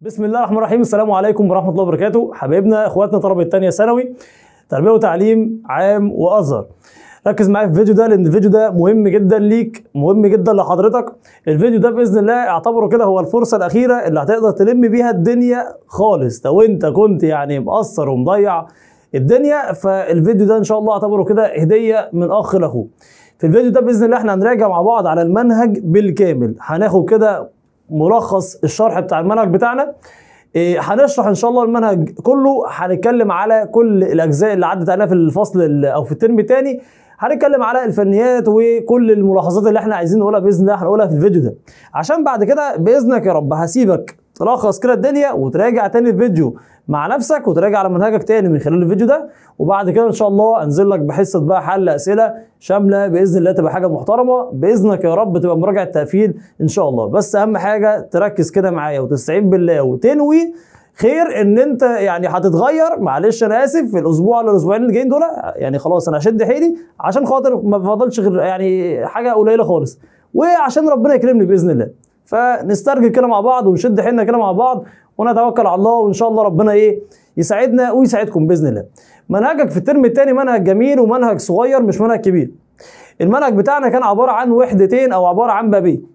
بسم الله الرحمن الرحيم السلام عليكم ورحمه الله وبركاته حبايبنا اخواتنا طلبه الثانيه ثانوي تربيه وتعليم عام وازهر ركز معايا في الفيديو ده لان الفيديو ده مهم جدا ليك مهم جدا لحضرتك الفيديو ده باذن الله اعتبره كده هو الفرصه الاخيره اللي هتقدر تلم بيها الدنيا خالص لو انت كنت يعني مقصر ومضيع الدنيا فالفيديو ده ان شاء الله اعتبره كده هديه من اخ لاخوه في الفيديو ده باذن الله احنا هنراجع مع بعض على المنهج بالكامل هناخد كده ملخص الشرح بتاع المنهج بتاعنا إيه، هنشرح ان شاء الله المنهج كله هنتكلم على كل الاجزاء اللي عدت عليها في الفصل او في الترم الثاني هنتكلم على الفنيات وكل الملاحظات اللي احنا عايزين نقولها باذن الله هنقولها في الفيديو ده عشان بعد كده باذنك يا رب هسيبك تلخص كده الدنيا وتراجع تاني الفيديو مع نفسك وتراجع على منهجك تاني من خلال الفيديو ده وبعد كده ان شاء الله انزل لك بحصه بقى حل اسئله شامله باذن الله تبقى حاجه محترمه باذنك يا رب تبقى مراجعه تقفيل ان شاء الله بس اهم حاجه تركز كده معايا وتستعين بالله وتنوي خير ان انت يعني هتتغير معلش انا اسف في الاسبوع ولا الاسبوعين اللي جايين دول يعني خلاص انا هشد حيلي عشان خاطر ما بفضلش غير يعني حاجه قليله خالص وعشان ربنا يكرمني باذن الله فنسترجل كده مع بعض ونشد حيلنا كده مع بعض ونتوكل على الله وان شاء الله ربنا ايه يساعدنا ويساعدكم باذن الله. منهجك في الترم الثاني منهج جميل ومنهج صغير مش منهج كبير. المنهج بتاعنا كان عباره عن وحدتين او عباره عن بابين.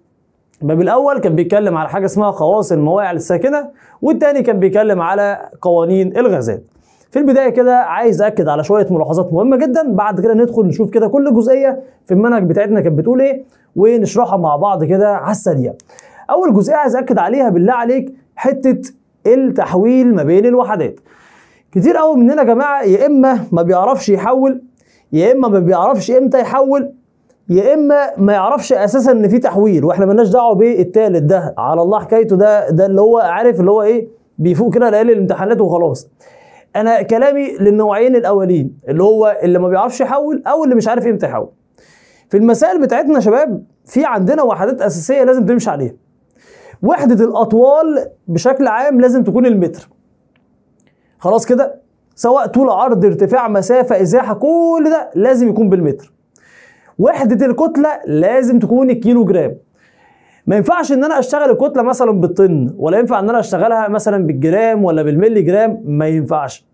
الباب الاول كان بيتكلم على حاجه اسمها خواص المواقع الساكنه والثاني كان بيتكلم على قوانين الغازات. في البدايه كده عايز اكد على شويه ملاحظات مهمه جدا بعد كده ندخل نشوف كده كل جزئيه في المنهج بتاعتنا كانت بتقول ايه ونشرحها مع بعض كده على السريع اول جزئيه عايز اكد عليها بالله عليك حته التحويل ما بين الوحدات كتير قوي مننا يا جماعه يا اما ما بيعرفش يحول يا اما ما بيعرفش امتى يحول يا اما ما يعرفش اساسا ان في تحويل واحنا مالناش دعوه بالتالت ده على الله حكايته ده ده اللي هو عارف اللي هو ايه بيفوق كده ليالي الامتحانات وخلاص انا كلامي للنوعين الاولين اللي هو اللي ما بيعرفش يحول او اللي مش عارف امتى يحول في المسائل بتاعتنا يا شباب في عندنا وحدات اساسيه لازم تمشي عليها وحده الاطوال بشكل عام لازم تكون المتر خلاص كده سواء طول عرض ارتفاع مسافه ازاحه كل ده لازم يكون بالمتر وحده الكتله لازم تكون الكيلو جرام ما ينفعش ان انا اشتغل الكتله مثلا بالطن ولا ينفع ان انا اشتغلها مثلا بالجرام ولا بالملي جرام ما ينفعش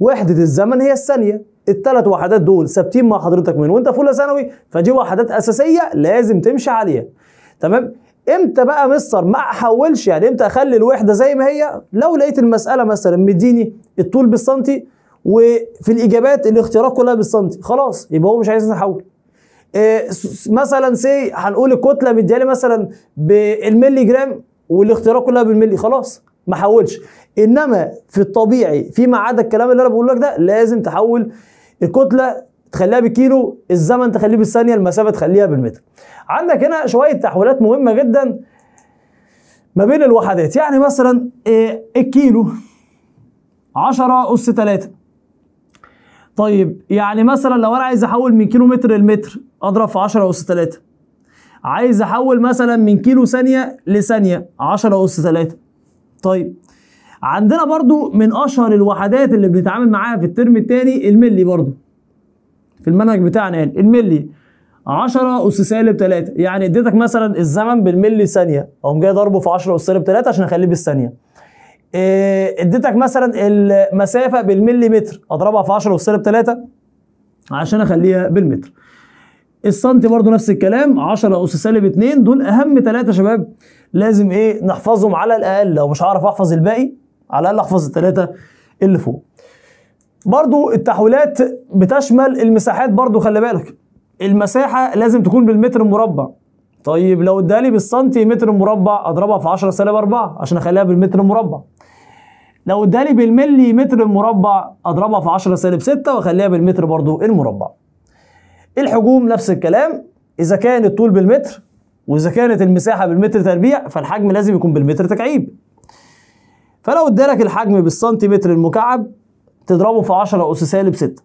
وحده الزمن هي الثانيه الثلاث وحدات دول ثابتين مع حضرتك من وانت في ثانوي فدي وحدات اساسيه لازم تمشي عليها تمام امتى بقى مستر ما احولش يعني امتى اخلي الوحده زي ما هي لو لقيت المساله مثلا مديني الطول بالسنتي وفي الاجابات الاختيارات كلها بالسنتي خلاص يبقى هو مش عايز نحول إيه مثلا سي هنقول الكتله مديالي مثلا بالملي جرام والاختيارات كلها بالملي خلاص ما حولش انما في الطبيعي فيما عدا الكلام اللي انا بقول لك ده لازم تحول الكتله تخليها بالكيلو الزمن تخليه بالثانيه المسافه تخليها بالمتر عندك هنا شويه تحويلات مهمه جدا ما بين الوحدات يعني مثلا إيه، الكيلو 10 اس 3 طيب يعني مثلا لو انا عايز احول من كيلو متر لمتر اضرب في 10 اس 3 عايز احول مثلا من كيلو ثانيه لثانيه 10 اس 3 طيب عندنا برضو من اشهر الوحدات اللي بنتعامل معاها في الترم الثاني الملي برضو في المنهج بتاعنا يعني الملي 10 اس سالب 3 يعني اديتك مثلا الزمن بالملي ثانيه اقوم جاي ضربه في 10 اس سالب 3 عشان اخليه بالثانيه آه، اديتك مثلا المسافه بالملي متر اضربها في 10 اس سالب 3 عشان اخليها بالمتر السنتي برضو نفس الكلام 10 اس سالب 2 دول اهم ثلاثه شباب لازم ايه نحفظهم على الاقل لو مش هعرف احفظ الباقي على الاقل احفظ الثلاثه اللي فوق برضو التحويلات بتشمل المساحات برضو خلي بالك المساحة لازم تكون بالمتر مربع طيب لو ادالي بالسنتي متر مربع اضربها في 10 سالب 4 عشان اخليها بالمتر مربع لو ادالي بالملي متر مربع اضربها في 10 سالب 6 واخليها بالمتر برضو المربع الحجوم نفس الكلام اذا كان الطول بالمتر واذا كانت المساحه بالمتر تربيع فالحجم لازم يكون بالمتر تكعيب فلو ادالك الحجم بالسنتيمتر المكعب تضربه في 10 أس سالب 6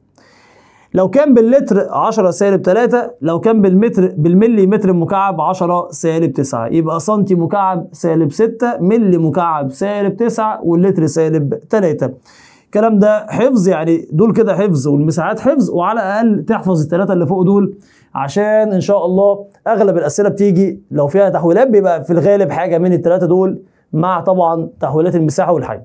لو كان باللتر 10 سالب 3 لو كان بالمتر بالملي متر مكعب 10 سالب 9 يبقى سنتي مكعب سالب 6 ملي مكعب سالب 9 واللتر سالب 3 الكلام ده حفظ يعني دول كده حفظ والمساحات حفظ وعلى الاقل تحفظ الثلاثه اللي فوق دول عشان ان شاء الله اغلب الاسئله بتيجي لو فيها تحويلات بيبقى في الغالب حاجه من الثلاثه دول مع طبعا تحويلات المساحه والحجم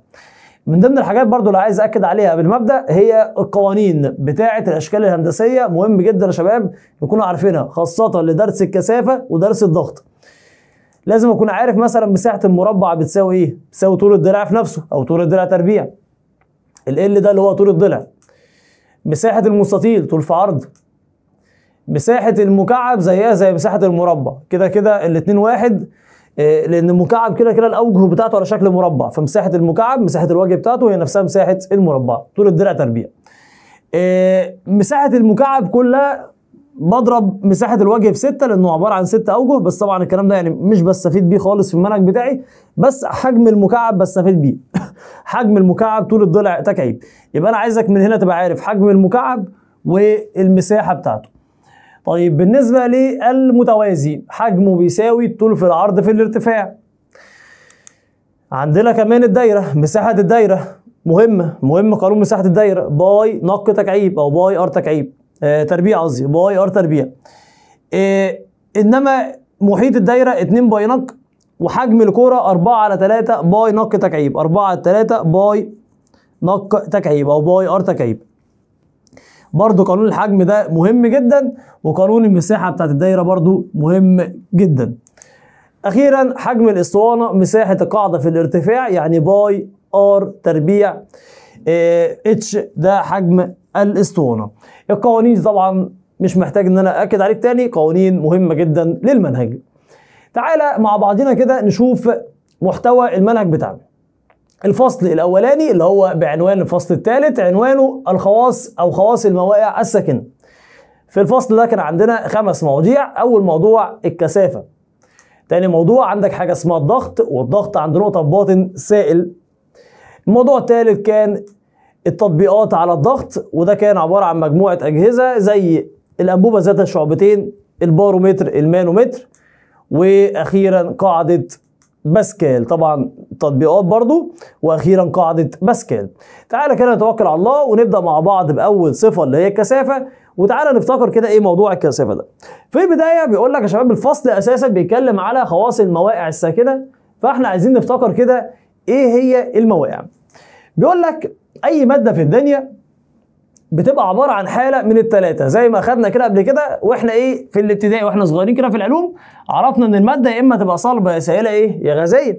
من ضمن الحاجات برضو اللي عايز اكد عليها بالمبدا هي القوانين بتاعه الاشكال الهندسيه مهم جدا يا شباب نكونوا عارفينها خاصه لدرس الكثافه ودرس الضغط لازم اكون عارف مثلا مساحه المربع بتساوي ايه بتساوي طول الضلع في نفسه او طول الضلع تربيع ال ده اللي هو طول الضلع مساحه المستطيل طول في عرض مساحه المكعب زيها زي مساحه المربع كده كده الاثنين واحد إيه، لان المكعب كده كده الاوجه بتاعته على شكل مربع فمساحه المكعب مساحه الوجه بتاعته هي نفسها مساحه المربع طول الدرع تربيع إيه، مساحه المكعب كلها بضرب مساحه الوجه بستة لانه عباره عن ست اوجه بس طبعا الكلام ده يعني مش بستفيد بيه خالص في المنهج بتاعي بس حجم المكعب بستفيد بيه حجم المكعب طول الضلع تكعيب يبقى انا عايزك من هنا تبقى عارف حجم المكعب والمساحه بتاعته طيب بالنسبة للمتوازي حجمه بيساوي الطول في العرض في الارتفاع عندنا كمان الدايرة مساحة الدايرة مهمة مهم قانون مساحة الدايرة باي نق تكعيب أو باي ار تكعيب آه تربيع قصدي باي ار تربيع آه إنما محيط الدايرة 2 باي نق وحجم الكرة 4 على 3 باي نق تكعيب 4 على 3 باي نق تكعيب أو باي ار تكعيب برضو قانون الحجم ده مهم جدا وقانون المساحه بتاعت الدايره برضو مهم جدا اخيرا حجم الاسطوانه مساحه القاعده في الارتفاع يعني باي ار تربيع اتش آه، ده حجم الاسطوانه القوانين طبعا مش محتاج ان انا اكد عليك تاني قوانين مهمه جدا للمنهج تعالى مع بعضنا كده نشوف محتوى المنهج بتاعنا الفصل الاولاني اللي هو بعنوان الفصل الثالث عنوانه الخواص او خواص الموائع الساكنه في الفصل ده كان عندنا خمس مواضيع اول موضوع الكثافه تاني موضوع عندك حاجه اسمها الضغط والضغط عند نقطه باطن سائل الموضوع الثالث كان التطبيقات على الضغط وده كان عباره عن مجموعه اجهزه زي الانبوبه ذات الشعبتين البارومتر المانومتر واخيرا قاعده باسكال طبعا تطبيقات برضو واخيرا قاعده باسكال تعالى كده نتوكل على الله ونبدا مع بعض باول صفه اللي هي الكثافه وتعالى نفتكر كده ايه موضوع الكثافه ده في البدايه بيقول لك يا شباب الفصل اساسا بيتكلم على خواص المواقع الساكنه فاحنا عايزين نفتكر كده ايه هي المواقع بيقول لك اي ماده في الدنيا بتبقى عباره عن حاله من الثلاثه زي ما خدنا كده قبل كده واحنا ايه في الابتدائي واحنا صغيرين كده في العلوم عرفنا ان الماده يا اما تبقى صلبه يا سائله ايه يا غازيه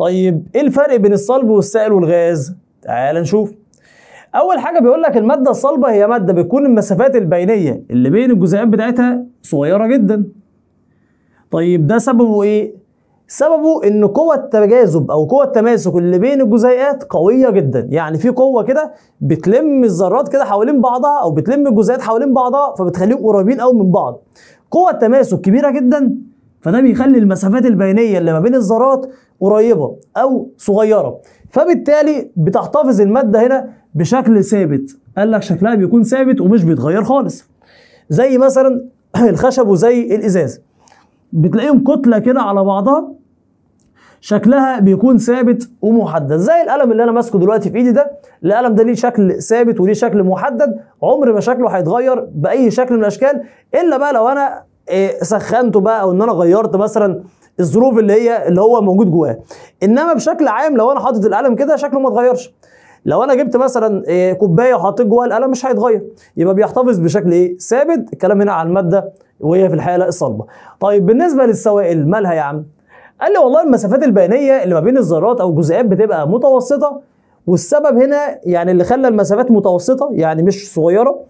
طيب ايه الفرق بين الصلب والسائل والغاز تعال نشوف اول حاجه بيقول لك الماده الصلبه هي ماده بتكون المسافات البينيه اللي بين الجزيئات بتاعتها صغيره جدا طيب ده سببه ايه سببه ان قوة التجاذب او قوة التماسك اللي بين الجزيئات قوية جدا يعني في قوة كده بتلم الذرات كده حوالين بعضها او بتلم الجزيئات حوالين بعضها فبتخليهم قريبين قوي من بعض قوة التماسك كبيرة جدا فده بيخلي المسافات البينيه اللي ما بين الذرات قريبه او صغيره فبالتالي بتحتفظ الماده هنا بشكل ثابت قال لك شكلها بيكون ثابت ومش بيتغير خالص زي مثلا الخشب وزي الازاز بتلاقيهم كتله كده على بعضها شكلها بيكون ثابت ومحدد زي القلم اللي انا ماسكه دلوقتي في ايدي ده القلم ده ليه شكل ثابت وليه شكل محدد عمر ما شكله هيتغير باي شكل من الاشكال الا بقى لو انا إيه، سخنته بقى او ان انا غيرت مثلا الظروف اللي هي اللي هو موجود جواها انما بشكل عام لو انا حاطط القلم كده شكله ما اتغيرش لو انا جبت مثلا إيه، كوبايه وحطيت جواها القلم مش هيتغير يبقى بيحتفظ بشكل ايه ثابت الكلام هنا على الماده وهي في الحاله الصلبه طيب بالنسبه للسوائل مالها يا عم قال لي والله المسافات البيانيه اللي ما بين الذرات او الجزيئات بتبقى متوسطه والسبب هنا يعني اللي خلى المسافات متوسطه يعني مش صغيره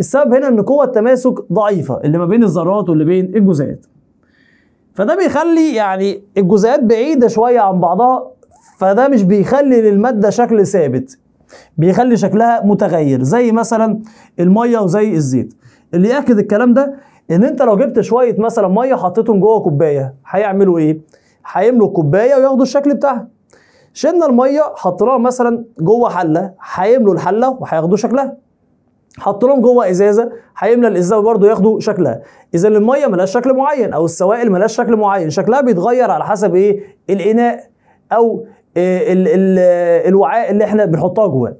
السبب هنا ان قوه التماسك ضعيفه اللي ما بين الذرات واللي بين الجزيئات فده بيخلي يعني الجزيئات بعيده شويه عن بعضها فده مش بيخلي للماده شكل ثابت بيخلي شكلها متغير زي مثلا الميه وزي الزيت اللي ياكد الكلام ده ان انت لو جبت شويه مثلا ميه حطيتهم جوه كوبايه هيعملوا ايه هيملوا الكوبايه وياخدوا الشكل بتاعها شلنا الميه حطيناها مثلا جوه حله هيملوا الحله وهياخدوا شكلها حط لهم جوه ازازه هيملى الازازه برضه ياخدوا شكلها اذا الميه ملهاش شكل معين او السوائل ملهاش شكل معين شكلها بيتغير على حسب ايه الاناء او الـ آه، الـ آه، الوعاء اللي احنا بنحطها جواه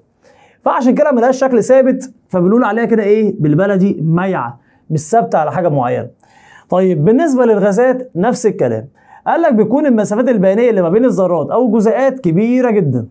فعشان كده ملهاش شكل ثابت فبنقول عليها كده ايه بالبلدي ميعه مش ثابته على حاجه معينه طيب بالنسبه للغازات نفس الكلام قال لك بيكون المسافات البيانيه اللي ما بين الذرات او جزيئات كبيره جدا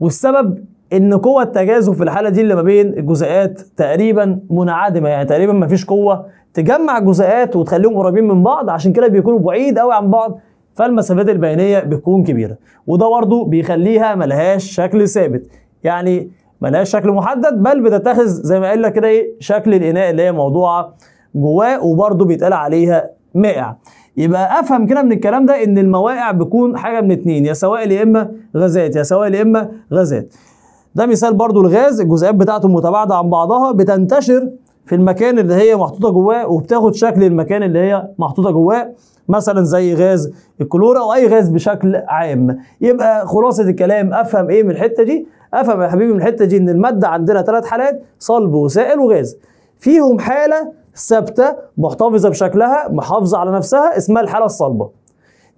والسبب ان قوه التجاذب في الحاله دي اللي ما بين الجزيئات تقريبا منعدمه يعني تقريبا ما فيش قوه تجمع جزيئات وتخليهم قريبين من بعض عشان كده بيكونوا بعيد قوي عن بعض فالمسافات البيانية بتكون كبيره وده برضه بيخليها ملهاش شكل ثابت يعني ملهاش شكل محدد بل بتتخذ زي ما قال لك كده ايه شكل الاناء اللي هي موضوعه جواه وبرضه بيتقال عليها مائع يبقى افهم كده من الكلام ده ان المواقع بتكون حاجه من اتنين يا سوائل يا اما غازات يا سوائل يا اما غازات ده مثال برضو الغاز الجزيئات بتاعته متباعده عن بعضها بتنتشر في المكان اللي هي محطوطه جواه وبتاخد شكل المكان اللي هي محطوطه جواه مثلا زي غاز الكلور او اي غاز بشكل عام يبقى خلاصه الكلام افهم ايه من الحته دي افهم يا حبيبي من الحته دي ان الماده عندنا ثلاث حالات صلب وسائل وغاز فيهم حاله ثابته محتفظه بشكلها محافظه على نفسها اسمها الحاله الصلبه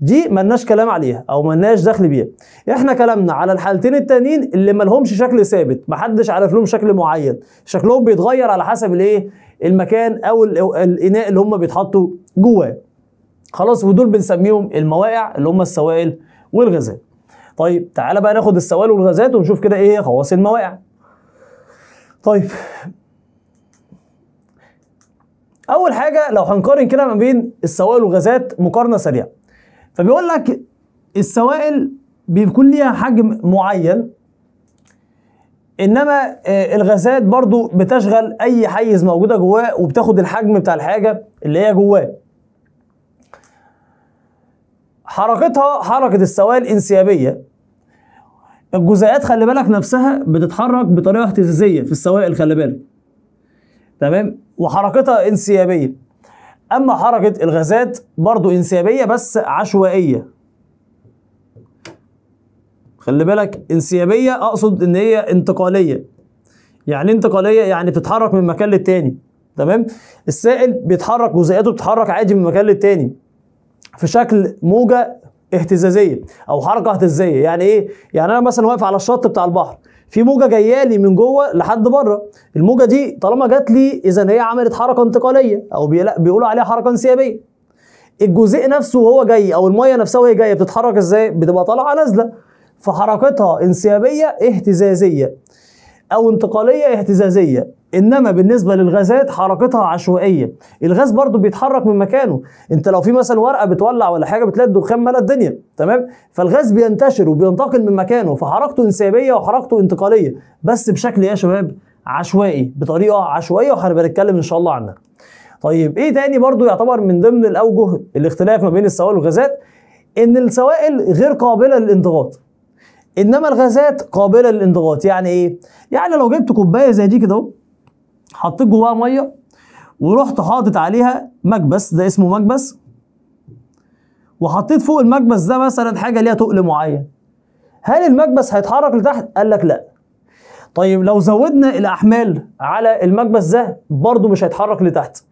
دي ملناش كلام عليها او ملناش دخل بيها احنا كلامنا على الحالتين التانيين اللي ملهمش شكل ثابت محدش عارف لهم شكل معين شكلهم بيتغير على حسب الايه المكان او الاناء اللي هم بيتحطوا جواه خلاص ودول بنسميهم المواقع اللي هم السوائل والغازات طيب تعالى بقى ناخد السوائل والغازات ونشوف كده ايه خواص المواقع طيب اول حاجه لو هنقارن كده ما بين السوائل والغازات مقارنه سريعه فبيقول لك السوائل بيكون ليها حجم معين انما آه، الغازات برضو بتشغل اي حيز موجوده جواه وبتاخد الحجم بتاع الحاجه اللي هي جواه حركتها حركه السوائل انسيابيه الجزيئات خلي بالك نفسها بتتحرك بطريقه اهتزازيه في السوائل خلي بالك تمام وحركتها انسيابيه اما حركه الغازات برضو انسيابيه بس عشوائيه خلي بالك انسيابيه اقصد ان هي انتقاليه يعني انتقاليه يعني بتتحرك من مكان للتاني تمام السائل بيتحرك جزيئاته بتتحرك عادي من مكان للتاني في شكل موجه اهتزازيه او حركه اهتزازيه يعني ايه يعني انا مثلا واقف على الشط بتاع البحر في موجه جايه لي من جوه لحد بره الموجه دي طالما جات لي اذا هي عملت حركه انتقاليه او بيقولوا عليها حركه انسيابيه الجزيء نفسه وهو جاي او الميه نفسها وهي جايه بتتحرك ازاي بتبقى طالعه نازله فحركتها انسيابيه اهتزازيه او انتقاليه اهتزازيه انما بالنسبه للغازات حركتها عشوائيه الغاز برضو بيتحرك من مكانه انت لو في مثلا ورقه بتولع ولا حاجه بتلاقي الدخان ملا الدنيا تمام فالغاز بينتشر وبينتقل من مكانه فحركته انسيابيه وحركته انتقاليه بس بشكل يا شباب عشوائي بطريقه عشوائيه وهنبقى نتكلم ان شاء الله عنها طيب ايه تاني برضو يعتبر من ضمن الاوجه الاختلاف ما بين السوائل والغازات ان السوائل غير قابله للانضغاط انما الغازات قابله للانضغاط يعني ايه يعني لو جبت كوبايه زي دي كده حطيت جواها ميه ورحت حاطط عليها مكبس ده اسمه مكبس وحطيت فوق المكبس ده مثلا حاجه ليها تقل معين هل المكبس هيتحرك لتحت قال لك لا طيب لو زودنا الاحمال على المكبس ده برضه مش هيتحرك لتحت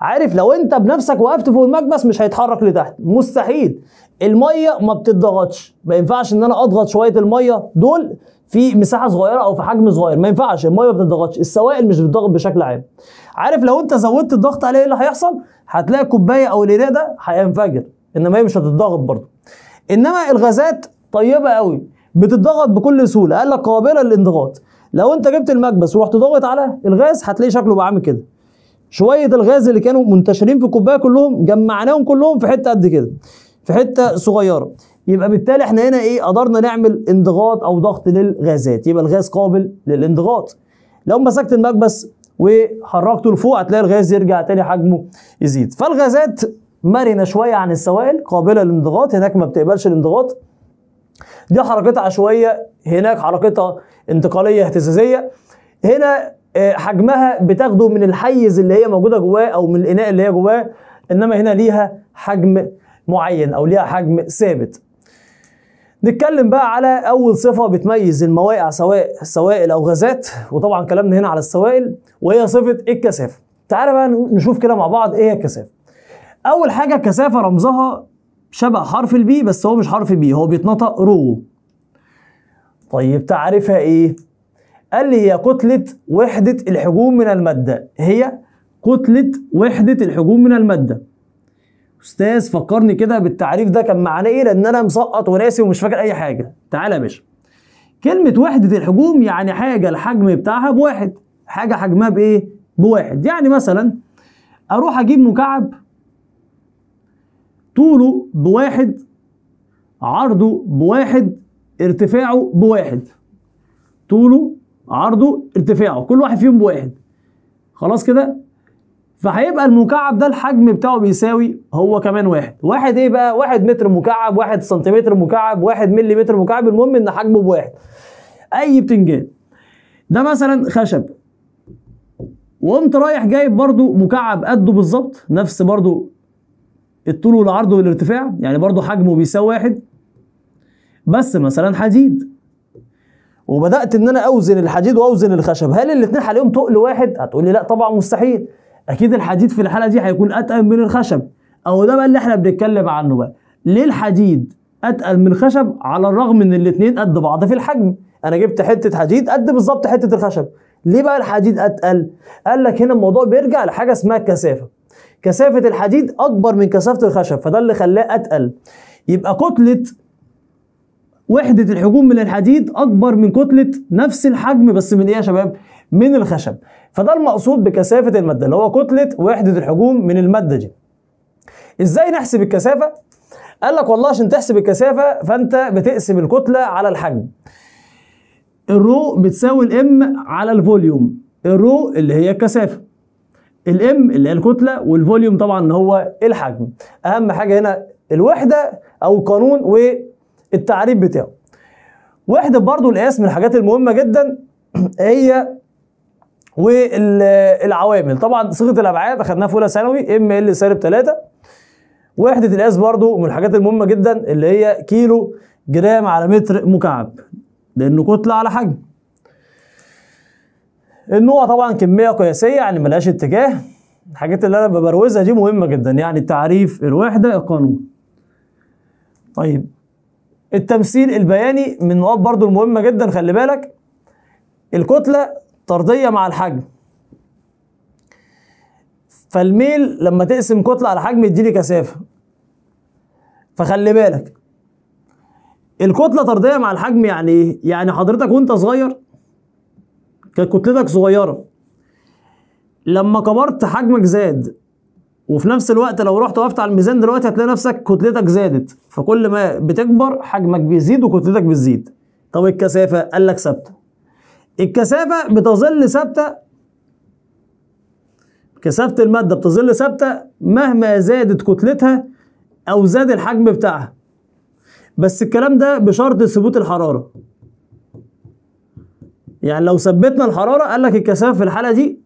عارف لو انت بنفسك وقفت فوق المكبس مش هيتحرك لتحت مستحيل الميه ما بتتضغطش ما ينفعش ان انا اضغط شويه الميه دول في مساحه صغيره او في حجم صغير ما ينفعش الميه ما بتتضغطش السوائل مش بتضغط بشكل عام عارف لو انت زودت الضغط عليه ايه اللي هيحصل هتلاقي الكوبايه او الاناء ده هينفجر انما هي مش هتتضغط برضه انما الغازات طيبه قوي بتتضغط بكل سهوله قال لك قابله للانضغاط لو انت جبت المكبس ورحت ضاغط على الغاز هتلاقي شكله بقى عامل كده شويه الغاز اللي كانوا منتشرين في الكوبايه كلهم جمعناهم كلهم في حته قد كده في حته صغيره يبقى بالتالي احنا هنا ايه قدرنا نعمل انضغاط او ضغط للغازات يبقى الغاز قابل للانضغاط لو مسكت المكبس وحركته لفوق هتلاقي الغاز يرجع تاني حجمه يزيد فالغازات مرنه شويه عن السوائل قابله للانضغاط هناك ما بتقبلش الانضغاط دي حركتها عشوائيه هناك حركتها انتقاليه اهتزازيه هنا آه، حجمها بتاخده من الحيز اللي هي موجوده جواه او من الاناء اللي هي جواه انما هنا ليها حجم معين او ليها حجم ثابت نتكلم بقى على اول صفه بتميز المواقع سواء سوائل او غازات وطبعا كلامنا هنا على السوائل وهي صفه الكثافه تعالى بقى نشوف كده مع بعض ايه هي الكثافه اول حاجه الكثافه رمزها شبه حرف البي بس هو مش حرف بي هو بيتنطق رو طيب تعرفها ايه قال لي هي كتله وحده الحجوم من الماده هي كتله وحده الحجوم من الماده استاذ فكرني كده بالتعريف ده كان معناه ايه لان انا مسقط وناسي ومش فاكر اي حاجه تعالى يا باشا كلمه وحده الحجوم يعني حاجه الحجم بتاعها بواحد حاجه حجمها بايه بواحد يعني مثلا اروح اجيب مكعب طوله بواحد عرضه بواحد ارتفاعه بواحد طوله عرضه ارتفاعه كل واحد فيهم بواحد خلاص كده فهيبقى المكعب ده الحجم بتاعه بيساوي هو كمان واحد واحد ايه بقى واحد متر مكعب واحد سنتيمتر مكعب واحد مليمتر مكعب المهم ان حجمه بواحد اي بتنجان ده مثلا خشب وقمت رايح جايب برضو مكعب قده بالظبط نفس برضو الطول والعرض والارتفاع يعني برضو حجمه بيساوي واحد بس مثلا حديد وبدات ان انا اوزن الحديد واوزن الخشب هل الاثنين عليهم تقل واحد هتقول لي لا طبعا مستحيل اكيد الحديد في الحاله دي هيكون اتقل من الخشب او ده بقى اللي احنا بنتكلم عنه بقى ليه الحديد اتقل من الخشب على الرغم ان الاثنين قد بعض في الحجم انا جبت حته حديد قد بالظبط حته الخشب ليه بقى الحديد اتقل قال لك هنا الموضوع بيرجع لحاجه اسمها الكثافه كثافه الحديد اكبر من كثافه الخشب فده اللي خلاه اتقل يبقى كتله وحده الحجوم من الحديد اكبر من كتله نفس الحجم بس من ايه يا شباب من الخشب فده المقصود بكثافه الماده اللي هو كتله وحده الحجوم من الماده دي ازاي نحسب الكثافه قال لك والله عشان تحسب الكثافه فانت بتقسم الكتله على الحجم الرو بتساوي الام على الفوليوم الرو اللي هي الكثافه الام اللي هي الكتله والفوليوم طبعا هو الحجم اهم حاجه هنا الوحده او القانون والتعريب بتاعه وحده برضو القياس من الحاجات المهمه جدا هي والعوامل طبعا صيغه الابعاد اخذناها في اولى ثانوي ام ال سالب 3 وحده القياس برضو من الحاجات المهمه جدا اللي هي كيلو جرام على متر مكعب لانه كتله على حجم النوع طبعا كميه قياسيه يعني ملهاش اتجاه الحاجات اللي انا ببروزها دي مهمه جدا يعني تعريف الوحده القانون طيب التمثيل البياني من النقاط برضو المهمه جدا خلي بالك الكتله طرديه مع الحجم فالميل لما تقسم كتله على حجم يديني كثافه فخلي بالك الكتله طرديه مع الحجم يعني ايه يعني حضرتك وانت صغير كانت كتلتك صغيره لما كبرت حجمك زاد وفي نفس الوقت لو رحت وقفت على الميزان دلوقتي هتلاقي نفسك كتلتك زادت فكل ما بتكبر حجمك بيزيد وكتلتك بتزيد طب الكثافه قال لك ثابته الكثافة بتظل ثابتة كثافة المادة بتظل ثابتة مهما زادت كتلتها أو زاد الحجم بتاعها بس الكلام ده بشرط ثبوت الحرارة يعني لو ثبتنا الحرارة قال لك الكثافة في الحالة دي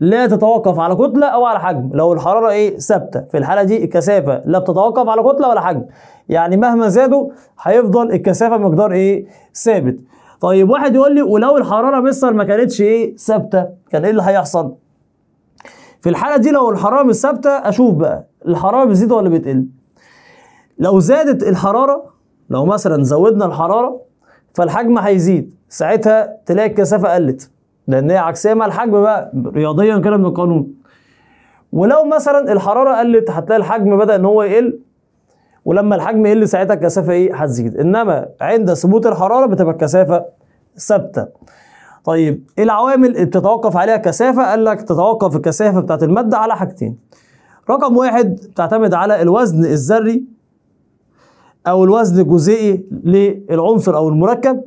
لا تتوقف على كتلة أو على حجم لو الحرارة إيه ثابتة في الحالة دي الكثافة لا بتتوقف على كتلة ولا حجم يعني مهما زادوا هيفضل الكثافة مقدار إيه ثابت طيب واحد يقول لي ولو الحراره مستر ما كانتش ايه ثابته كان ايه اللي هيحصل في الحاله دي لو الحراره مش ثابته اشوف بقى الحراره بتزيد ولا بتقل لو زادت الحراره لو مثلا زودنا الحراره فالحجم هيزيد ساعتها تلاقي الكثافه قلت لان هي عكسيه مع الحجم بقى رياضيا كده من القانون ولو مثلا الحراره قلت هتلاقي الحجم بدا ان هو يقل ولما الحجم يقل ساعتها الكثافه ايه هتزيد انما عند ثبوت الحراره بتبقى الكثافه ثابته طيب ايه العوامل اللي بتتوقف عليها كثافه قال لك تتوقف الكثافه بتاعت الماده على حاجتين رقم واحد بتعتمد على الوزن الذري او الوزن الجزيئي للعنصر او المركب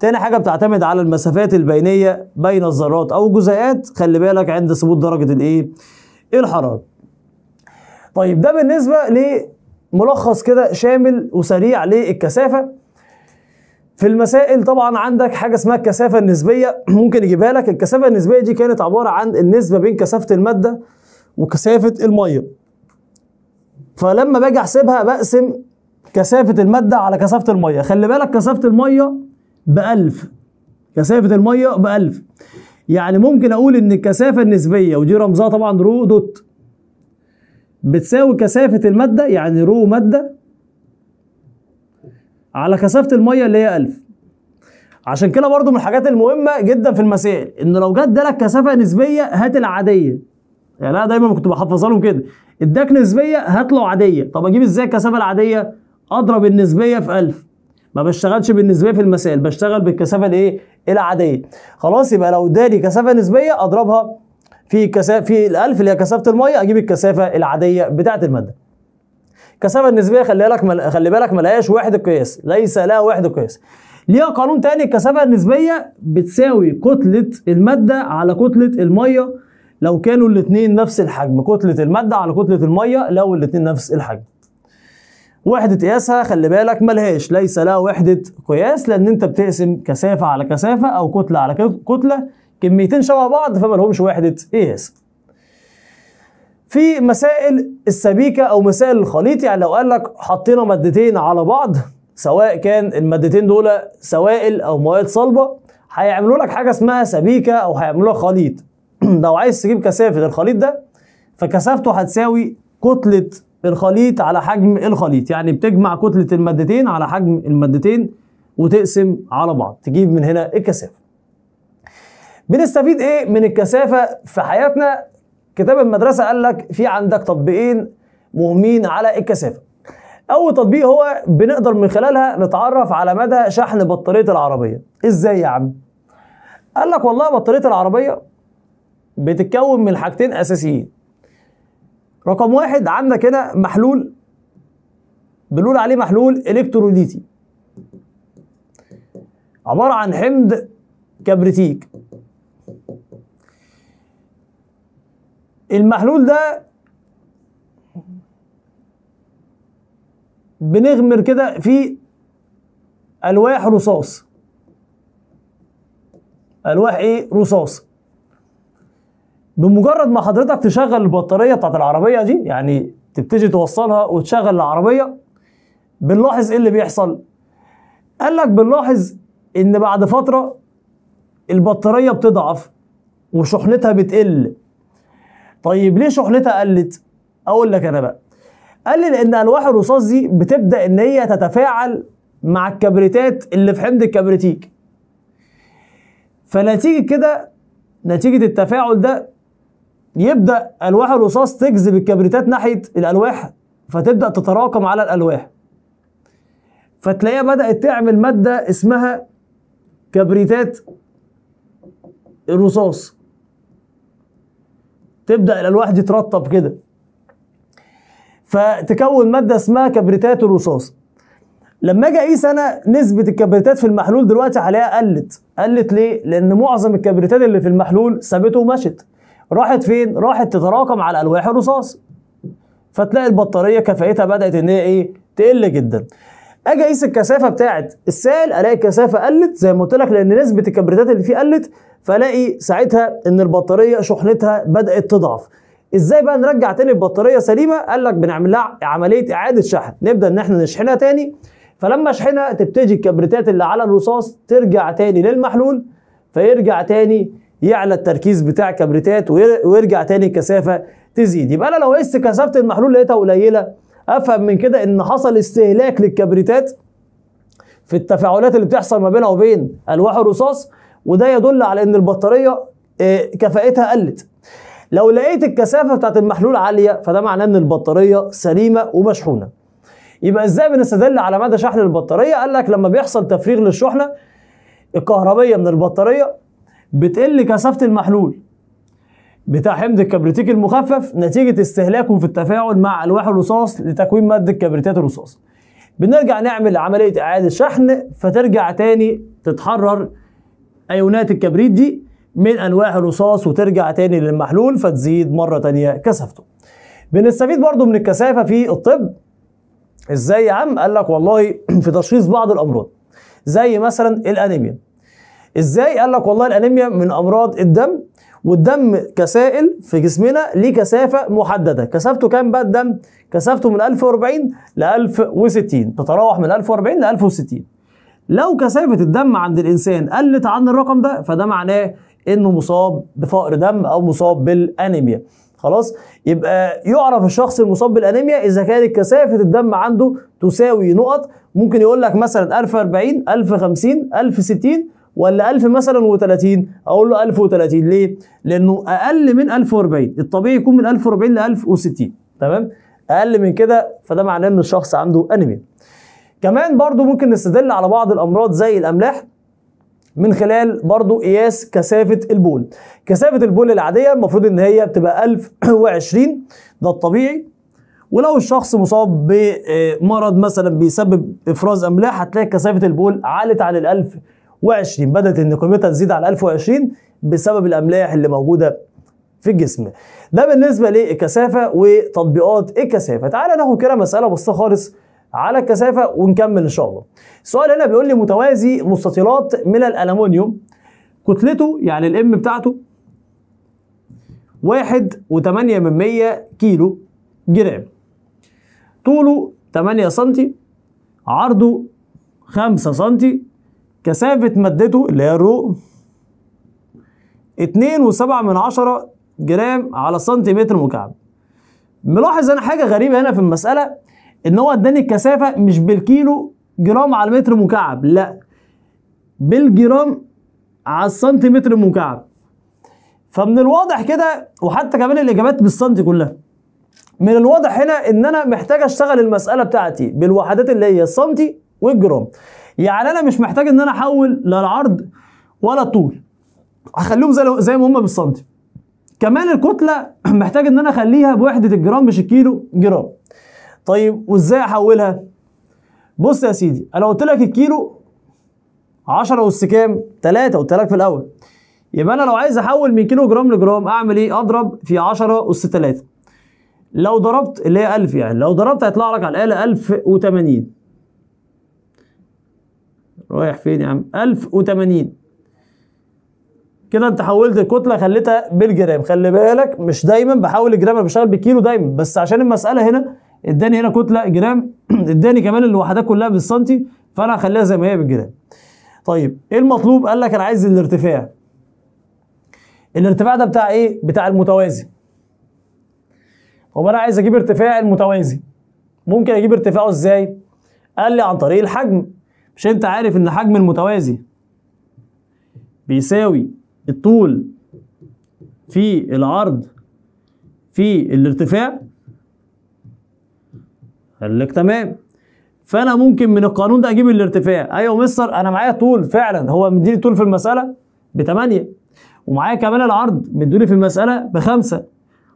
تاني حاجة بتعتمد على المسافات البينية بين الذرات أو الجزيئات خلي بالك عند ثبوت درجة الإيه؟ الحرارة. طيب ده بالنسبة ل ملخص كده شامل وسريع للكثافه في المسائل طبعا عندك حاجه اسمها الكثافه النسبيه ممكن يجيبها لك الكثافه النسبيه دي كانت عباره عن النسبه بين كثافه الماده وكثافه الميه فلما باجي احسبها بقسم كثافه الماده على كثافه الميه خلي بالك كثافه الميه ب 1000 كثافه الميه ب 1000 يعني ممكن اقول ان الكثافه النسبيه ودي رمزها طبعا رو دوت بتساوي كثافة المادة يعني رو مادة على كثافة المية اللي هي 1000 عشان كده برضو من الحاجات المهمة جدا في المسائل إن لو جت ادالك كثافة نسبية هات العادية يعني أنا دايما كنت بحفظها لهم كده اداك نسبية هات له عادية طب أجيب إزاي الكثافة العادية أضرب النسبية في 1000 ما بشتغلش بالنسبيه في المسائل بشتغل بالكثافه الايه العاديه خلاص يبقى لو اداني كثافه نسبيه اضربها في كثافه في الالف اللي هي كثافه الميه اجيب الكثافه العاديه بتاعه الماده الكثافه النسبيه خلي بالك مل... خلي بالك ما لهاش وحده قياس ليس لها وحده قياس ليها قانون تاني الكثافه النسبيه بتساوي كتله الماده على كتله الميه لو كانوا الاثنين نفس الحجم كتله الماده على كتله الميه لو الاثنين نفس الحجم وحدة قياسها خلي بالك ملهاش ليس لها وحدة قياس لأن أنت بتقسم كثافة على كثافة أو كتلة على كتلة كميتين شبه بعض فما لهمش وحده قياس في مسائل السبيكه او مسائل الخليط يعني لو قال لك حطينا مادتين على بعض سواء كان المادتين دول سوائل او مواد صلبه هيعملوا لك حاجه اسمها سبيكه او هيعملوا لك خليط لو عايز تجيب كثافه الخليط ده فكثافته هتساوي كتله الخليط على حجم الخليط يعني بتجمع كتله المادتين على حجم المادتين وتقسم على بعض تجيب من هنا الكثافه بنستفيد ايه من الكثافه في حياتنا كتاب المدرسه قال لك في عندك تطبيقين مهمين على الكثافه اول تطبيق هو بنقدر من خلالها نتعرف على مدى شحن بطاريه العربيه ازاي يا عم قال لك والله بطاريه العربيه بتتكون من حاجتين اساسيين رقم واحد عندك هنا محلول بنقول عليه محلول الكتروليتي عباره عن حمض كبريتيك المحلول ده بنغمر كده في الواح رصاص الواح ايه رصاص بمجرد ما حضرتك تشغل البطاريه بتاعت العربيه دي يعني تبتدي توصلها وتشغل العربيه بنلاحظ ايه اللي بيحصل قال لك بنلاحظ ان بعد فتره البطاريه بتضعف وشحنتها بتقل طيب ليه شحنتها قلت؟ اقول لك انا بقى قال لي لان الواح الرصاص دي بتبدا ان هي تتفاعل مع الكبريتات اللي في حمض الكبريتيك فنتيجه كده نتيجه التفاعل ده يبدا الواح الرصاص تجذب الكبريتات ناحيه الالواح فتبدا تتراكم على الالواح فتلاقيها بدات تعمل ماده اسمها كبريتات الرصاص تبدا الالواح دي ترطب كده فتكون ماده اسمها كبريتات الرصاص لما اجي اقيس انا نسبه الكبريتات في المحلول دلوقتي عليها قلت قلت ليه لان معظم الكبريتات اللي في المحلول سابته ومشت راحت فين راحت تتراكم على الواح الرصاص فتلاقي البطاريه كفايتها بدات ان هي ايه تقل جدا اجي اقيس الكثافه بتاعه السائل الاقي الكثافه قلت زي ما قلت لك لان نسبه الكبريتات اللي فيه قلت فلاقي ساعتها ان البطاريه شحنتها بدات تضعف ازاي بقى نرجع تاني البطاريه سليمه قال لك بنعمل لها عمليه اعاده شحن نبدا ان احنا نشحنها تاني فلما اشحنها تبتدي الكبريتات اللي على الرصاص ترجع تاني للمحلول فيرجع تاني يعلى التركيز بتاع الكبريتات ويرجع تاني الكثافه تزيد يبقى انا لو قست كثافه المحلول لقيتها قليله افهم من كده ان حصل استهلاك للكبريتات في التفاعلات اللي بتحصل ما بينها وبين الواح الرصاص وده يدل على ان البطاريه آه، كفائتها قلت لو لقيت الكثافه بتاعت المحلول عاليه فده معناه ان البطاريه سليمه ومشحونه يبقى ازاي بنستدل على مدى شحن البطاريه قال لك لما بيحصل تفريغ للشحنه الكهربيه من البطاريه بتقل كثافه المحلول بتاع حمض الكبريتيك المخفف نتيجه استهلاكه في التفاعل مع الواح الرصاص لتكوين ماده كبريتات الرصاص بنرجع نعمل عمليه اعاده شحن فترجع تاني تتحرر ايونات الكبريت دي من انواع الرصاص وترجع تاني للمحلول فتزيد مره تانيه كثافته. بنستفيد برضو من الكثافه في الطب ازاي يا عم؟ قال لك والله في تشخيص بعض الامراض زي مثلا الانيميا. ازاي؟ قال لك والله الانيميا من امراض الدم والدم كسائل في جسمنا ليه كثافه محدده، كثافته كام بقى الدم؟ كثافته من 1040 ل 1060 تتراوح من 1040 ل 1060. لو كثافة الدم عند الإنسان قلت عن الرقم ده فده معناه إنه مصاب بفقر دم أو مصاب بالأنيميا خلاص يبقى يعرف الشخص المصاب بالانيميا اذا كانت كثافه الدم عنده تساوي نقط ممكن يقول لك مثلا 1040 1050 1060 ولا 1000 مثلا و30 اقول له 1030 ليه؟ لانه اقل من 1040 الطبيعي يكون من 1040 ل 1060 تمام؟ اقل من كده فده معناه ان الشخص عنده انيميا كمان برضو ممكن نستدل على بعض الامراض زي الاملاح من خلال برضو قياس كثافة البول كثافة البول العادية المفروض ان هي بتبقى 1020 ده الطبيعي ولو الشخص مصاب بمرض مثلا بيسبب افراز املاح هتلاقي كثافة البول عالت عن ال 1020 بدأت ان قيمتها تزيد على 1020 بسبب الاملاح اللي موجودة في الجسم ده بالنسبة للكثافة وتطبيقات الكثافة تعالى ناخد كده مسألة بسيطة خالص على الكثافه ونكمل ان شاء الله. السؤال هنا بيقول لي متوازي مستطيلات من الالومنيوم كتلته يعني الام بتاعته 1.8 من مية كيلو جرام. طوله 8 سم عرضه 5 سم كثافه مادته اللي هي الرو 2.7 جرام على سنتيمتر مكعب. ملاحظ انا حاجه غريبه هنا في المساله ان هو اداني الكثافه مش بالكيلو جرام على المتر مكعب لا بالجرام على السنتيمتر مكعب فمن الواضح كده وحتى كمان الاجابات بالسنتي كلها من الواضح هنا ان انا محتاج اشتغل المساله بتاعتي بالوحدات اللي هي السنتي والجرام يعني انا مش محتاج ان انا احول لا العرض ولا الطول هخليهم زي زي ما هم بالسنتي كمان الكتله محتاج ان انا اخليها بوحده الجرام مش الكيلو جرام طيب وازاي احولها بص يا سيدي انا قلت لك الكيلو 10 اس كام 3 قلت لك في الاول يبقى انا لو عايز احول من كيلو جرام لجرام اعمل ايه اضرب في 10 اس 3 لو ضربت اللي هي 1000 يعني لو ضربت هيطلع لك على الاله 1080 رايح فين يا عم 1080 كده انت حولت الكتله خليتها بالجرام خلي بالك مش دايما بحول الجرام انا بشتغل بالكيلو دايما بس عشان المساله هنا اداني هنا كتله جرام اداني كمان الوحدات كلها بالسنتي فانا هخليها زي ما هي بالجرام طيب ايه المطلوب قال لك انا عايز الارتفاع الارتفاع ده بتاع ايه بتاع المتوازي طب انا عايز اجيب ارتفاع المتوازي ممكن اجيب ارتفاعه ازاي قال لي عن طريق الحجم مش انت عارف ان حجم المتوازي بيساوي الطول في العرض في الارتفاع قال لك تمام فانا ممكن من القانون ده اجيب الارتفاع ايوه مستر انا معايا طول فعلا هو مديني طول في المساله ب 8 ومعايا كمان العرض مديني في المساله بخمسه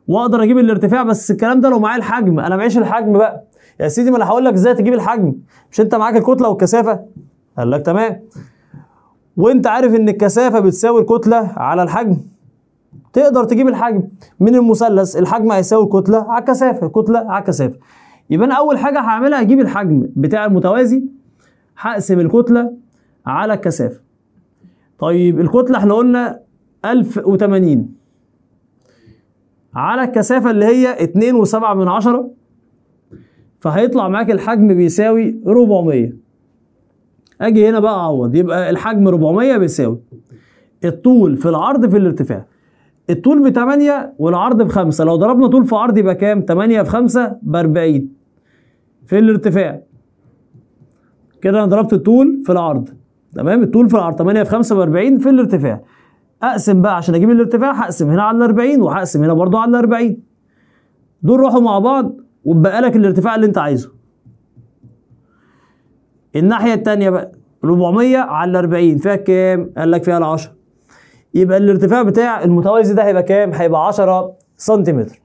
واقدر اجيب الارتفاع بس الكلام ده لو معايا الحجم انا معيش الحجم بقى يا سيدي ما انا هقول لك ازاي تجيب الحجم مش انت معاك الكتله والكثافه قال لك تمام وانت عارف ان الكثافه بتساوي الكتله على الحجم تقدر تجيب الحجم من المثلث الحجم هيساوي الكتله على الكثافه الكتله على الكثافه يبقى انا اول حاجه هعملها هجيب الحجم بتاع المتوازي هقسم الكتله على الكثافه طيب الكتله احنا قلنا 1080 على الكثافه اللي هي 2.7 من عشرة فهيطلع معاك الحجم بيساوي 400 اجي هنا بقى اعوض يبقى الحجم 400 بيساوي الطول في العرض في الارتفاع الطول ب 8 والعرض ب 5 لو ضربنا طول في عرض يبقى كام 8 في 5 ب 40 في الارتفاع كده انا ضربت الطول في العرض تمام الطول في العرض 8 في 45 في الارتفاع اقسم بقى عشان اجيب الارتفاع هقسم هنا على 40 وهقسم هنا برضو على 40 دول روحوا مع بعض وبقى لك الارتفاع اللي انت عايزه الناحيه الثانيه بقى 400 على 40 فيها كام قال لك فيها ال 10 يبقى الارتفاع بتاع المتوازي ده هيبقى كام هيبقى 10 سنتيمتر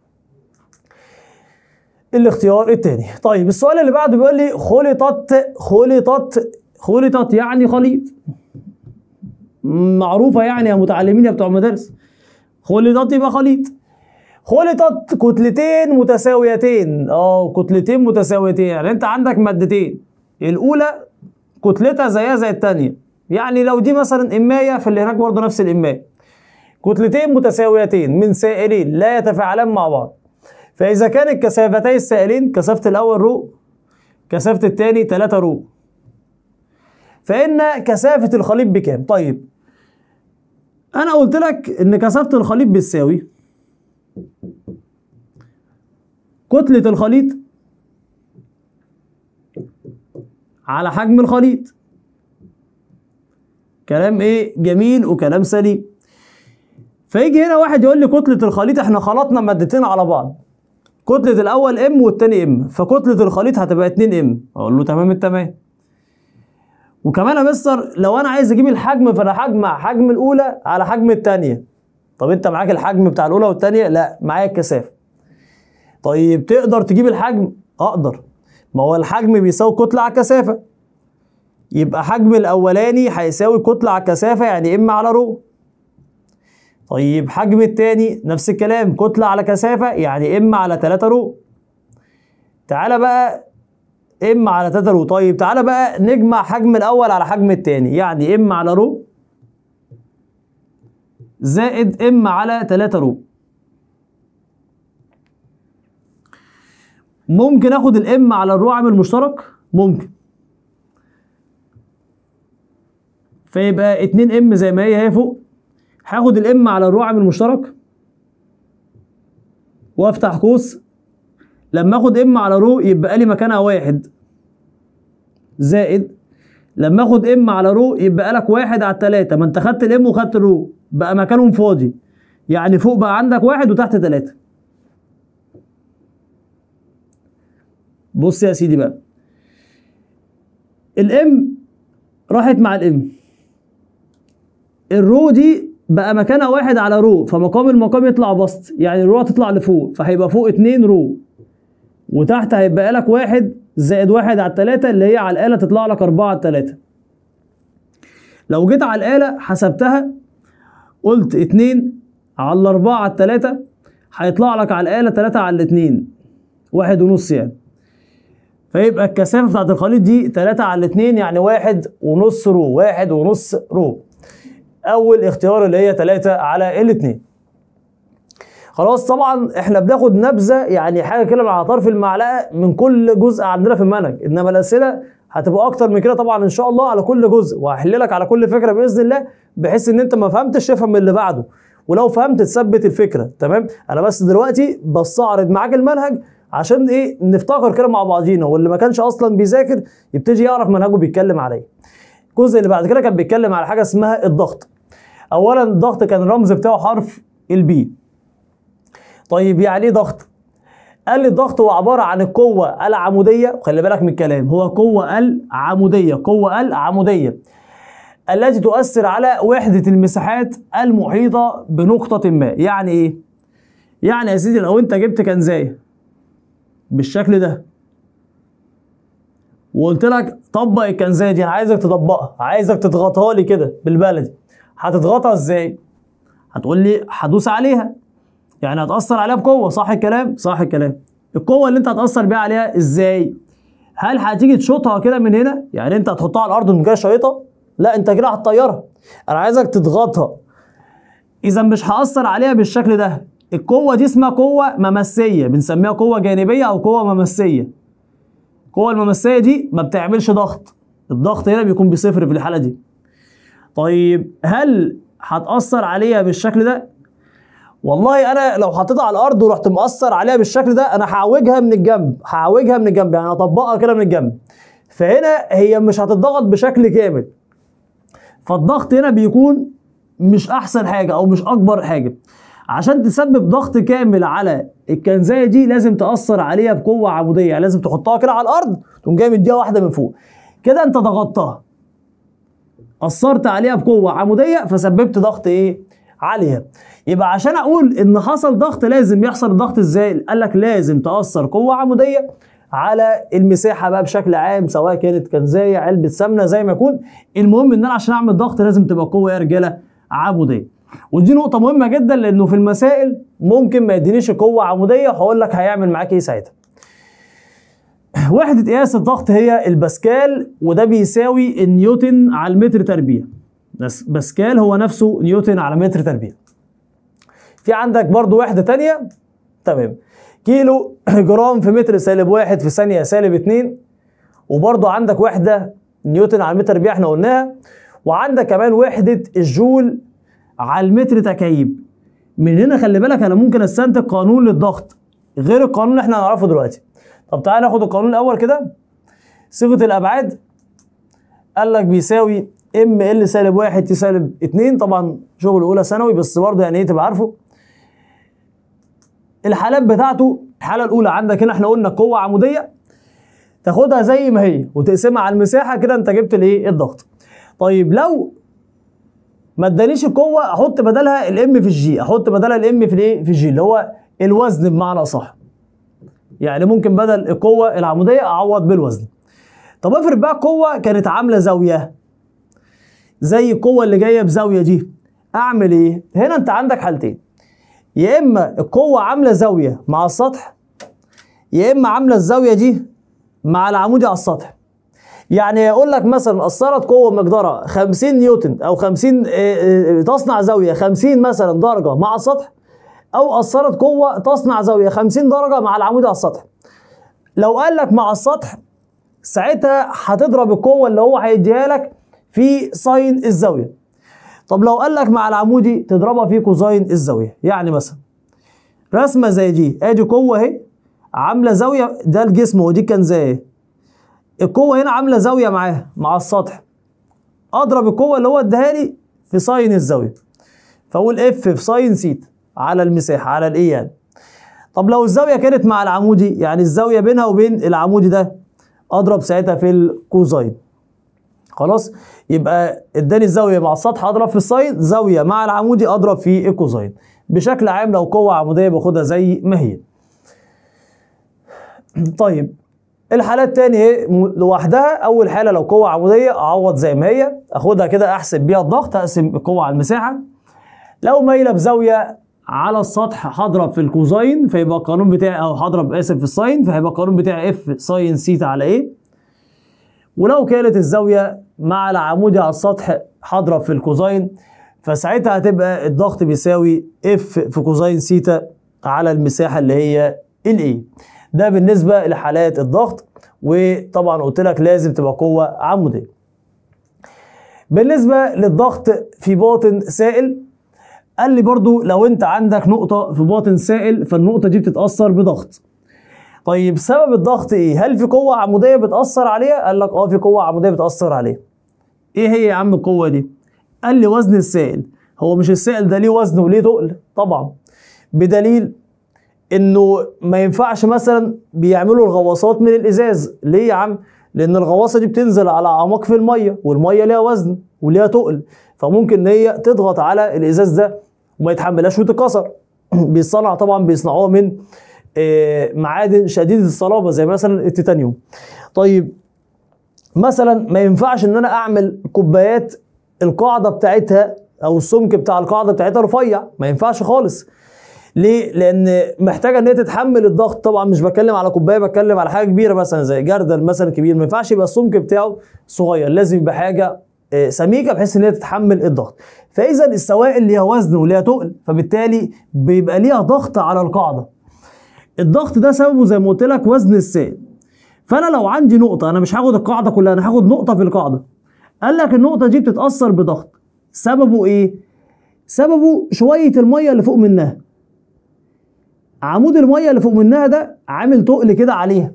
الاختيار الثاني طيب السؤال اللي بعده بيقول لي خلطت خلطت خلطت يعني خليط معروفه يعني يا متعلمين يا بتوع المدارس خلطت يبقى خليط خلطت كتلتين متساويتين اه كتلتين متساويتين يعني انت عندك مادتين الاولى كتلتها زيها زي الثانيه يعني لو دي مثلا امايه فاللي هناك برضه نفس الامايه كتلتين متساويتين من سائلين لا يتفاعلان مع بعض فإذا كانت كثافتي السائلين كثافة الأول رو كثافة الثاني 3 رو فإن كثافة الخليط بكام؟ طيب أنا قلت لك إن كثافة الخليط بتساوي كتلة الخليط على حجم الخليط كلام ايه جميل وكلام سليم فيجي هنا واحد يقول لي كتله الخليط احنا خلطنا مادتين على بعض كتله الاول ام والتاني ام فكتله الخليط هتبقى 2 ام اقول له تمام التمام وكمان يا مستر لو انا عايز اجيب الحجم فانا هجمع حجم الاولى على حجم الثانيه طب انت معاك الحجم بتاع الاولى والثانيه لا معايا الكثافه طيب تقدر تجيب الحجم اقدر ما هو الحجم بيساوي كتله على الكثافه يبقى حجم الاولاني هيساوي كتله على الكثافه يعني ام على رو طيب حجم التاني نفس الكلام كتلة على كثافة يعني ام على 3 رو تعالى بقى ام على 3 رو طيب تعالى بقى نجمع حجم الاول على حجم التاني يعني ام على رو زائد ام على 3 رو ممكن اخد الام على الرو عامل مشترك ممكن فيبقى 2 ام زي ما هي هي فوق هاخد الام على الرو عامل المشترك وافتح قوس لما اخد ام على رو يبقى لي مكانها واحد زائد لما اخد ام على رو يبقى لك واحد على التلاتة ما انت خدت الام وخدت الرو بقى مكانهم فاضي يعني فوق بقى عندك واحد وتحت تلاتة بص يا سيدي بقى الام راحت مع الام الرو دي بقى مكانها واحد على رو فمقام المقام يطلع بسط يعني الرو هتطلع لفوق فهيبقى فوق اتنين رو وتحت هيبقى لك واحد زائد واحد على التلاتة اللي هي على الآلة تطلع لك أربعة على التلاتة لو جيت على الآلة حسبتها قلت اتنين على الأربعة على التلاتة هيطلع لك على الآلة تلاتة على الاتنين واحد ونص يعني فيبقى الكثافة بتاعت الخليط دي تلاتة على الاتنين يعني واحد ونص رو واحد ونص رو اول اختيار اللي هي 3 على ال2 خلاص طبعا احنا بناخد نبذه يعني حاجه كده على طرف المعلقه من كل جزء عندنا في المنهج انما الاسئله هتبقى اكتر من كده طبعا ان شاء الله على كل جزء وهحل لك على كل فكره باذن الله بحيث ان انت ما فهمتش افهم اللي بعده ولو فهمت تثبت الفكره تمام انا بس دلوقتي بستعرض معاك المنهج عشان ايه نفتكر كده مع بعضينا واللي ما كانش اصلا بيذاكر يبتدي يعرف منهجه بيتكلم عليه إيه. الجزء اللي بعد كده كان بيتكلم على حاجه اسمها الضغط اولا الضغط كان الرمز بتاعه حرف البي طيب يعني ايه ضغط قال لي الضغط هو عباره عن القوه العموديه وخلي بالك من الكلام هو قوه العموديه قوه العموديه التي تؤثر على وحده المساحات المحيطه بنقطه ما يعني ايه يعني يا سيدي لو انت جبت كنزايه بالشكل ده وقلت لك طبق الكنزايه دي انا عايزك تطبقها عايزك تضغطها لي كده بالبلدي هتضغطها ازاي؟ هتقول لي هدوس عليها يعني هتأثر عليها بقوة صح الكلام؟ صح الكلام القوة اللي انت هتأثر بيها عليها ازاي؟ هل هتيجي تشوطها كده من هنا؟ يعني انت هتحطها على الأرض من كده شريطة؟ لا انت كده هتطيرها انا عايزك تضغطها اذا مش هأثر عليها بالشكل ده القوة دي اسمها قوة ممسية بنسميها قوة جانبية أو قوة ممسية القوة الممسية دي ما بتعملش ضغط الضغط هنا بيكون بصفر في الحالة دي طيب هل هتأثر عليها بالشكل ده؟ والله انا لو حطيتها على الارض ورحت مأثر عليها بالشكل ده انا هعوجها من الجنب هعوجها من الجنب يعني هطبقها كده من الجنب فهنا هي مش هتتضغط بشكل كامل فالضغط هنا بيكون مش احسن حاجه او مش اكبر حاجه عشان تسبب ضغط كامل على الكنزايه دي لازم تاثر عليها بقوه عموديه يعني لازم تحطها كده على الارض تقوم جاي مديها واحده من فوق كده انت ضغطتها اثرت عليها بقوه عموديه فسببت ضغط ايه عليها يبقى عشان اقول ان حصل ضغط لازم يحصل الضغط ازاي قال لك لازم تاثر قوه عموديه على المساحه بقى بشكل عام سواء كانت كنزايه علبه سمنه زي ما يكون المهم ان انا عشان اعمل ضغط لازم تبقى قوه يا رجاله عموديه ودي نقطه مهمه جدا لانه في المسائل ممكن ما يدينيش قوه عموديه وهقول لك هيعمل معاك ايه ساعتها وحدة قياس الضغط هي الباسكال وده بيساوي النيوتن على المتر تربيع بس باسكال هو نفسه نيوتن على متر تربيع في عندك برضو وحدة تانية تمام كيلو جرام في متر سالب واحد في ثانية سالب اتنين وبرضو عندك وحدة نيوتن على المتر تربيع احنا قلناها وعندك كمان وحدة الجول على المتر تكعيب من هنا خلي بالك انا ممكن استنتج قانون للضغط غير القانون اللي احنا هنعرفه دلوقتي طب تعال ناخد القانون الاول كده صيغه الابعاد قال لك بيساوي ام ال سالب واحد تي سالب اتنين طبعا شغل اولى ثانوي بس برضه يعني ايه تبقى عارفه الحالات بتاعته الحاله الاولى عندك هنا احنا قلنا قوه عموديه تاخدها زي ما هي وتقسمها على المساحه كده انت جبت الايه الضغط طيب لو ما ادانيش القوه احط بدلها الام في الجي احط بدلها الام في الايه في الجي اللي هو الوزن بمعنى اصح يعني ممكن بدل القوه العموديه اعوض بالوزن طب افرض بقى قوه كانت عامله زاويه زي القوه اللي جايه بزاويه دي اعمل ايه هنا انت عندك حالتين يا اما القوه عامله زاويه مع السطح يا اما عامله الزاويه دي مع العمودي على السطح يعني يقول لك مثلا اثرت قوه مقدارها 50 نيوتن او 50 آه، آه، تصنع زاويه 50 مثلا درجه مع السطح او اثرت قوه تصنع زاويه 50 درجه مع العمود على السطح لو قال لك مع السطح ساعتها هتضرب القوه اللي هو هيديها لك في ساين الزاويه طب لو قال لك مع العمودي تضربها في كوزاين الزاويه يعني مثلا رسمه زي دي ادي قوه اهي عامله زاويه ده الجسم ودي كان زي ايه القوه هنا عامله زاويه معاها مع السطح اضرب القوه اللي هو اداها لي في ساين الزاويه فاقول اف في ساين سيتا على المساحه على الايه يعني طب لو الزاويه كانت مع العمودي يعني الزاويه بينها وبين العمودي ده اضرب ساعتها في الكوزين خلاص يبقى اداني الزاويه مع السطح اضرب في الصين زاويه مع العمودي اضرب في الكوزين بشكل عام لو قوه عموديه باخدها زي ما هي طيب تاني ايه لوحدها أول حالة لو قوة عمودية أعوض زي ما هي أخدها كده أحسب بيها الضغط أقسم القوة على المساحة لو مايلة بزاوية على السطح هضرب في الكوزين فيبقى القانون بتاعي او هضرب اسف في الساين فهيبقى القانون بتاعي اف ساين سيتا على ايه ولو كانت الزاويه مع العمودي على السطح هضرب في الكوزين فساعتها هتبقى الضغط بيساوي اف في كوزين سيتا على المساحه اللي هي الاي ده بالنسبه لحالات الضغط وطبعا قلت لك لازم تبقى قوه عموديه بالنسبه للضغط في باطن سائل قال لي برضو لو انت عندك نقطة في باطن سائل فالنقطة دي بتتأثر بضغط طيب سبب الضغط ايه؟ هل في قوة عمودية بتأثر عليها؟ قال لك اه في قوة عمودية بتأثر عليها. ايه هي يا عم القوة دي؟ قال لي وزن السائل، هو مش السائل ده ليه وزن وليه تقل؟ طبعا. بدليل انه ما ينفعش مثلا بيعملوا الغواصات من الازاز، ليه يا عم؟ لان الغواصة دي بتنزل على اعماق في المية، والمية ليها وزن وليها تقل، فممكن ان هي تضغط على الازاز ده وما يتحملهاش وتتكسر بيتصنع طبعا بيصنعوها من آه، معادن شديده الصلابه زي مثلا التيتانيوم طيب مثلا ما ينفعش ان انا اعمل كوبايات القاعده بتاعتها او السمك بتاع القاعده بتاعتها رفيع ما ينفعش خالص ليه؟ لأن محتاجة إن هي تتحمل الضغط، طبعا مش بتكلم على كوباية بتكلم على حاجة كبيرة مثلا زي جردل مثلا كبير، ما ينفعش يبقى السمك بتاعه صغير، لازم يبقى حاجة آه، سميكه بحيث ان هي تتحمل الضغط فاذا السوائل ليها وزن وليها تقل فبالتالي بيبقى ليها ضغط على القاعده الضغط ده سببه زي ما قلت لك وزن السائل فانا لو عندي نقطه انا مش هاخد القاعده كلها انا هاخد نقطه في القاعده قال لك النقطه دي بتتاثر بضغط سببه ايه سببه شويه الميه اللي فوق منها عمود الميه اللي فوق منها ده عامل تقل كده عليها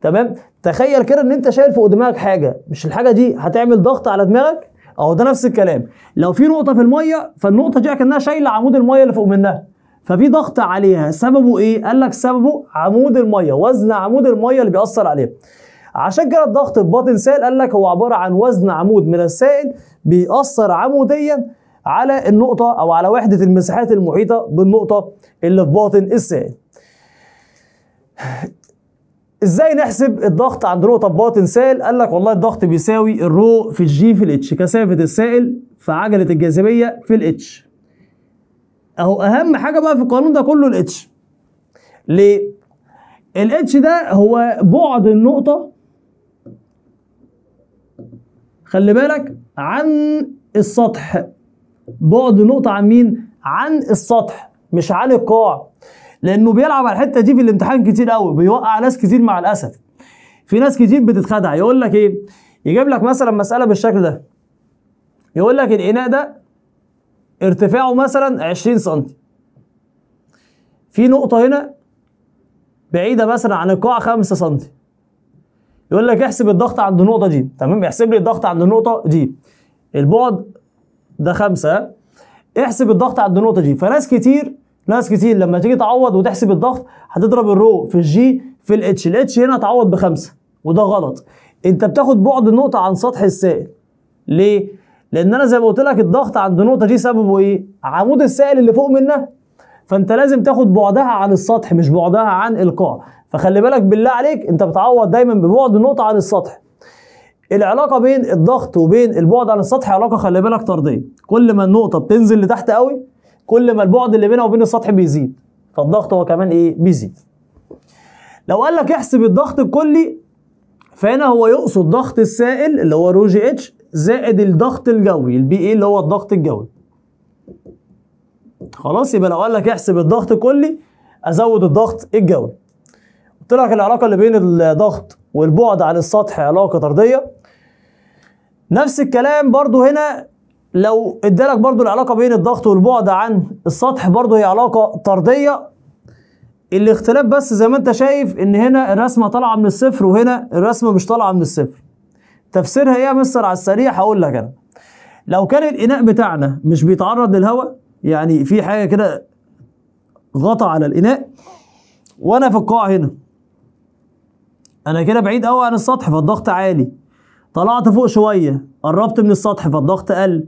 تمام تخيل كده ان انت شايل فوق دماغك حاجه مش الحاجه دي هتعمل ضغط على دماغك اهو ده نفس الكلام لو في نقطه في الميه فالنقطه دي كانها شايله عمود الميه اللي فوق منها ففي ضغط عليها سببه ايه قال لك سببه عمود الميه وزن عمود الميه اللي بيأثر عليها عشان كده الضغط في باطن سائل قال لك هو عباره عن وزن عمود من السائل بيأثر عموديا على النقطه او على وحده المساحات المحيطه بالنقطه اللي في باطن السائل ازاي نحسب الضغط عند رو طباط سائل قال لك والله الضغط بيساوي الرو في الجي في الاتش كثافه السائل في عجله الجاذبيه في الاتش اهو اهم حاجه بقى في القانون ده كله الاتش ليه الاتش ده هو بعد النقطه خلي بالك عن السطح بعد نقطه عن مين عن السطح مش عن القاع لانه بيلعب على الحته دي في الامتحان كتير قوي بيوقع ناس كتير مع الاسف في ناس كتير بتتخدع يقول لك ايه يجيب لك مثلا مساله بالشكل ده يقول لك الاناء ده ارتفاعه مثلا 20 سم في نقطه هنا بعيده مثلا عن القاع 5 سم يقول لك احسب الضغط عند النقطه دي تمام احسب لي الضغط عند النقطه دي البعد ده 5 احسب الضغط عند النقطه دي فناس كتير ناس كتير لما تيجي تعوض وتحسب الضغط هتضرب الرو في الجي في الاتش الاتش هنا هتعوض بخمسة وده غلط انت بتاخد بعد نقطة عن سطح السائل ليه؟ لان انا زي ما قلت لك الضغط عند النقطة دي سببه ايه؟ عمود السائل اللي فوق منها فانت لازم تاخد بعدها عن السطح مش بعدها عن القاع فخلي بالك بالله عليك انت بتعوض دايما ببعد نقطة عن السطح العلاقة بين الضغط وبين البعد عن السطح علاقة خلي بالك طردية كل ما النقطة بتنزل لتحت قوي كل ما البعد اللي بينها وبين السطح بيزيد فالضغط هو كمان ايه بيزيد لو قال لك احسب الضغط الكلي فهنا هو يقصد ضغط السائل اللي هو رو جي اتش زائد الضغط الجوي البي ايه اللي هو الضغط الجوي خلاص يبقى لو قال لك احسب الضغط الكلي ازود الضغط الجوي قلت لك العلاقه اللي بين الضغط والبعد عن السطح علاقه طرديه نفس الكلام برضو هنا لو ادالك برضو العلاقة بين الضغط والبعد عن السطح برضو هي علاقة طردية الاختلاف بس زي ما انت شايف ان هنا الرسمة طالعة من الصفر وهنا الرسمة مش طالعة من الصفر تفسيرها ايه يا مستر على السريع هقول لك انا لو كان الاناء بتاعنا مش بيتعرض للهواء يعني في حاجة كده غطا على الاناء وانا في القاع هنا انا كده بعيد قوي عن السطح فالضغط عالي طلعت فوق شويه قربت من السطح فالضغط قل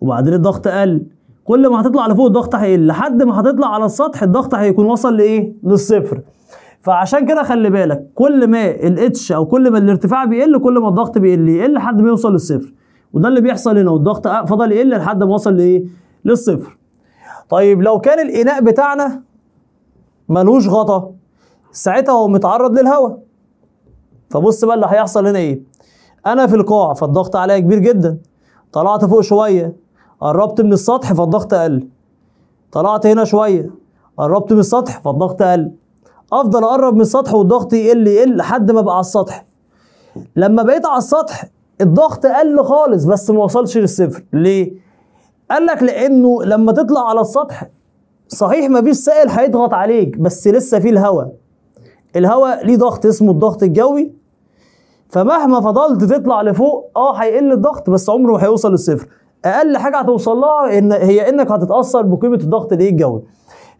وبعدين الضغط قل كل ما هتطلع لفوق الضغط هيقل لحد ما هتطلع على السطح الضغط هيكون وصل لايه للصفر فعشان كده خلي بالك كل ما الاتش او كل ما الارتفاع بيقل كل ما الضغط بيقل يقل لحد ما يوصل للصفر وده اللي بيحصل هنا والضغط فضل يقل لحد ما وصل لايه للصفر طيب لو كان الاناء بتاعنا ملوش غطا ساعتها هو متعرض للهواء فبص بقى اللي هيحصل هنا ايه انا في القاع فالضغط عليا كبير جدا طلعت فوق شويه قربت من السطح فالضغط أقل طلعت هنا شوية قربت من السطح فالضغط أقل أفضل أقرب من السطح والضغط يقل يقل لحد ما أبقى على السطح لما بقيت على السطح الضغط قل خالص بس ما وصلش للصفر ليه؟ قال لك لأنه لما تطلع على السطح صحيح مفيش سائل هيضغط عليك بس لسه فيه الهواء الهواء ليه ضغط اسمه الضغط الجوي فمهما فضلت تطلع لفوق اه هيقل الضغط بس عمره ما هيوصل للصفر اقل حاجه هتوصل لها ان هي انك هتتاثر بقيمه الضغط الايه الجوي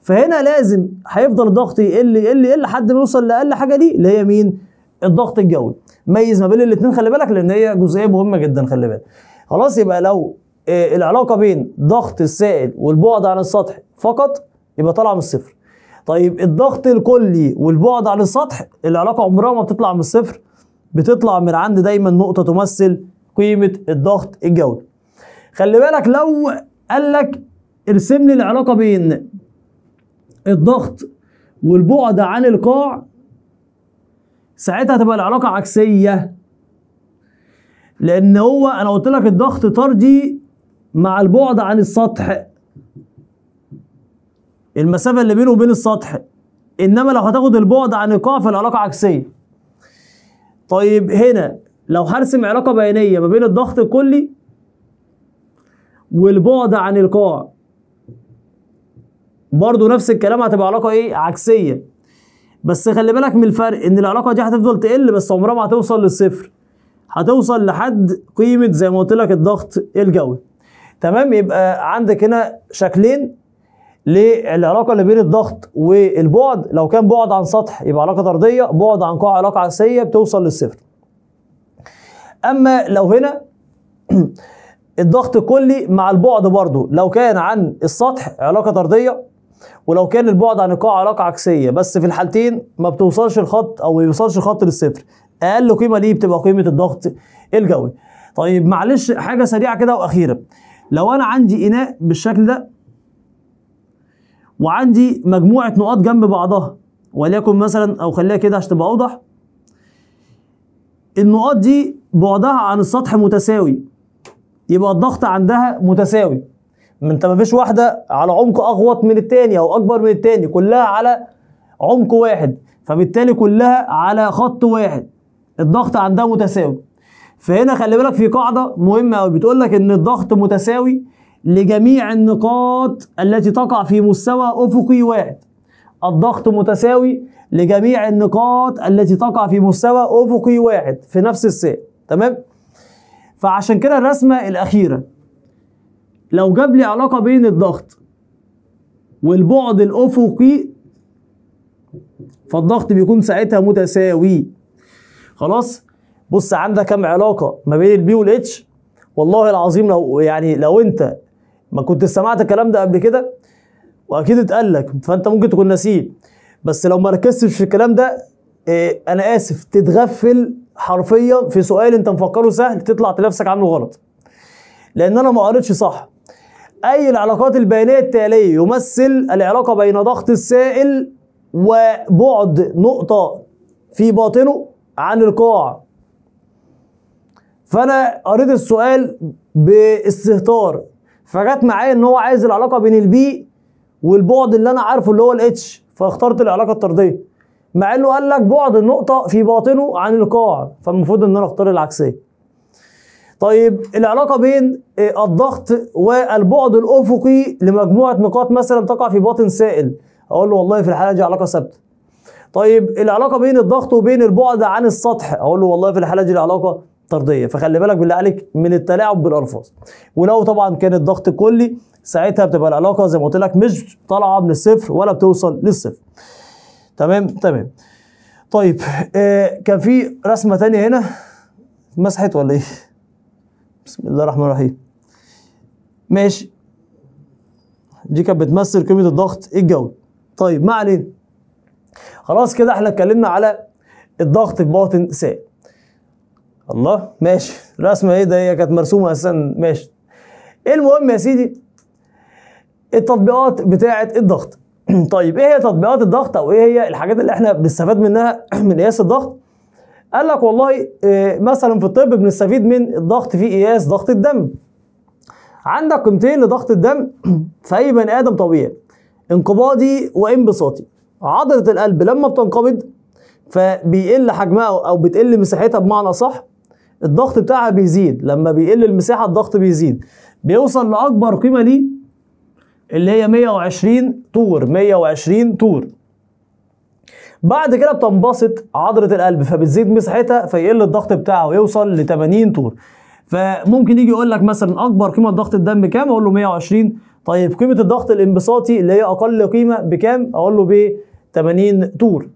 فهنا لازم هيفضل الضغط يقل يقل يقل لحد ما يوصل لاقل حاجه دي اللي هي مين الضغط الجوي ميز ما بين الاثنين خلي بالك لان هي جزئيه مهمه جدا خلي بالك خلاص يبقى لو آه، العلاقه بين ضغط السائل والبعد عن السطح فقط يبقى طالعه من الصفر طيب الضغط الكلي والبعد عن السطح العلاقه عمرها ما بتطلع من الصفر بتطلع من عند دايما نقطه تمثل قيمه الضغط الجوي خلي بالك لو قال لك ارسم لي العلاقه بين الضغط والبعد عن القاع ساعتها هتبقى العلاقه عكسيه لان هو انا قلت لك الضغط طردي مع البعد عن السطح المسافه اللي بينه وبين السطح انما لو هتاخد البعد عن القاع فالعلاقه عكسيه طيب هنا لو هرسم علاقه بينيه ما بين الضغط الكلي والبعد عن القاع برضو نفس الكلام هتبقى علاقة ايه عكسية بس خلي بالك من الفرق ان العلاقة دي هتفضل تقل بس عمرها ما هتوصل للصفر هتوصل لحد قيمة زي ما قلت لك الضغط الجوي تمام يبقى عندك هنا شكلين للعلاقه اللي بين الضغط والبعد لو كان بعد عن سطح يبقى علاقه طرديه بعد عن قاع علاقه عكسيه بتوصل للصفر اما لو هنا آه، الضغط الكلي مع البعد برضو لو كان عن السطح علاقة طردية ولو كان البعد عن القاع علاقة عكسية بس في الحالتين ما بتوصلش الخط او ما بيوصلش الخط للصفر اقل قيمة ليه بتبقى قيمة الضغط الجوي طيب معلش حاجة سريعة كده واخيرة لو انا عندي اناء بالشكل ده وعندي مجموعة نقاط جنب بعضها وليكن مثلا او خليها كده عشان تبقى اوضح النقاط دي بعدها عن السطح متساوي يبقى الضغط عندها متساوي ما انت مفيش واحده على عمق اغوط من التاني او اكبر من التاني كلها على عمق واحد فبالتالي كلها على خط واحد الضغط عندها متساوي فهنا خلي بالك في قاعده مهمه قوي بتقول لك ان الضغط متساوي لجميع النقاط التي تقع في مستوى افقي واحد الضغط متساوي لجميع النقاط التي تقع في مستوى افقي واحد في نفس السائل تمام فعشان كده الرسمة الأخيرة لو جاب لي علاقة بين الضغط والبعد الأفقي فالضغط بيكون ساعتها متساوي خلاص بص عندك كام علاقة ما بين البي والاتش والله العظيم لو يعني لو انت ما كنت سمعت الكلام ده قبل كده واكيد اتقال لك فانت ممكن تكون ناسيه بس لو ما ركزتش في الكلام ده اه انا اسف تتغفل حرفيا في سؤال انت مفكره سهل تطلع تلافسك عنه غلط لان انا ما قريتش صح اي العلاقات البيانيه التاليه يمثل العلاقه بين ضغط السائل وبعد نقطه في باطنه عن القاع فانا قريت السؤال باستهتار فجت معايا ان هو عايز العلاقه بين البي والبعد اللي انا عارفه اللي هو الاتش فاخترت العلاقه الطرديه مع انه قال لك بعد النقطه في باطنه عن القاع فالمفروض ان انا اختار العكسيه طيب العلاقه بين آه، الضغط والبعد الافقي لمجموعه نقاط مثلا تقع في باطن سائل اقول له والله في الحاله دي علاقه ثابته طيب العلاقه بين الضغط وبين البعد عن السطح اقول له والله في الحاله دي العلاقه طرديه فخلي بالك بالله عليك من التلاعب بالالفاظ ولو طبعا كان الضغط كلي ساعتها بتبقى العلاقه زي ما قلت لك مش طالعه من الصفر ولا بتوصل للصفر تمام تمام طيب آه كان في رسمه ثانيه هنا مسحت ولا ايه بسم الله الرحمن الرحيم ماشي دي كانت بتمثل قيمه الضغط إيه الجوي طيب ما علينا خلاص كده احنا اتكلمنا على الضغط في باطن سائل الله ماشي رسمه ايه ده هي كانت مرسومه اساسا ماشي المهم يا سيدي التطبيقات بتاعه الضغط طيب ايه هي تطبيقات الضغط او ايه هي الحاجات اللي احنا بنستفاد منها من قياس الضغط قال لك والله آه، مثلا في الطب بنستفيد من الضغط في قياس ضغط الدم عندك قيمتين لضغط الدم في اي بني ادم طبيعي انقباضي وانبساطي عضله القلب لما بتنقبض فبيقل حجمها او بتقل مساحتها بمعنى صح الضغط بتاعها بيزيد لما بيقل المساحه الضغط بيزيد بيوصل لاكبر قيمه ليه اللي هي 120 طور 120 طور بعد كده بتنبسط عضله القلب فبتزيد مساحتها فيقل الضغط بتاعه ويوصل ل 80 طور فممكن يجي يقول لك مثلا اكبر قيمه ضغط الدم كام اقول له 120 طيب قيمه الضغط الانبساطي اللي هي اقل قيمه بكام اقول له ب 80 طور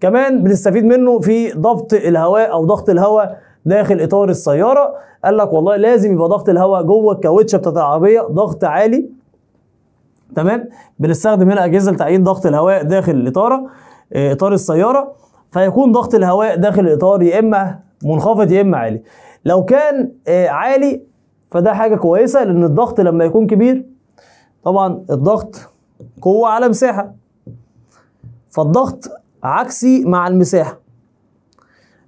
كمان بنستفيد منه في ضبط الهواء او ضغط الهواء داخل اطار السياره قال لك والله لازم يبقى ضغط الهواء جوه الكاوتشه بتاعت العربيه ضغط عالي تمام بنستخدم هنا اجهزه لتعيين ضغط الهواء داخل الاطاره آه، اطار السياره فيكون ضغط الهواء داخل الاطار يا اما منخفض يا اما عالي لو كان آه، عالي فده حاجه كويسه لان الضغط لما يكون كبير طبعا الضغط قوه على مساحه فالضغط عكسي مع المساحه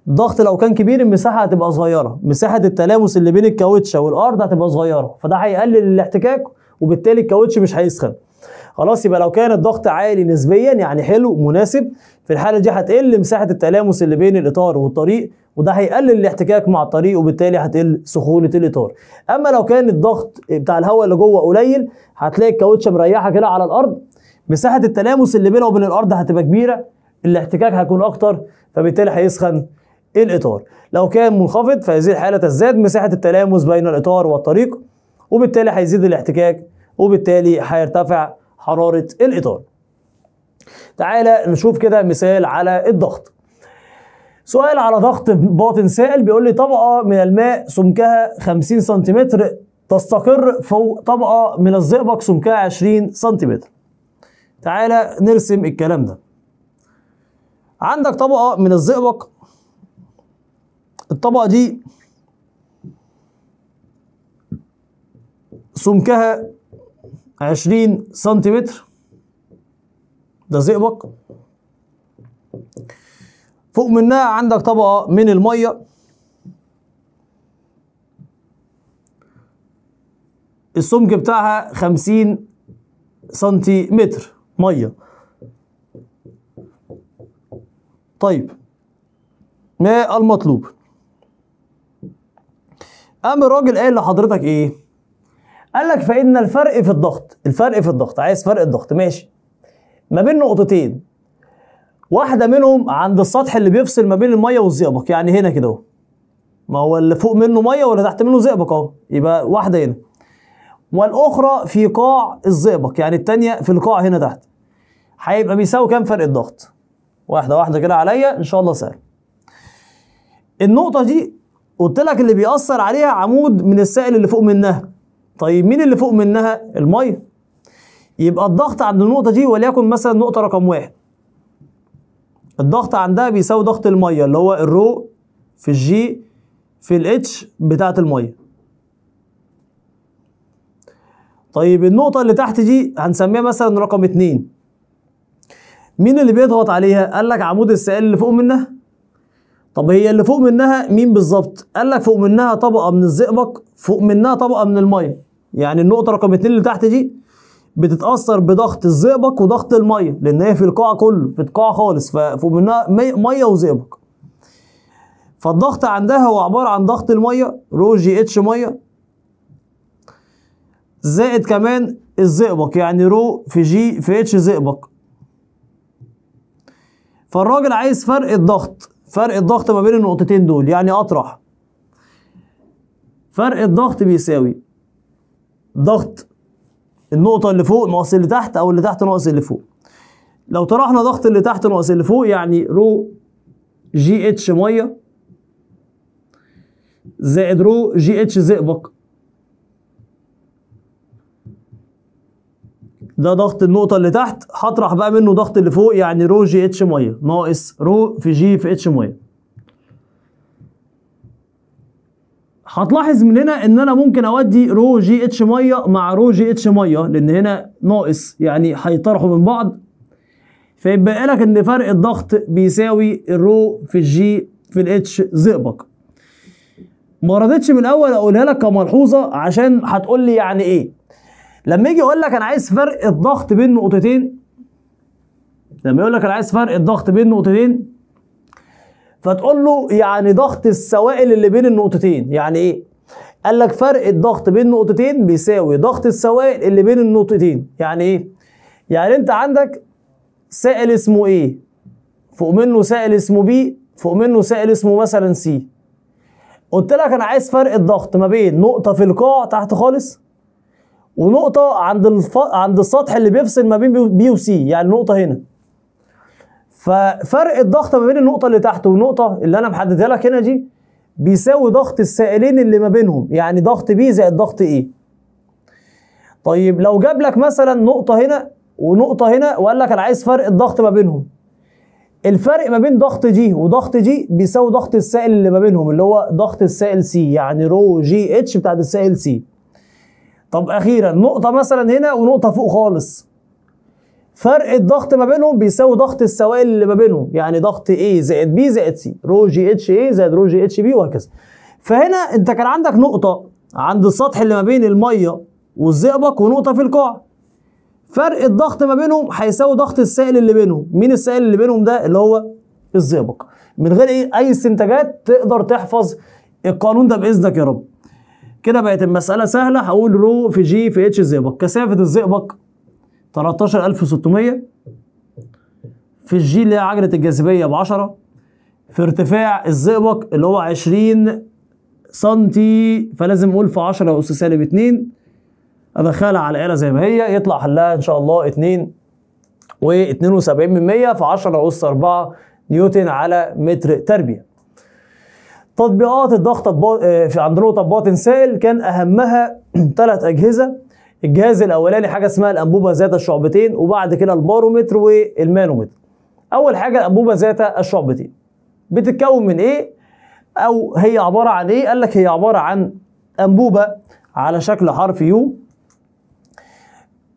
الضغط لو كان كبير المساحه هتبقى صغيره مساحه التلامس اللي بين الكاوتشه والارض هتبقى صغيره فده هيقلل الاحتكاك وبالتالي الكاوتش مش هيسخن خلاص يبقى لو كان الضغط عالي نسبيا يعني حلو مناسب في الحاله دي هتقل مساحه التلامس اللي بين الاطار والطريق وده هيقلل الاحتكاك مع الطريق وبالتالي هتقل سخونه الاطار اما لو كان الضغط بتاع الهواء اللي جوه قليل هتلاقي الكاوتشه مريحه كده على الارض مساحه التلامس اللي بينها وبين الارض هتبقى كبيره الاحتكاك هيكون اكتر فبالتالي هيسخن الاطار لو كان منخفض فهذه الحاله تزداد مساحه التلامس بين الاطار والطريق وبالتالي هيزيد الاحتكاك وبالتالي هيرتفع حرارة الإطار تعالى نشوف كده مثال على الضغط سؤال على ضغط باطن سائل بيقول لي طبقة من الماء سمكها 50 سنتيمتر تستقر فوق طبقة من الزئبق سمكها 20 سنتيمتر تعالى نرسم الكلام ده عندك طبقة من الزئبق الطبقة دي سمكها 20 سنتيمتر ده زئبق فوق منها عندك طبقة من المية السمك بتاعها 50 سنتيمتر مية طيب ما المطلوب قام الراجل قال لحضرتك ايه قال لك فإن الفرق في الضغط الفرق في الضغط عايز فرق الضغط ماشي ما بين نقطتين واحدة منهم عند السطح اللي بيفصل ما بين المية والزئبق يعني هنا كده اهو ما هو اللي فوق منه مية واللي تحت منه زئبق اهو يبقى واحدة هنا والأخرى في قاع الزئبق يعني التانية في القاع هنا تحت هيبقى بيساوي كام فرق الضغط واحدة واحدة كده عليا إن شاء الله سهل النقطة دي قلت لك اللي بيأثر عليها عمود من السائل اللي فوق منها طيب مين اللي فوق منها الميه يبقى الضغط عند النقطه دي وليكن مثلا نقطه رقم واحد الضغط عندها بيساوي ضغط الميه اللي هو الرو في الجي في الاتش بتاعه الميه طيب النقطه اللي تحت دي هنسميها مثلا رقم اتنين مين اللي بيضغط عليها قال لك عمود السائل اللي فوق منها طب هي اللي فوق منها مين بالظبط؟ قال لك فوق منها طبقه من الزئبق فوق منها طبقه من الميه يعني النقطه رقم 2 اللي تحت دي بتتاثر بضغط الزئبق وضغط الميه لان هي في القاع كله في القاع خالص ففوق منها ميه وزئبق فالضغط عندها هو عباره عن ضغط الميه رو جي اتش ميه زائد كمان الزئبق يعني رو في جي في اتش زئبق فالراجل عايز فرق الضغط فرق الضغط ما بين النقطتين دول يعني اطرح فرق الضغط بيساوي ضغط النقطه اللي فوق ناقص اللي تحت او اللي تحت ناقص اللي فوق لو طرحنا ضغط اللي تحت ناقص اللي فوق يعني رو جي اتش ميه زائد رو جي اتش زئبق ده ضغط النقطه اللي تحت هطرح بقى منه ضغط اللي فوق يعني رو جي اتش ميه ناقص رو في جي في اتش ميه هتلاحظ من هنا ان انا ممكن اودي رو جي اتش ميه مع رو جي اتش ميه لان هنا ناقص يعني هيطرحوا من بعض فيبقى لك ان فرق الضغط بيساوي الرو في الجي في الاتش زئبق ما رضيتش من الاول اقولها لك كملحوظه عشان هتقول لي يعني ايه لما يجي يقول لك انا عايز فرق الضغط بين نقطتين لما يقول لك انا عايز فرق الضغط بين نقطتين فتقول له يعني ضغط السوائل اللي بين النقطتين يعني ايه قال لك فرق الضغط بين نقطتين بيساوي ضغط السوائل اللي بين النقطتين يعني ايه يعني انت عندك سائل اسمه ايه فوق منه سائل اسمه بي فوق منه سائل اسمه مثلا سي قلت لك انا عايز فرق الضغط ما بين نقطه في القاع تحت خالص ونقطه عند الف... عند السطح اللي بيفصل ما بين بي وسي يعني نقطه هنا ففرق الضغط ما بين النقطه اللي تحت والنقطه اللي انا محددها لك هنا دي بيساوي ضغط السائلين اللي ما بينهم يعني ضغط بي زائد ضغط إيه طيب لو جاب لك مثلا نقطه هنا ونقطه هنا وقال لك انا عايز فرق الضغط ما بينهم الفرق ما بين ضغط جي وضغط جي بيساوي ضغط السائل اللي ما بينهم اللي هو ضغط السائل سي يعني رو جي اتش بتاعت السائل سي طب اخيرا نقطه مثلا هنا ونقطه فوق خالص فرق الضغط ما بينهم بيساوي ضغط السوائل اللي ما بينهم يعني ضغط A زائد B زائد C رو جي اتش A زائد رو جي اتش B وهكذا فهنا انت كان عندك نقطه عند السطح اللي ما بين الميه والزئبق ونقطه في القاع فرق الضغط ما بينهم هيساوي ضغط السائل اللي بينهم مين السائل اللي بينهم ده اللي هو الزئبق من غير ايه اي استنتاجات تقدر تحفظ القانون ده باذنك يا رب كده بقت المسألة سهلة هقول رو في جي في اتش الزئبق كثافة الزئبق 13600 في الجي اللي هي عجلة الجاذبية ب 10 في ارتفاع الزئبق اللي هو 20 سنتي فلازم اقول في 10 اس سالب 2 ادخلها على الآلة زي ما هي يطلع حلها ان شاء الله 2 و72% في 10 اس 4 نيوتن على متر تربيه تطبيقات الضغط آه، في عند نقطه طبقات سائل كان اهمها ثلاث اجهزه الجهاز الاولاني حاجه اسمها الانبوبه ذات الشعبتين وبعد كده البارومتر والمانومتر اول حاجه الانبوبه ذات الشعبتين بتتكون من ايه او هي عباره عن ايه قال لك هي عباره عن انبوبه على شكل حرف يو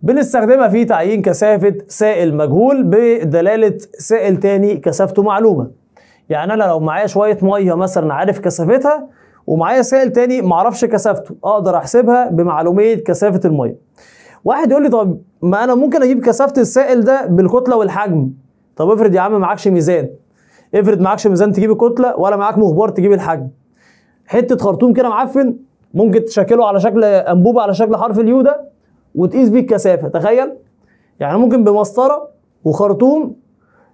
بنستخدمها في تعيين كثافه سائل مجهول بدلاله سائل تاني كثافته معلومه يعني انا لو معايا شويه ميه مثلا عارف كثافتها ومعايا سائل تاني معرفش كثافته اقدر احسبها بمعلوميه كثافه الميه واحد يقول لي طب ما انا ممكن اجيب كثافه السائل ده بالكتله والحجم طب افرض يا عم معكش ميزان افرض معكش ميزان تجيب الكتله ولا معاك مخبار تجيب الحجم حته خرطوم كده معفن ممكن تشكله على شكل انبوبه على شكل حرف اليو ده وتقيس بيه الكثافه تخيل يعني ممكن بمسطره وخرطوم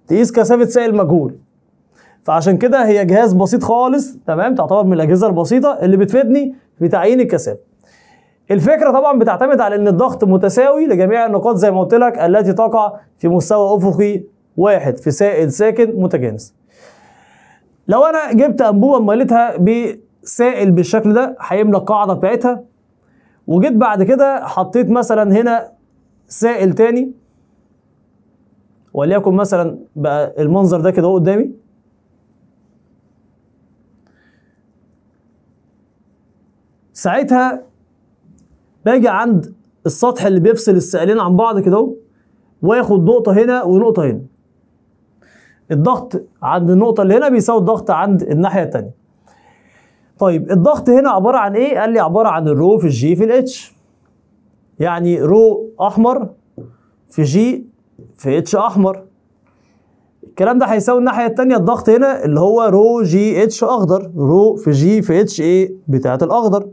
تقيس كثافه سائل مجهول فعشان كده هي جهاز بسيط خالص تمام تعتبر من الاجهزه البسيطه اللي بتفيدني في تعيين الكثافه الفكره طبعا بتعتمد على ان الضغط متساوي لجميع النقاط زي ما قلت لك التي تقع في مستوى افقي واحد في سائل ساكن متجانس لو انا جبت انبوبه مليتها بسائل بالشكل ده هيملى القاعده بتاعتها وجيت بعد كده حطيت مثلا هنا سائل تاني وليكن مثلا بقى المنظر ده كده اهو قدامي ساعتها باجي عند السطح اللي بيفصل السائلين عن بعض كده اهو واخد نقطه هنا ونقطه هنا الضغط عند النقطه اللي هنا بيساوي الضغط عند الناحيه الثانيه طيب الضغط هنا عباره عن ايه قال لي عباره عن الرو في الجي في الاتش يعني رو احمر في جي في اتش احمر الكلام ده هيساوي الناحيه الثانيه الضغط هنا اللي هو رو جي اتش اخضر رو في جي في اتش ايه بتاعه الاخضر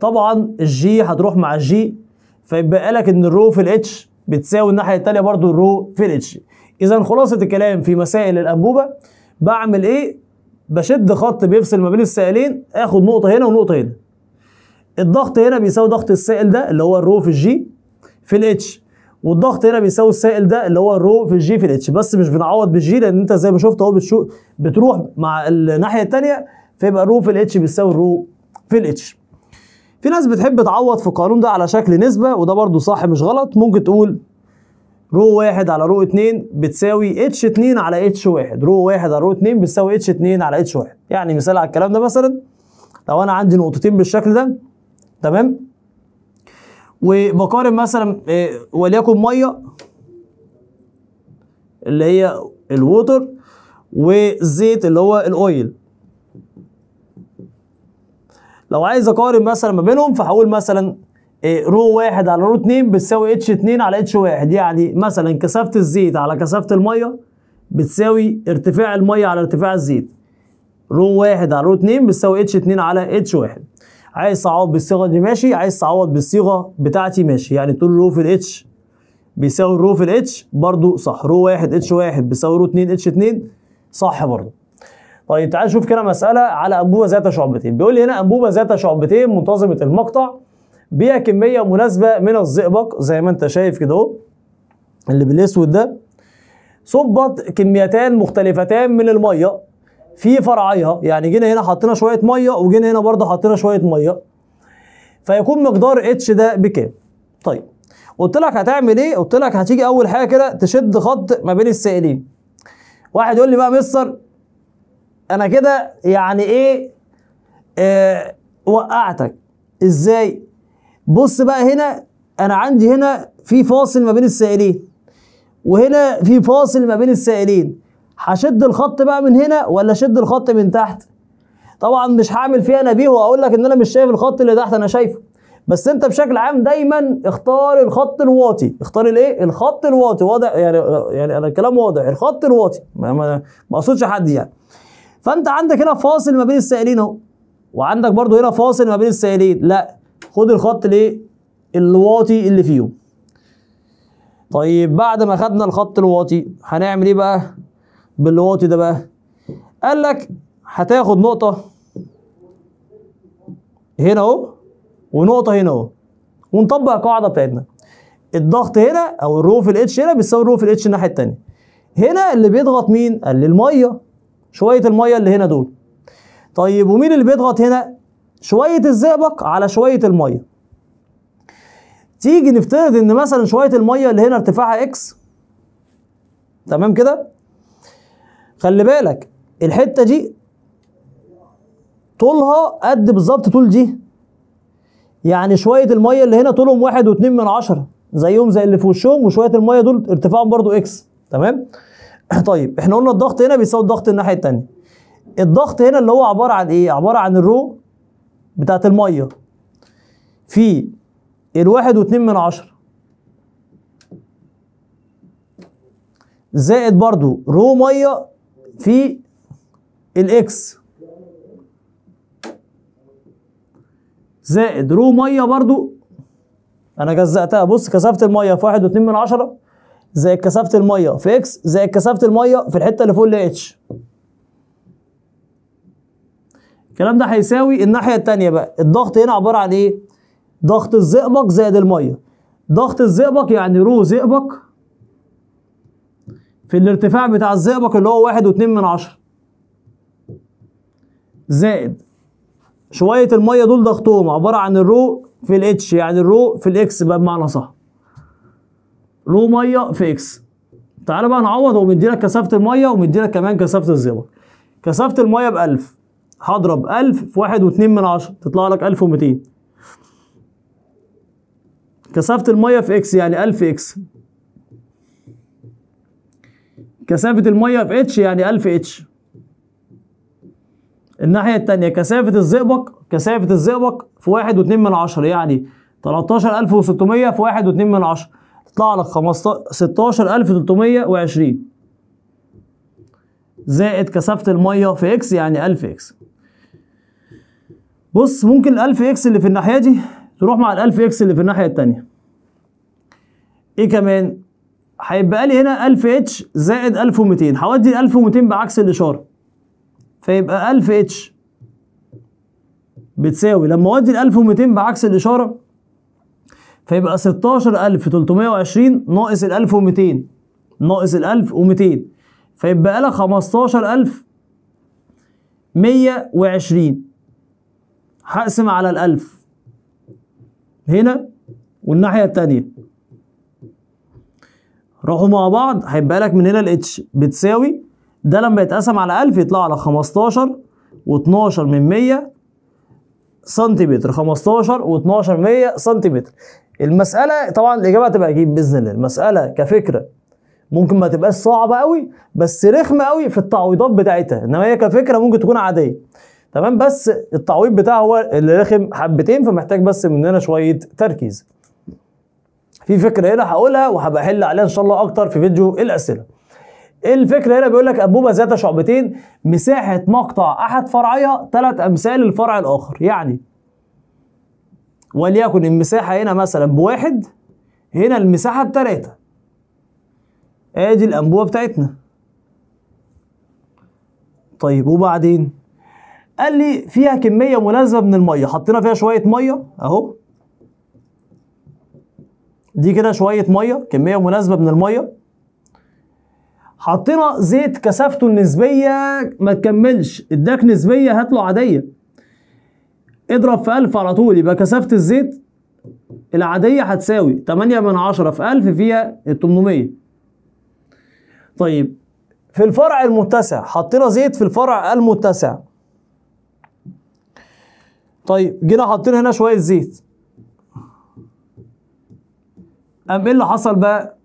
طبعا الجي هتروح مع الجي فيبقى لك ان الرو في الاتش بتساوي الناحيه الثانيه برضو الرو في الاتش اذا خلاصه الكلام في مسائل الانبوبه بعمل ايه بشد خط بيفصل ما بين السائلين اخد نقطه هنا ونقطه هنا الضغط هنا بيساوي ضغط السائل ده اللي هو الرو في الجي في الاتش والضغط هنا بيساوي السائل ده اللي هو الرو في الجي في الاتش بس مش بنعوض بالجي لان انت زي ما شفت اهو بتشو بتروح مع الناحيه الثانيه فيبقى الرو في الاتش بيساوي الرو في الاتش في ناس بتحب تعوض في القانون ده على شكل نسبة وده برضو صح مش غلط ممكن تقول رو واحد على رو اتنين بتساوي اتش اتنين على اتش واحد رو واحد على رو اتنين بتساوي اتش اتنين على اتش واحد يعني مثال على الكلام ده مثلا لو انا عندي نقطتين بالشكل ده تمام وبقارن مثلا آه، وليكن ميه اللي هي الووتر والزيت اللي هو الاويل لو عايز اقارن مثلا ما بينهم فهقول مثلا إيه، رو واحد على رو اتنين بتساوي اتش اتنين على اتش واحد يعني مثلا كثافة الزيت على كثافة المية بتساوي ارتفاع المية على ارتفاع الزيت رو واحد على رو اتنين بتساوي اتش اتنين على اتش واحد عايز اعوض بالصيغة دي ماشي عايز اعوض بالصيغة بتاعتي ماشي يعني طول رو في الاتش بيساوي رو في الاتش برضو صح رو واحد اتش واحد بيساوي رو اتنين اتش اتنين صح برضو طيب تعال نشوف كده مساله على انبوبه ذات شعبتين بيقول لي هنا انبوبه ذات شعبتين منتظمه المقطع بيها كميه مناسبه من الزئبق زي ما انت شايف كده اهو اللي بالاسود ده صبت كميتان مختلفتان من الميه في فرعيها يعني جينا هنا حطينا شويه ميه وجينا هنا برضه حطينا شويه ميه فيكون مقدار اتش ده بكام طيب قلت لك هتعمل ايه قلت لك هتيجي اول حاجه كده تشد خط ما بين السائلين واحد يقول لي بقى مستر انا كده يعني ايه آه وقعتك ازاي بص بقى هنا انا عندي هنا في فاصل ما بين السائلين وهنا في فاصل ما بين السائلين هشد الخط بقى من هنا ولا اشد الخط من تحت طبعا مش هعمل فيها نبيه واقول لك ان انا مش شايف الخط اللي تحت انا شايفه بس انت بشكل عام دايما اختار الخط الواطي اختار الايه الخط الواطي واضح يعني يعني انا الكلام واضح الخط الواطي ما ما اقصدش حد يعني فانت عندك هنا فاصل ما بين السائلين اهو وعندك برضو هنا فاصل ما بين السائلين لا خد الخط ليه الواطي اللي فيهم طيب بعد ما خدنا الخط الواطي هنعمل ايه بقى بالواطي ده بقى قال لك هتاخد نقطة هنا اهو ونقطة هنا اهو ونطبق القاعدة بتاعتنا الضغط هنا او الرو في الاتش هنا بيساوي الرو في الاتش الناحية التانية هنا اللي بيضغط مين؟ قال لي المية شويه الميه اللي هنا دول طيب ومين اللي بيضغط هنا شويه الزئبق على شويه الميه تيجي نفترض ان مثلا شويه الميه اللي هنا ارتفاعها اكس تمام كده خلي بالك الحته دي طولها قد بالظبط طول دي يعني شويه الميه اللي هنا طولهم واحد واتنين من عشرة زيهم زي اللي في وشهم وشويه الميه دول ارتفاعهم برضو اكس تمام طيب احنا قلنا الضغط هنا بيساوي الضغط الناحيه الثانيه الضغط هنا اللي هو عباره عن ايه عباره عن الرو بتاعه الميه في الواحد واتنين من عشرة زائد برضو رو مية في الاكس زائد رو مية برضو انا جزأتها بص كثافة المية في واحد واتنين من عشرة زائد كثافه الميه في اكس زائد كثافه الميه في الحته اللي فوق الاتش الكلام ده هيساوي الناحيه الثانيه بقى الضغط هنا عباره عن ايه ضغط الزئبق زائد الميه ضغط الزئبق يعني رو زئبق في الارتفاع بتاع الزئبق اللي هو واحد واتنين من عشرة زائد شوية المية دول ضغطهم عبارة عن الرو في الاتش يعني الرو في الاكس بقى بمعنى صح له ميه في اكس تعالى بقى نعوض ومديلك كثافه الميه ومديلك كمان كثافه الزئبق كثافه الميه ب 1000 هضرب 1000 في 1.2 من 10 تطلع لك 1200 كثافه الميه في اكس يعني 1000 اكس كثافه الميه في اتش يعني 1000 اتش الناحيه الثانيه كثافه الزئبق كثافه الزئبق في 1.2 من 10 يعني 13600 في 1.2 من 10 يطلع لك 15 16320 زائد كثافة المية في اكس يعني 1000 اكس بص ممكن ال1000 اكس اللي في الناحية دي تروح مع ال1000 اكس اللي في الناحية التانية ايه كمان هيبقى لي هنا 1000 اتش زائد 1200 هودي 1200 بعكس الاشارة فيبقى 1000 اتش بتساوي لما اودي ال 1200 بعكس الاشاره فيبقى 16320 ناقص ال 1200 ناقص ال 1200 فيبقى لك 15120 هقسم على ال 1000 هنا والناحية التانية راحوا مع بعض هيبقى لك من هنا الاتش بتساوي ده لما يتقسم على 1000 يطلع على 15 و12 من 100 سنتيمتر 15 و12 100 سنتيمتر المساله طبعا الاجابه هتبقى اجيب باذن الله المساله كفكره ممكن ما تبقاش صعبه قوي بس رخمه قوي في التعويضات بتاعتها انما هي كفكره ممكن تكون عاديه تمام بس التعويض بتاعها هو اللي رخم حبتين فمحتاج بس مننا شويه تركيز في فكره هنا هقولها وهبقى احل عليها ان شاء الله اكتر في فيديو الاسئله إيه الفكره هنا بيقول لك انبوبه ذات شعبتين مساحه مقطع احد فرعيها ثلاث امثال الفرع الاخر يعني وليكن المساحه هنا مثلا بواحد هنا المساحه بثلاثه ادي الانبوبه بتاعتنا طيب وبعدين قال لي فيها كميه مناسبه من الميه حطينا فيها شويه ميه اهو دي كده شويه ميه كميه مناسبه من الميه حطينا زيت كثافته النسبيه ما تكملش اداك نسبيه هات له عاديه اضرب في 1000 على طول يبقى كثافه الزيت العاديه هتساوي 8 من 10 في 1000 فيها 800 طيب في الفرع المتسع حطينا زيت في الفرع المتسع طيب جينا حطينا هنا شويه زيت قام ايه اللي حصل بقى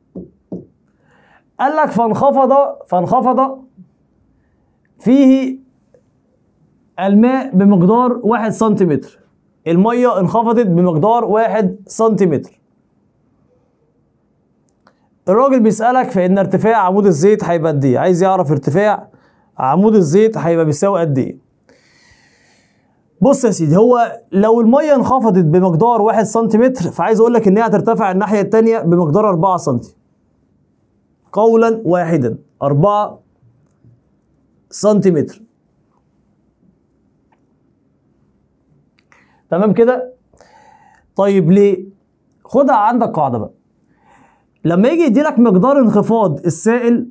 قال لك فانخفض فانخفض فيه الماء بمقدار 1 سنتيمتر المية انخفضت بمقدار 1 سنتيمتر الراجل بيسألك فإن ارتفاع عمود الزيت هيبقى قد إيه؟ عايز يعرف ارتفاع عمود الزيت هيبقى بيساوي قد إيه؟ بص يا سيدي هو لو المية انخفضت بمقدار 1 سنتيمتر فعايز أقول لك إن هي هترتفع الناحية التانية بمقدار 4 سنتيمتر قولا واحدا 4 سنتيمتر تمام كده طيب ليه خدها عندك قاعده بقى لما يجي يديلك مقدار انخفاض السائل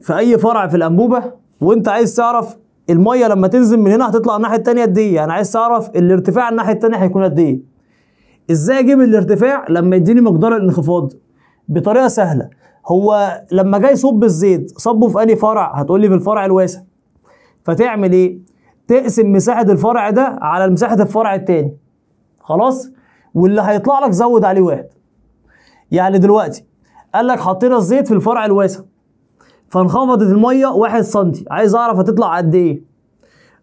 في اي فرع في الانبوبه وانت عايز تعرف الميه لما تنزل من هنا هتطلع الناحيه الثانيه قد ايه انا يعني عايز اعرف الارتفاع الناحيه الثانيه هيكون قد ايه ازاي اجيب الارتفاع لما يديني مقدار الانخفاض بطريقه سهله هو لما جاي يصب الزيت صبه في انهي فرع هتقول لي في الفرع الواسع فتعمل ايه تقسم مساحه الفرع ده على مساحه الفرع الثاني. خلاص واللي هيطلع لك زود عليه واحد يعني دلوقتي قال لك حطينا الزيت في الفرع الواسع فانخفضت الميه 1 سم عايز اعرف هتطلع قد ايه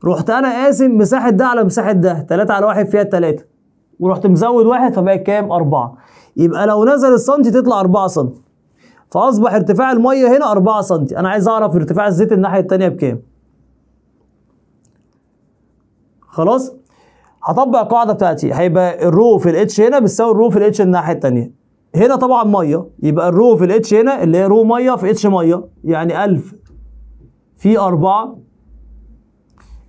رحت انا قاسم مساحه ده على مساحه ده 3 على 1 فيها 3 ورحت مزود واحد فبقت كام 4 يبقى لو نزل السنتي تطلع 4 سم فاصبح ارتفاع الميه هنا 4 سم انا عايز اعرف ارتفاع الزيت الناحيه الثانيه بكام خلاص هطبق القاعده بتاعتي هيبقى الرو في الاتش هنا بتساوي الرو في الاتش الناحيه الثانيه هنا طبعا ميه يبقى الرو في الاتش هنا اللي هي رو ميه في اتش ميه يعني 1000 في 4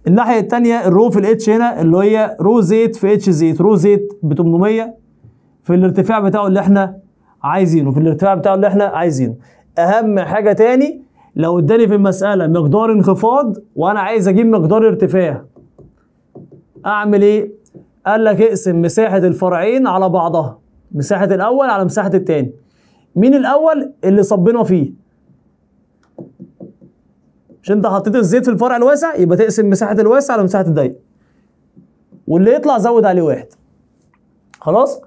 الناحيه الثانيه الرو في الاتش هنا اللي هي رو زيت في اتش زيت رو زيت ب 800 في الارتفاع بتاعه اللي احنا عايزينه في الارتفاع بتاعه اللي احنا عايزينه اهم حاجه تاني لو اداني في المساله مقدار انخفاض وانا عايز اجيب مقدار ارتفاع اعمل ايه قال لك اقسم مساحه الفرعين على بعضها مساحه الاول على مساحه التاني مين الاول اللي صبنا فيه مش انت حطيت الزيت في الفرع الواسع يبقى تقسم مساحه الواسع على مساحه الضيق واللي يطلع زود عليه واحد خلاص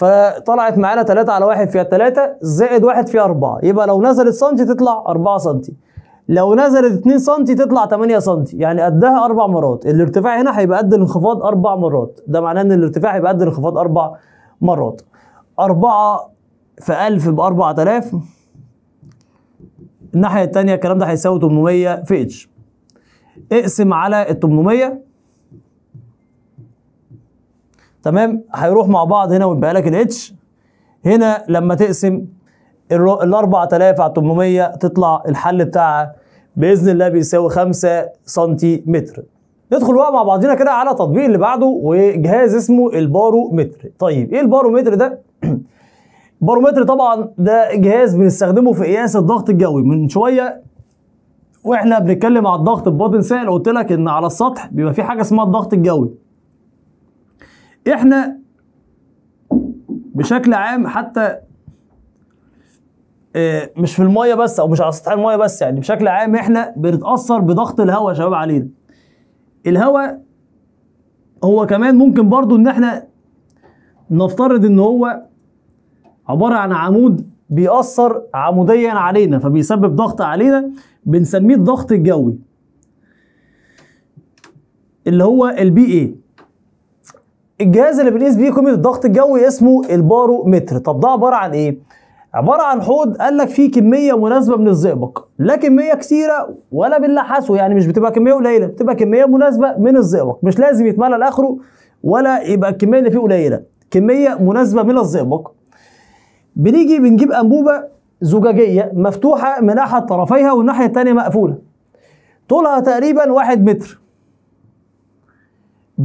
فطلعت معانا 3 على 1 فيها 3 زائد 1 فيها 4 يبقى لو نزلت سم تطلع 4 سم لو نزلت 2 سم تطلع 8 سم يعني قدها اربع مرات الارتفاع هنا هيبقى قد الانخفاض اربع مرات ده معناه ان الارتفاع هيبقى قد الانخفاض اربع مرات 4 في 1000 ب 4000 الناحيه الثانيه الكلام ده هيساوي 800 في اتش اقسم على ال 800 تمام هيروح مع بعض هنا ويبقى لك الاتش هنا لما تقسم ال 4000 على 800 تطلع الحل بتاعها باذن الله بيساوي 5 سنتيمتر ندخل بقى مع بعضنا كده على التطبيق اللي بعده وجهاز اسمه البارومتر طيب ايه البارومتر ده البارومتر طبعا ده جهاز بنستخدمه في قياس الضغط الجوي من شويه واحنا بنتكلم على الضغط بباطن سائل قلت لك ان على السطح بيبقى في حاجه اسمها الضغط الجوي احنا بشكل عام حتى آه، مش في المايه بس او مش على سطح المايه بس يعني بشكل عام احنا بنتاثر بضغط الهواء يا شباب علينا الهواء هو كمان ممكن برضو ان احنا نفترض ان هو عباره عن عمود بيأثر عموديا علينا فبيسبب ضغط علينا بنسميه الضغط الجوي اللي هو البي ايه الجهاز اللي بنقيس بيه كميه الضغط الجوي اسمه البارومتر طب ده عباره عن ايه عباره عن حوض قال لك فيه كميه مناسبه من الزئبق لا كميه كثيره ولا بنلحسه يعني مش بتبقى كميه قليله بتبقى كميه مناسبه من الزئبق مش لازم يتملى لاخره ولا يبقى الكميه اللي فيه قليله كميه مناسبه من الزئبق بنيجي بنجيب انبوبه زجاجيه مفتوحه من احد طرفيها والناحيه الثانيه مقفوله طولها تقريبا واحد متر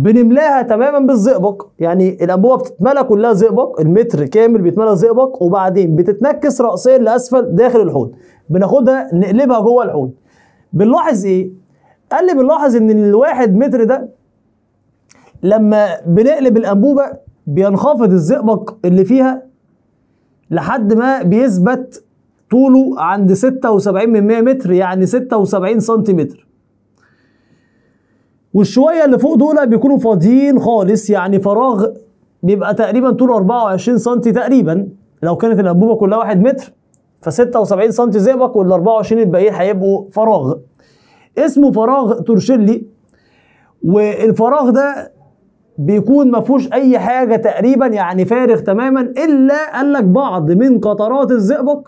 بنملاها تماما بالزئبق يعني الانبوبه بتتملى كلها زئبق المتر كامل بيتملى زئبق وبعدين بتتنكس راسيا لاسفل داخل الحوض بناخدها نقلبها جوه الحوض بنلاحظ ايه قال لي بنلاحظ ان الواحد متر ده لما بنقلب الانبوبه بينخفض الزئبق اللي فيها لحد ما بيثبت طوله عند 76 من 100 متر يعني 76 سنتيمتر والشويه اللي فوق دول بيكونوا فاضيين خالص يعني فراغ بيبقى تقريبا طوله 24 سم تقريبا لو كانت الانبوبه كلها 1 متر ف 76 سم زئبق وال 24 الباقيين هيبقوا فراغ اسمه فراغ تورشيلي والفراغ ده بيكون ما فيهوش اي حاجه تقريبا يعني فارغ تماما الا قال لك بعض من قطرات الزئبق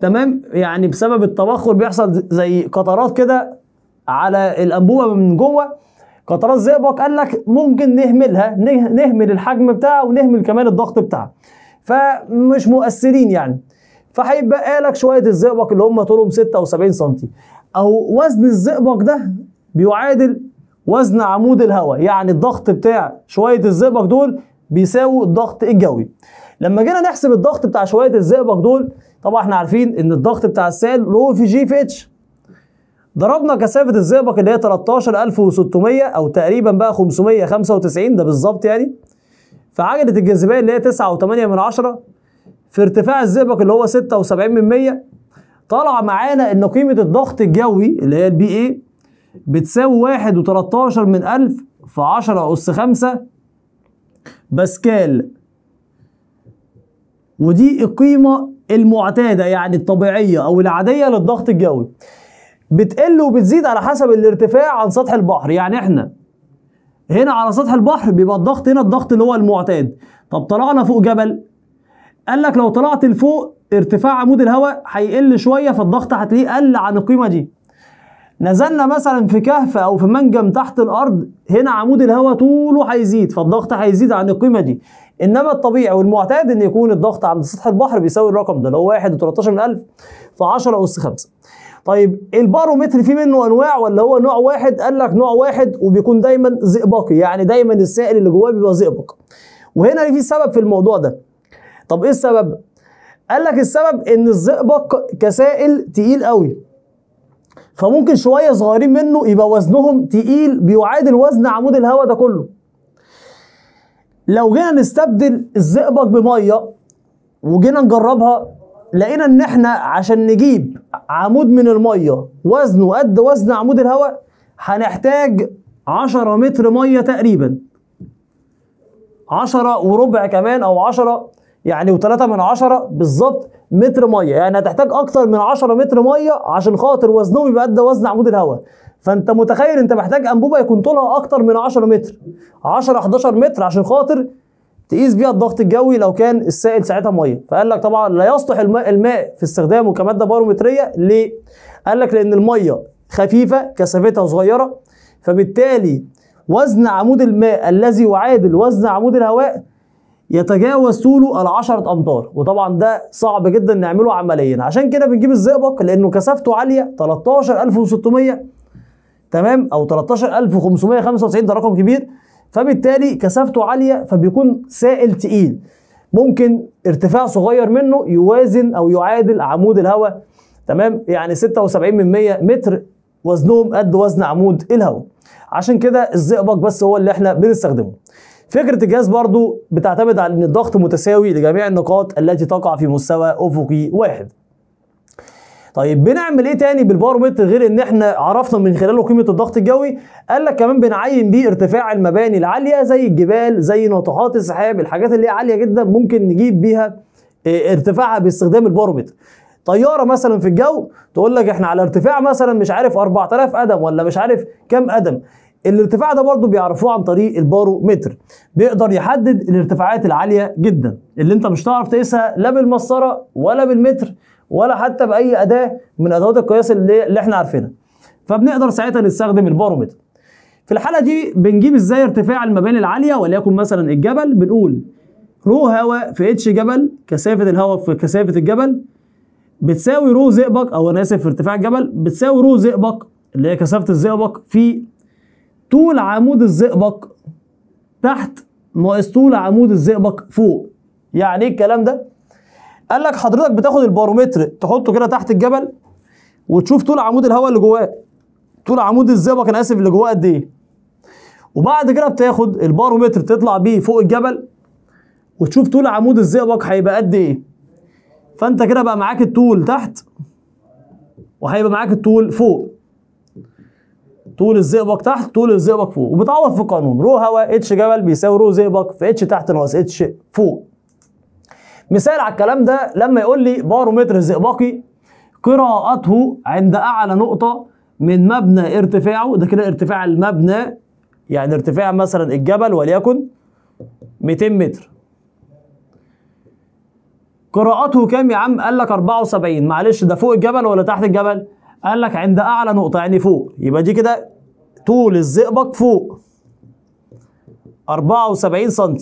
تمام يعني بسبب التبخر بيحصل زي قطرات كده على الانبوبه من جوه قطرات زئبق قال لك ممكن نهملها نهمل الحجم بتاعها ونهمل كمان الضغط بتاعها فمش مؤثرين يعني فهيبقى لك شويه الزئبق اللي هم طولهم 76 سم او وزن الزئبق ده بيعادل وزن عمود الهواء يعني الضغط بتاع شويه الزئبق دول بيساوي الضغط الجوي لما جينا نحسب الضغط بتاع شويه الزئبق دول طبعا احنا عارفين ان الضغط بتاع السائل رو في جي في اتش ضربنا كثافه الزئبق اللي هي 13600 او تقريبا بقى 595 ده بالظبط يعني في عجله الجاذبيه اللي هي 9.8 في ارتفاع الزئبق اللي هو 76 من 100 طالع معانا ان قيمه الضغط الجوي اللي هي البي اي بتساوي 1 و13 من 1000 في 10 اس 5 باسكال ودي القيمه المعتاده يعني الطبيعيه او العاديه للضغط الجوي بتقل وبتزيد على حسب الارتفاع عن سطح البحر يعني احنا هنا على سطح البحر بيبقى الضغط هنا الضغط اللي هو المعتاد طب طلعنا فوق جبل قال لك لو طلعت لفوق ارتفاع عمود الهواء هيقل شويه فالضغط هتلاقيه قل عن القيمه دي نزلنا مثلا في كهف او في منجم تحت الارض هنا عمود الهواء طوله هيزيد فالضغط هيزيد عن القيمه دي انما الطبيعي والمعتاد ان يكون الضغط عند سطح البحر بيساوي الرقم ده لو 1 و 13 من 1000 10 اس 5 طيب البارومتر في منه انواع ولا هو نوع واحد قال لك نوع واحد وبيكون دايما زئبقي يعني دايما السائل اللي جواه بيبقى زئبق وهنا في سبب في الموضوع ده طب ايه السبب قال لك السبب ان الزئبق كسائل تقيل قوي فممكن شويه صغيرين منه يبقى وزنهم تقيل بيعادل وزن عمود الهواء ده كله لو جينا نستبدل الزئبق بميه وجينا نجربها لقينا ان احنا عشان نجيب عمود من الميه وزنه قد وزن عمود الهواء هنحتاج 10 متر ميه تقريبا 10 وربع كمان او 10 يعني و3 من 10 بالظبط متر ميه يعني هتحتاج اكتر من 10 متر ميه عشان خاطر وزنهم يبقى قد وزن عمود الهواء فانت متخيل انت محتاج انبوبه يكون طولها اكتر من 10 متر 10 11 متر عشان خاطر تقيس بيها الضغط الجوي لو كان السائل ساعتها ميه فقال لك طبعا لا يصلح الماء, الماء في استخدامه كماده بارومتريه ليه قال لك لان الميه خفيفه كثافتها صغيره فبالتالي وزن عمود الماء الذي يعادل وزن عمود الهواء يتجاوز طوله ال 10 امتار وطبعا ده صعب جدا نعمله عمليا عشان كده بنجيب الزئبق لانه كثافته عاليه 13600 تمام او 13595 ده رقم كبير فبالتالي كثافته عاليه فبيكون سائل تقيل ممكن ارتفاع صغير منه يوازن او يعادل عمود الهواء تمام يعني 76 من 100 متر وزنهم قد وزن عمود الهواء عشان كده الزئبق بس هو اللي احنا بنستخدمه فكرة الجهاز برضو بتعتمد على ان الضغط متساوي لجميع النقاط التي تقع في مستوى افقي واحد طيب بنعمل ايه تاني بالبارومتر غير ان احنا عرفنا من خلاله قيمه الضغط الجوي قال لك كمان بنعين بيه ارتفاع المباني العاليه زي الجبال زي ناطحات السحاب الحاجات اللي هي عاليه جدا ممكن نجيب بيها آه، ارتفاعها باستخدام البارومتر طياره مثلا في الجو تقول لك احنا على ارتفاع مثلا مش عارف 4000 قدم ولا مش عارف كام قدم الارتفاع ده برضو بيعرفوه عن طريق البارومتر بيقدر يحدد الارتفاعات العاليه جدا اللي انت مش هتعرف تقيسها لا بالمسطره ولا بالمتر ولا حتى باي اداه من ادوات القياس اللي, اللي احنا عارفينها فبنقدر ساعتها نستخدم البارومتر في الحاله دي بنجيب ازاي ارتفاع المباني العاليه وليكن مثلا الجبل بنقول رو هواء في اتش جبل كثافه الهواء في كثافه الجبل بتساوي رو زئبق او انا اسف في ارتفاع الجبل بتساوي رو زئبق اللي هي كثافه الزئبق في طول عمود الزئبق تحت ناقص طول عمود الزئبق فوق يعني ايه الكلام ده قال لك حضرتك بتاخد البارومتر تحطه كده تحت الجبل وتشوف طول عمود الهواء اللي جواه طول عمود الزئبق انا اسف اللي جواه قد ايه وبعد كده بتاخد البارومتر تطلع بيه فوق الجبل وتشوف طول عمود الزئبق هيبقى قد ايه فانت كده بقى معاك الطول تحت وهيبقى معاك الطول فوق طول الزئبق تحت طول الزئبق فوق وبتعوض في القانون رو هواء اتش جبل بيساوي رو زئبق في اتش تحت ناقص اتش فوق مثال على الكلام ده لما يقول لي بارومتر زئبقي قراءته عند اعلى نقطه من مبنى ارتفاعه ده كده ارتفاع المبنى يعني ارتفاع مثلا الجبل وليكن 200 متر قراءته كام يا عم قال لك 74 معلش ده فوق الجبل ولا تحت الجبل قال لك عند اعلى نقطه يعني فوق يبقى دي كده طول الزئبق فوق 74 سم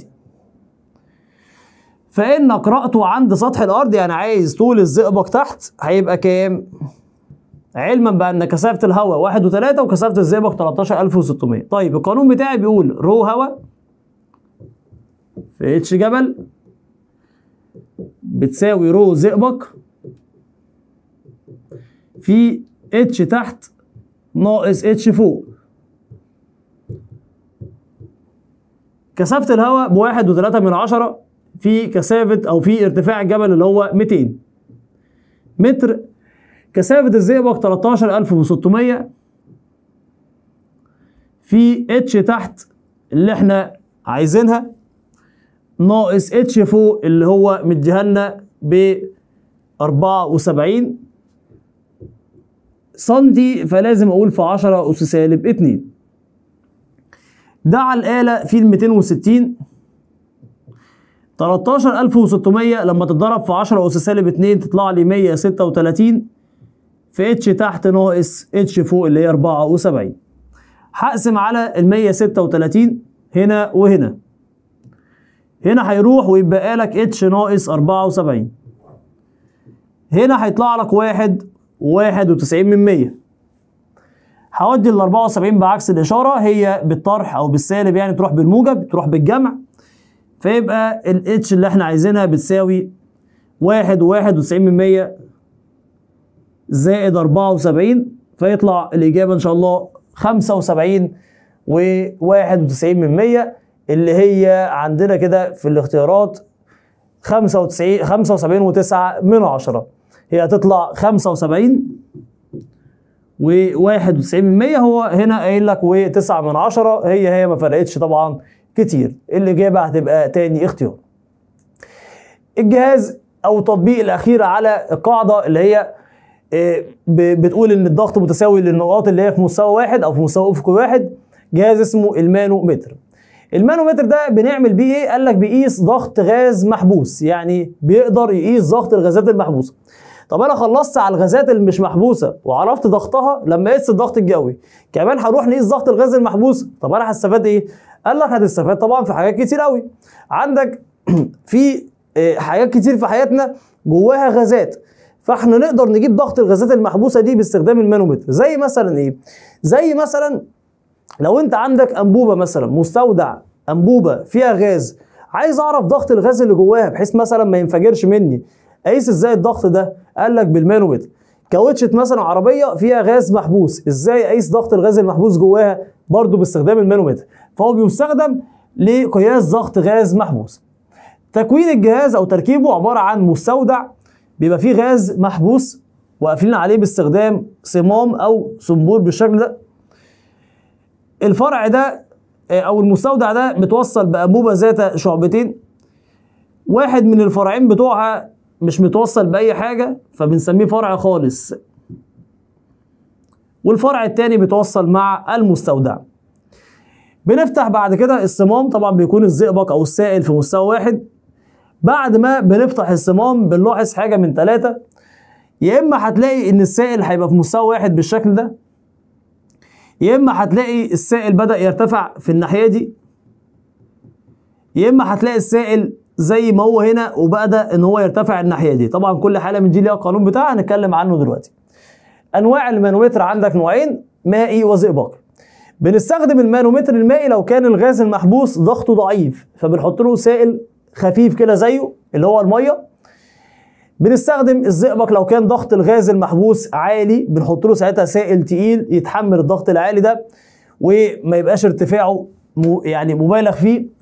فإن قراءته عند سطح الأرض يعني عايز طول الزئبق تحت هيبقى كام؟ علما بأن كثافة الهواء 1 و3 وكثافة الزئبق 13600 طيب القانون بتاعي بيقول رو هواء في اتش جبل بتساوي رو زئبق في اتش تحت ناقص اتش فوق كثافة الهواء بواحد وثلاثة من عشرة في كثافه او في ارتفاع الجبل اللي هو 200 متر كثافه الزئبق 13600 في اتش تحت اللي احنا عايزينها ناقص اتش فوق اللي هو مديها لنا ب 74 سنتي فلازم اقول في 10 اس سالب 2 ده على الاله في ال 260 13600 لما تتضرب في 10 أس سالب 2 تطلع لي 136 في اتش تحت ناقص اتش فوق اللي هي 74 هقسم على ال 136 هنا وهنا هنا هيروح ويبقى لك اتش ناقص 74 هنا هيطلع لك واحد واحد وتسعين من 100 هودي ال 74 بعكس الإشارة هي بالطرح أو بالسالب يعني تروح بالموجب تروح بالجمع فيبقى الاتش اللي احنا عايزينها بتساوي واحد وواحد وتسعين من مية زائد أربعة وسبعين فيطلع الإجابة إن شاء الله خمسة وسبعين وواحد وتسعين من مية اللي هي عندنا كده في الاختيارات خمسة وتسعين خمسة وسبعين وتسعة من عشرة هي هتطلع خمسة وسبعين وواحد وتسعين من مية هو هنا قايل لك وتسعة من عشرة هي هي ما فرقتش طبعا كتير الإجابة هتبقى تاني اختيار الجهاز أو التطبيق الأخير على القاعدة اللي هي آه، بتقول ان الضغط متساوي للنقاط اللي هي في مستوى واحد او في مستوى افقي واحد جهاز اسمه المانومتر المانومتر ده بنعمل بيه ايه قال لك بيقيس ضغط غاز محبوس يعني بيقدر يقيس ضغط الغازات المحبوسه طب انا خلصت على الغازات اللي مش محبوسه وعرفت ضغطها لما قيس الضغط الجوي كمان هروح نقيس ضغط الغاز المحبوس طب انا هستفاد ايه قال لك هتستفاد طبعا في حاجات كتير قوي عندك في آه، حاجات كتير في حياتنا جواها غازات فاحنا نقدر نجيب ضغط الغازات المحبوسه دي باستخدام المانومتر زي مثلا ايه زي مثلا لو انت عندك انبوبه مثلا مستودع انبوبه فيها غاز عايز اعرف ضغط الغاز اللي جواها بحيث مثلا ما ينفجرش مني اقيس ازاي الضغط ده قال لك بالمانومتر كاوتشة مثلا عربيه فيها غاز محبوس ازاي اقيس ضغط الغاز المحبوس جواها برضو باستخدام المانومتر فهو بيستخدم لقياس ضغط غاز محبوس تكوين الجهاز او تركيبه عباره عن مستودع بيبقى فيه غاز محبوس وقافلين عليه باستخدام صمام او صنبور بالشكل ده الفرع ده آه، او المستودع ده متوصل بانبوبه ذات شعبتين واحد من الفرعين بتوعها مش متوصل باي حاجه فبنسميه فرع خالص والفرع الثاني بيتوصل مع المستودع بنفتح بعد كده الصمام طبعا بيكون الزئبق او السائل في مستوى واحد بعد ما بنفتح الصمام بنلاحظ حاجه من ثلاثه يا اما هتلاقي ان السائل هيبقى في مستوى واحد بالشكل ده يا اما هتلاقي السائل بدا يرتفع في الناحيه دي يا اما هتلاقي السائل زي ما هو هنا وبدا ان هو يرتفع الناحيه دي طبعا كل حاله من دي ليها قانون بتاعها هنتكلم عنه دلوقتي انواع المانومتر عندك نوعين مائي وزئبقي بنستخدم المانومتر المائي لو كان الغاز المحبوس ضغطه ضعيف فبنحط له سائل خفيف كده زيه اللي هو الميه بنستخدم الزئبق لو كان ضغط الغاز المحبوس عالي بنحط له ساعتها سائل تقيل يتحمل الضغط العالي ده وما يبقاش ارتفاعه يعني مبالغ فيه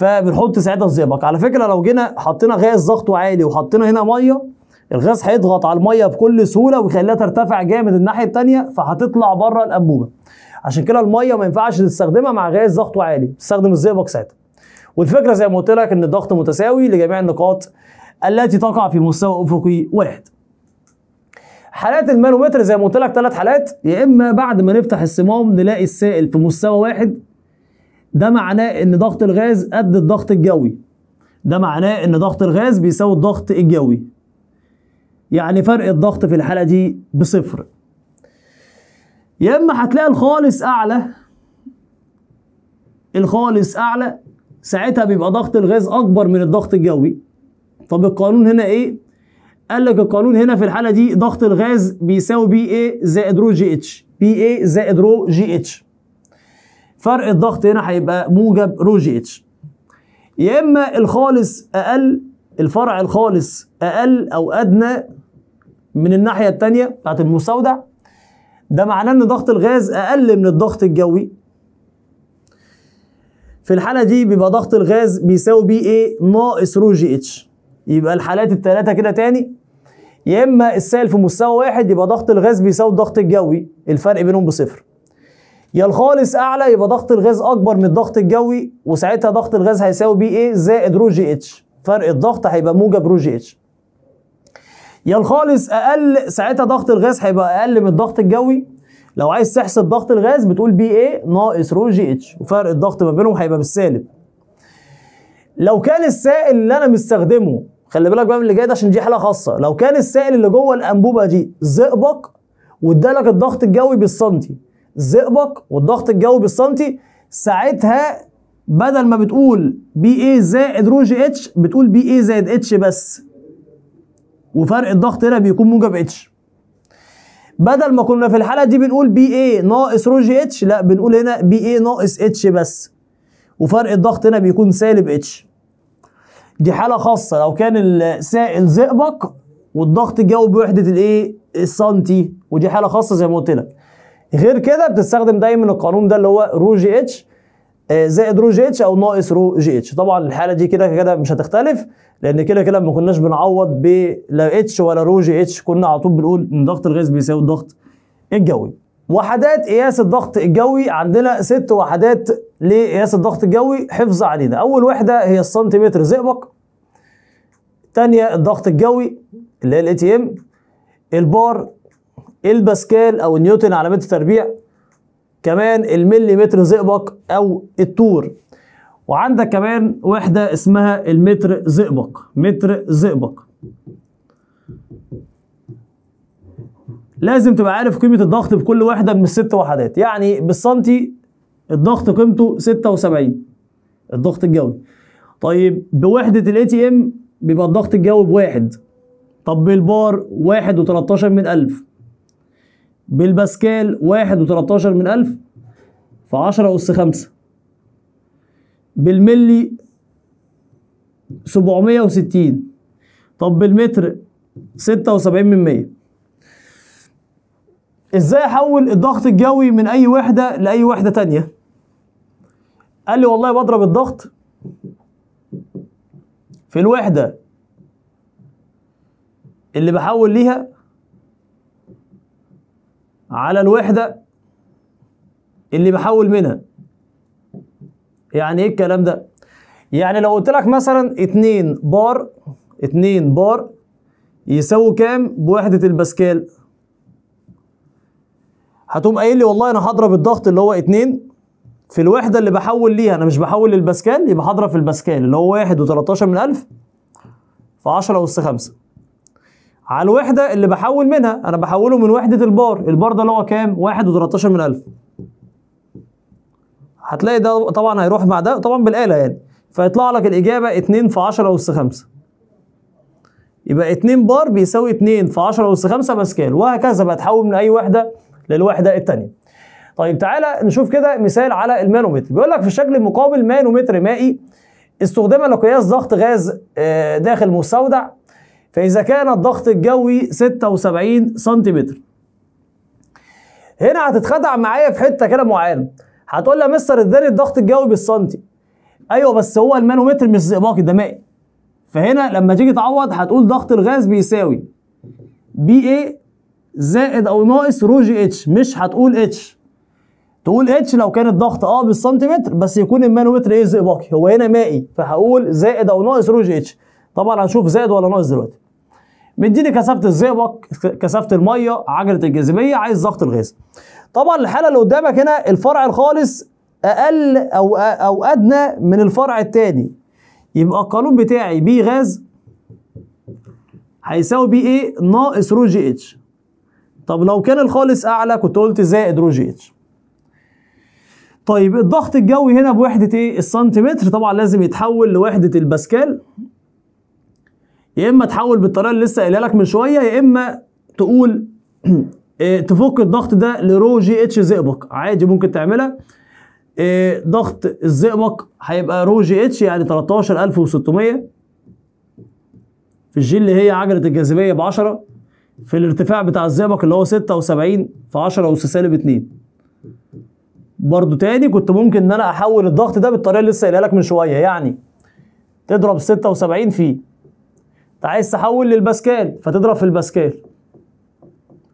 فبنحط ساعتها الزئبق على فكره لو جينا حطينا غاز ضغطه عالي وحطينا هنا ميه الغاز هيضغط على الميه بكل سهوله ويخليها ترتفع جامد الناحيه الثانيه فهتطلع بره الانبوبه عشان كده الميه ما ينفعش تستخدمها مع غاز ضغطه عالي تستخدم الزئبق ساعتها والفكره زي ما قلت لك ان الضغط متساوي لجميع النقاط التي تقع في مستوى افقي واحد حالات المانومتر زي ما قلت لك ثلاث حالات يا اما بعد ما نفتح الصمام نلاقي السائل في مستوى واحد ده معناه ان ضغط الغاز قد الضغط الجوي ده معناه ان ضغط الغاز بيساوي الضغط الجوي يعني فرق الضغط في الحالة دي بصفر يا اما هتلاقي الخالص اعلى الخالص اعلى ساعتها بيبقى ضغط الغاز اكبر من الضغط الجوي طب القانون هنا ايه قال لك القانون هنا في الحاله دي ضغط الغاز بيساوي بي ايه زائد رو جي اتش بي ايه زائد رو جي اتش فرق الضغط هنا هيبقى موجب رو جي اتش يا اما الخالص اقل الفرع الخالص اقل او ادنى من الناحيه الثانيه بتاعت المستودع ده معناه ان ضغط الغاز اقل من الضغط الجوي في الحاله دي بيبقى ضغط الغاز بيساوي بي ايه ناقص رو جي اتش يبقى الحالات الثلاثه كده تاني يا اما السائل في مستوى واحد يبقى ضغط الغاز بيساوي الضغط الجوي الفرق بينهم بصفر يا الخالص اعلى يبقى ضغط الغاز اكبر من الضغط الجوي وساعتها ضغط الغاز هيساوي بي ايه زائد رو جي اتش فرق الضغط هيبقى موجب رو جي اتش يا الخالص اقل ساعتها ضغط الغاز هيبقى اقل من الضغط الجوي لو عايز تحسب ضغط الغاز بتقول بي ايه ناقص رو جي اتش وفرق الضغط ما بينهم هيبقى بالسالب لو كان السائل اللي انا مستخدمه خلي بالك بقى من اللي جاي ده عشان دي حاله خاصه لو كان السائل اللي جوه الانبوبه دي زئبق وادالك الضغط الجوي بالسنتي زئبق والضغط الجوي بالسنتي ساعتها بدل ما بتقول بي اي زائد رو جي اتش بتقول بي اي زائد اتش بس وفرق الضغط هنا بيكون موجب اتش بدل ما كنا في الحاله دي بنقول بي اي ناقص رو جي اتش لا بنقول هنا بي اي ناقص اتش بس وفرق الضغط هنا بيكون سالب اتش دي حاله خاصه لو كان السائل زئبق والضغط الجوي بوحده الايه السنتي ودي حاله خاصه زي ما قلت لك غير كده بتستخدم دايما القانون ده اللي هو رو جي اتش آه، زائد رو جي اتش او ناقص رو جي اتش طبعا الحاله دي كده كده مش هتختلف لان كده كده ما كناش بنعوض ب لا اتش ولا رو جي اتش كنا على طول بنقول ان ضغط الغاز بيساوي الضغط الجوي وحدات قياس الضغط الجوي عندنا ست وحدات لقياس الضغط الجوي حفظ علينا اول وحده هي السنتيمتر زئبق الثانيه الضغط الجوي اللي هي الاي تي ام البار الباسكال او نيوتن متر التربيع كمان الملي متر زئبق او التور وعندك كمان وحدة اسمها المتر زئبق متر زئبق لازم تبقى عارف قيمة الضغط بكل وحدة من الست وحدات يعني بالسنتي الضغط قيمته 76 الضغط الجوي طيب بوحدة الاي تي ام بيبقى الضغط الجوي بواحد طب بالبار واحد وتلاتاشر من ألف بالباسكال واحد وتلاتاشر من ألف في عشرة أس خمسة بالملي 760 طب بالمتر 76 من مية ازاي احول الضغط الجوي من اي وحده لاي وحده تانية قال لي والله بضرب الضغط في الوحده اللي بحول ليها على الوحدة اللي بحول منها يعني ايه الكلام ده يعني لو قلت لك مثلا 2 بار 2 بار يساوي كام بوحدة الباسكال هتقوم قايل لي والله انا هضرب الضغط اللي هو 2 في الوحدة اللي بحول ليها انا مش بحول للباسكال يبقى هضرب في الباسكال اللي هو 1 و13 من 1000 في 10 اس 5 على الوحده اللي بحول منها انا بحوله من وحده البار البار ده اللي هو كام 1 و13 من 1000 هتلاقي ده طبعا هيروح مع ده طبعا بالاله يعني فيطلع لك الاجابه 2 في 10 اس 5 يبقى 2 بار بيساوي 2 في 10 اس 5 باسكال وهكذا بتحول من اي وحده للوحده التانية طيب تعالى نشوف كده مثال على المانومتر بيقول لك في الشكل المقابل مانومتر مائي استخدمه لقياس ضغط غاز آه، داخل مستودع فإذا كان الضغط الجوي 76 سنتيمتر هنا هتتخدع معايا في حته كده معينه هتقول لي يا مستر اداني الضغط الجوي بالسنتي ايوه بس هو المانومتر مش زئباقي ده مائي فهنا لما تيجي تعوض هتقول ضغط الغاز بيساوي بي اي زائد او ناقص رو جي اتش مش هتقول اتش تقول اتش لو كان الضغط اه بالسنتيمتر بس يكون المانومتر ايه زئباقي هو هنا مائي فهقول زائد او ناقص رو جي اتش طبعا هنشوف زائد ولا ناقص دلوقتي مديني كثافه الزئبق كثافه الميه عجله الجاذبيه عايز ضغط الغاز طبعا الحاله اللي قدامك هنا الفرع الخالص اقل او او ادنى من الفرع الثاني يبقى القانون بتاعي بي غاز هيساوي بي ايه ناقص رو جي اتش طب لو كان الخالص اعلى كنت قلت زائد رو جي اتش طيب الضغط الجوي هنا بوحده ايه السنتيمتر طبعا لازم يتحول لوحده الباسكال يا اما تحول بالطريقه اللي لسه قايلها لك من شويه يا اما تقول إيه، تفك الضغط ده لرو جي اتش زئبق عادي ممكن تعملها إيه، ضغط الزئبق هيبقى رو جي اتش يعني 13600 في الجي اللي هي عجله الجاذبيه ب 10 في الارتفاع بتاع الزئبق اللي هو 76 في 10 اس سالب 2 برضو تاني كنت ممكن ان انا احول الضغط ده بالطريقه اللي لسه قايلها لك من شويه يعني تضرب 76 فيه انت عايز تحول للباسكال فتضرب في الباسكال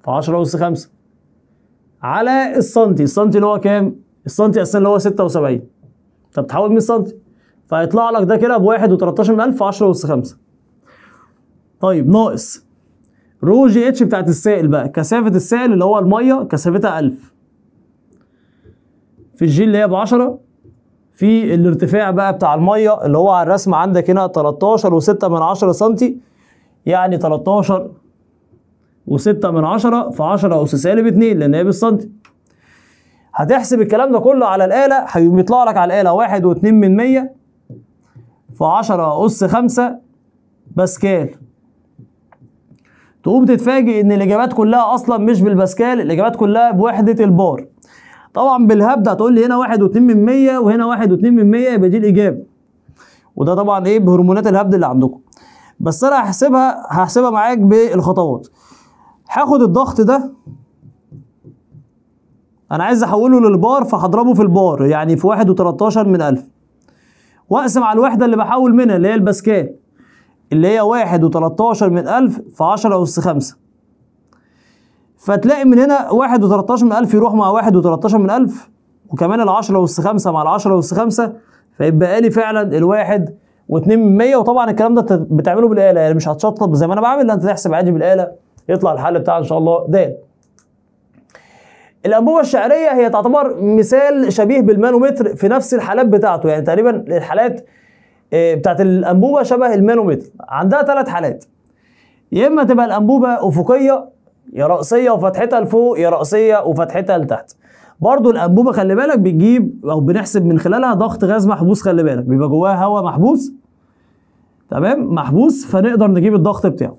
في 10 اس 5 على السنتي السنتي اللي هو كام؟ السنتي اساسا اللي هو 76 طب تحول 100 سنتي فهيطلع لك ده كده ب 1 و13 من 1000 في 10 اس 5 طيب ناقص رو جي اتش بتاعت السائل بقى كثافة السائل اللي هو المية كثافتها 1000 في الجي اللي هي ب 10 في الارتفاع بقى بتاع الميه اللي هو على الرسم عندك هنا 13 و6 من 10 سم يعني 13 و6 من 10 في 10 اس سالب 2 لان هي بالسنتي هتحسب الكلام ده كله على الاله هيقوم يطلع لك على الاله 1 و2 من 100 في 10 اس 5 باسكال تقوم تتفاجئ ان الاجابات كلها اصلا مش بالباسكال الاجابات كلها بوحده البار طبعا بالهبد هتقول لي هنا 1.2 من 100 وهنا 1.2 من 100 يبقى دي الاجابه وده طبعا ايه بهرمونات الهبد اللي عندكم بس انا هحسبها هحسبها معاك بالخطوات هاخد الضغط ده انا عايز احوله للبار فهضربه في البار يعني في 1 و13 من 1000 واقسم على الوحده اللي بحول منها اللي هي الباسكال اللي هي 1 و13 من 1000 في 10 اس 5 فتلاقي من هنا 1 و13 من 1000 يروح مع 1 و13 من 1000 وكمان ال 10 واس 5 مع ال 10 واس 5 فيبقى لي فعلا الواحد و2 من 100 وطبعا الكلام ده بتعمله بالاله يعني مش هتشطب زي ما انا بعمل لا انت تحسب عادي بالاله يطلع الحل بتاعها ان شاء الله د الانبوبه الشعريه هي تعتبر مثال شبيه بالمانومتر في نفس الحالات بتاعته يعني تقريبا الحالات آه، بتاعت الانبوبه شبه المانومتر عندها ثلاث حالات يا اما تبقى الانبوبه افقيه يا رأسية وفتحتها لفوق يا رأسية وفتحتها لتحت برضو الأنبوبة خلي بالك بتجيب أو بنحسب من خلالها ضغط غاز محبوس خلي بالك بيبقى جواها هواء محبوس تمام محبوس فنقدر نجيب الضغط بتاعه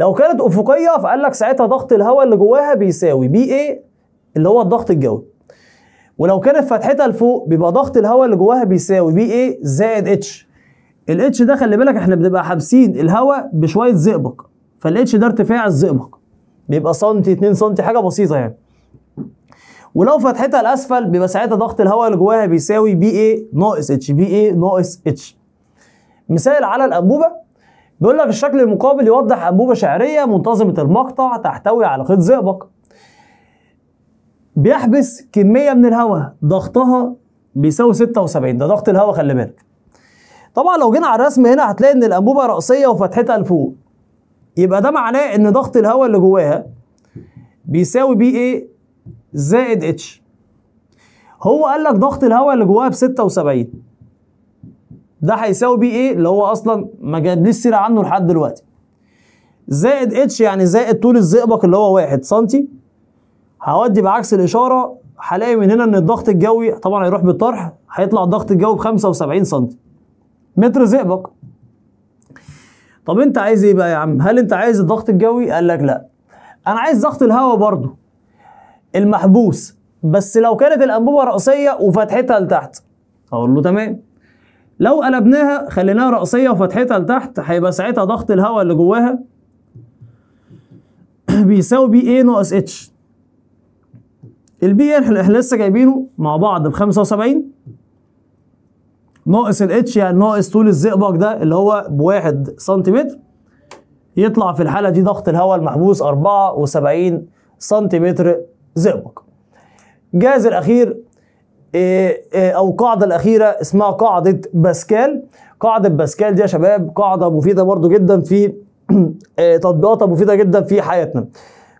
لو كانت أفقية فقال لك ساعتها ضغط الهواء اللي جواها بيساوي بي ايه اللي هو الضغط الجوي ولو كانت فتحتها لفوق بيبقى ضغط الهواء اللي جواها بيساوي بي ايه زائد اتش الاتش ده خلي بالك احنا بنبقى حابسين الهواء بشويه زئبق فالاتش ده ارتفاع الزئبق بيبقى سنتي 2 سنتي حاجه بسيطه يعني ولو فتحتها لاسفل بيبقى ساعتها ضغط الهواء اللي جواها بيساوي بي اي ناقص اتش بي اي ناقص اتش مثال على الانبوبه بيقول لك الشكل المقابل يوضح انبوبه شعريه منتظمه المقطع تحتوي على خيط زئبق بيحبس كميه من الهواء ضغطها بيساوي 76 ده ضغط الهواء خلي بالك طبعا لو جينا على الرسم هنا هتلاقي ان الانبوبه راسيه وفتحتها لفوق يبقى ده معناه ان ضغط الهواء اللي جواها بيساوي بي ايه زائد اتش هو قال لك ضغط الهواء اللي جواها ب 76 ده هيساوي بي ايه اللي هو اصلا ما جابليش سيره عنه لحد دلوقتي زائد اتش يعني زائد طول الزئبق اللي هو 1 سنتي هودي بعكس الاشاره هلاقي من هنا ان الضغط الجوي طبعا هيروح بالطرح هيطلع الضغط الجوي ب 75 سنتي متر زئبق طب انت عايز ايه بقى يا عم هل انت عايز الضغط الجوي قال لك لا انا عايز ضغط الهواء برضو المحبوس بس لو كانت الانبوبه راسيه وفتحتها لتحت اقول له تمام لو قلبناها خليناها راسيه وفتحتها لتحت هيبقى ساعتها ضغط الهواء اللي جواها بيساوي بي ايه ناقص اتش البي احنا لسه جايبينه مع بعض ب 75 ناقص الاتش يعني ناقص طول الزئبق ده اللي هو بواحد سنتيمتر يطلع في الحالة دي ضغط الهواء المحبوس 74 سنتيمتر زئبق الجهاز الأخير آه، آه، أو القاعدة الأخيرة اسمها قاعدة باسكال قاعدة باسكال دي يا شباب قاعدة مفيدة برضو جدا في آه، تطبيقاتها مفيدة جدا في حياتنا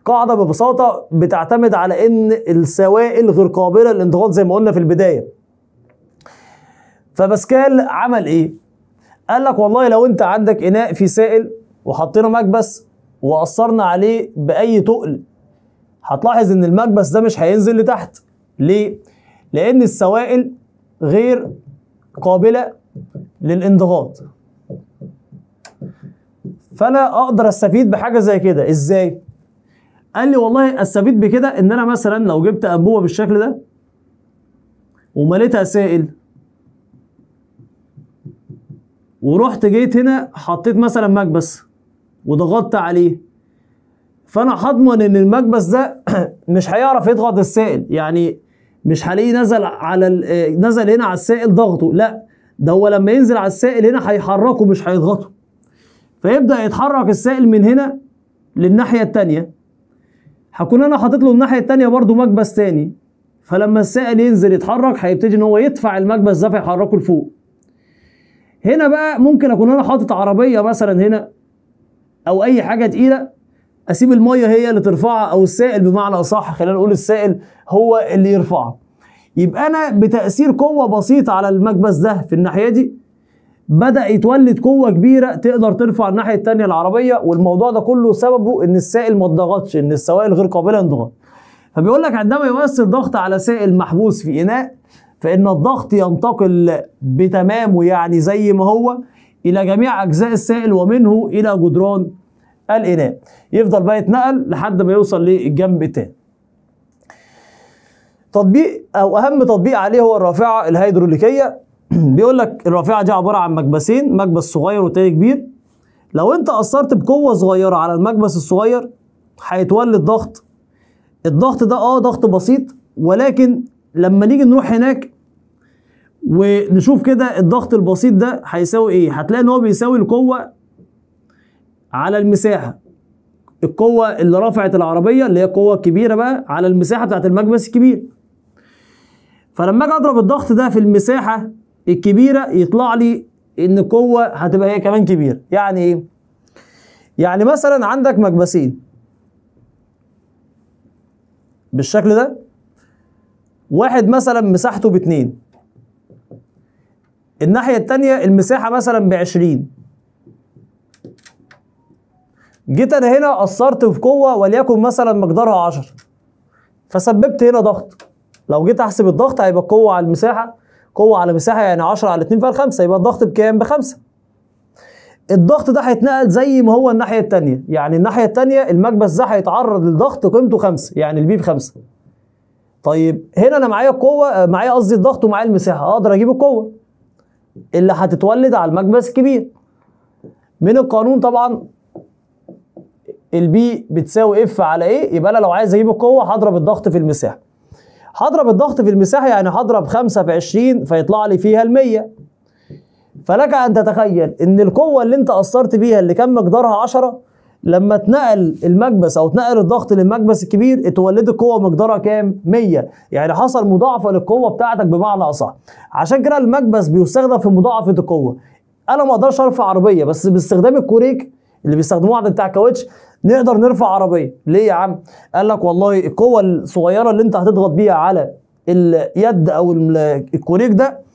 قاعدة ببساطة بتعتمد على إن السوائل غير قابلة للانضغاط زي ما قلنا في البداية فباسكال عمل ايه؟ قال لك والله لو انت عندك اناء فيه سائل وحطينا مكبس واثرنا عليه باي تقل هتلاحظ ان المكبس ده مش هينزل لتحت ليه؟ لان السوائل غير قابله للانضغاط فانا اقدر استفيد بحاجه زي كده ازاي؟ قال لي والله استفيد بكده ان انا مثلا لو جبت انبوبه بالشكل ده ومليتها سائل ورحت جيت هنا حطيت مثلا مكبس وضغطت عليه فانا هضمن ان المكبس ده مش هيعرف يضغط السائل يعني مش هلاقيه نزل على نزل هنا على السائل ضغطه لا ده هو لما ينزل على السائل هنا هيحركه مش هيضغطه فيبدا يتحرك السائل من هنا للناحيه الثانيه هكون انا حاطط له الناحيه الثانيه برده مكبس تاني فلما السائل ينزل يتحرك هيبتدي ان هو يدفع المكبس ده فيحركه لفوق هنا بقى ممكن اكون انا حاطط عربيه مثلا هنا او اي حاجه تقيله اسيب الميه هي اللي ترفعها او السائل بمعنى اصح خلينا نقول السائل هو اللي يرفعها يبقى انا بتاثير قوه بسيطه على المكبس ده في الناحيه دي بدا يتولد قوه كبيره تقدر ترفع الناحيه الثانيه العربيه والموضوع ده كله سببه ان السائل ما اتضغطش ان السوائل غير قابله للضغط فبيقول لك عندما يؤثر ضغط على سائل محبوس في اناء فإن الضغط ينتقل بتمامه يعني زي ما هو إلى جميع أجزاء السائل ومنه إلى جدران الإناء يفضل بقى يتنقل لحد ما يوصل للجنب التاني تطبيق أو أهم تطبيق عليه هو الرافعة الهيدروليكية بيقول لك الرافعة دي عبارة عن مكبسين مكبس صغير وتاني كبير لو أنت أثرت بقوة صغيرة على المكبس الصغير هيتولد ضغط الضغط ده اه ضغط بسيط ولكن لما نيجي نروح هناك ونشوف كده الضغط البسيط ده هيساوي ايه هتلاقي ان هو بيساوي القوه على المساحه القوه اللي رفعت العربيه اللي هي قوه كبيره بقى على المساحه بتاعت المكبس الكبير فلما اجي اضرب الضغط ده في المساحه الكبيره يطلع لي ان القوه هتبقى هي كمان كبيره يعني ايه يعني مثلا عندك مكبسين بالشكل ده واحد مثلا مساحته باتنين الناحية التانية المساحة مثلا بعشرين جيت انا هنا قصرت في قوة وليكن مثلا مقدارها عشر فسببت هنا ضغط لو جيت احسب الضغط هيبقى قوة على المساحة قوة على مساحة يعني 10 على 2 فيها 5 يبقى الضغط بكام؟ بخمسة. الضغط ده هيتنقل زي ما هو الناحية التانية، يعني الناحية التانية المكبس ده هيتعرض للضغط قيمته 5 يعني البي بخمسة. طيب هنا انا معايا قوه آه، معايا قصدي الضغط ومعايا المساحه اقدر اجيب القوه اللي هتتولد على المكبس الكبير من القانون طبعا البي بتساوي اف على ايه يبقى انا لو عايز اجيب القوه هضرب الضغط في المساحه هضرب الضغط في المساحه يعني هضرب 5 في 20 فيطلع لي فيها ال100 فلك ان تتخيل ان القوه اللي انت اثرت بيها اللي كان مقدارها 10 لما اتنقل المكبس او اتنقل الضغط للمكبس الكبير اتولدت قوه مقدارها كام 100 يعني حصل مضاعفه للقوه بتاعتك بمعنى اصح عشان كده المكبس بيستخدم في مضاعفه القوه انا ما اقدرش ارفع عربيه بس باستخدام الكوريك اللي بيستخدموه عند بتاع كاوتش نقدر نرفع عربيه ليه يا عم قال لك والله القوه الصغيره اللي انت هتضغط بيها على اليد او الكوريك ده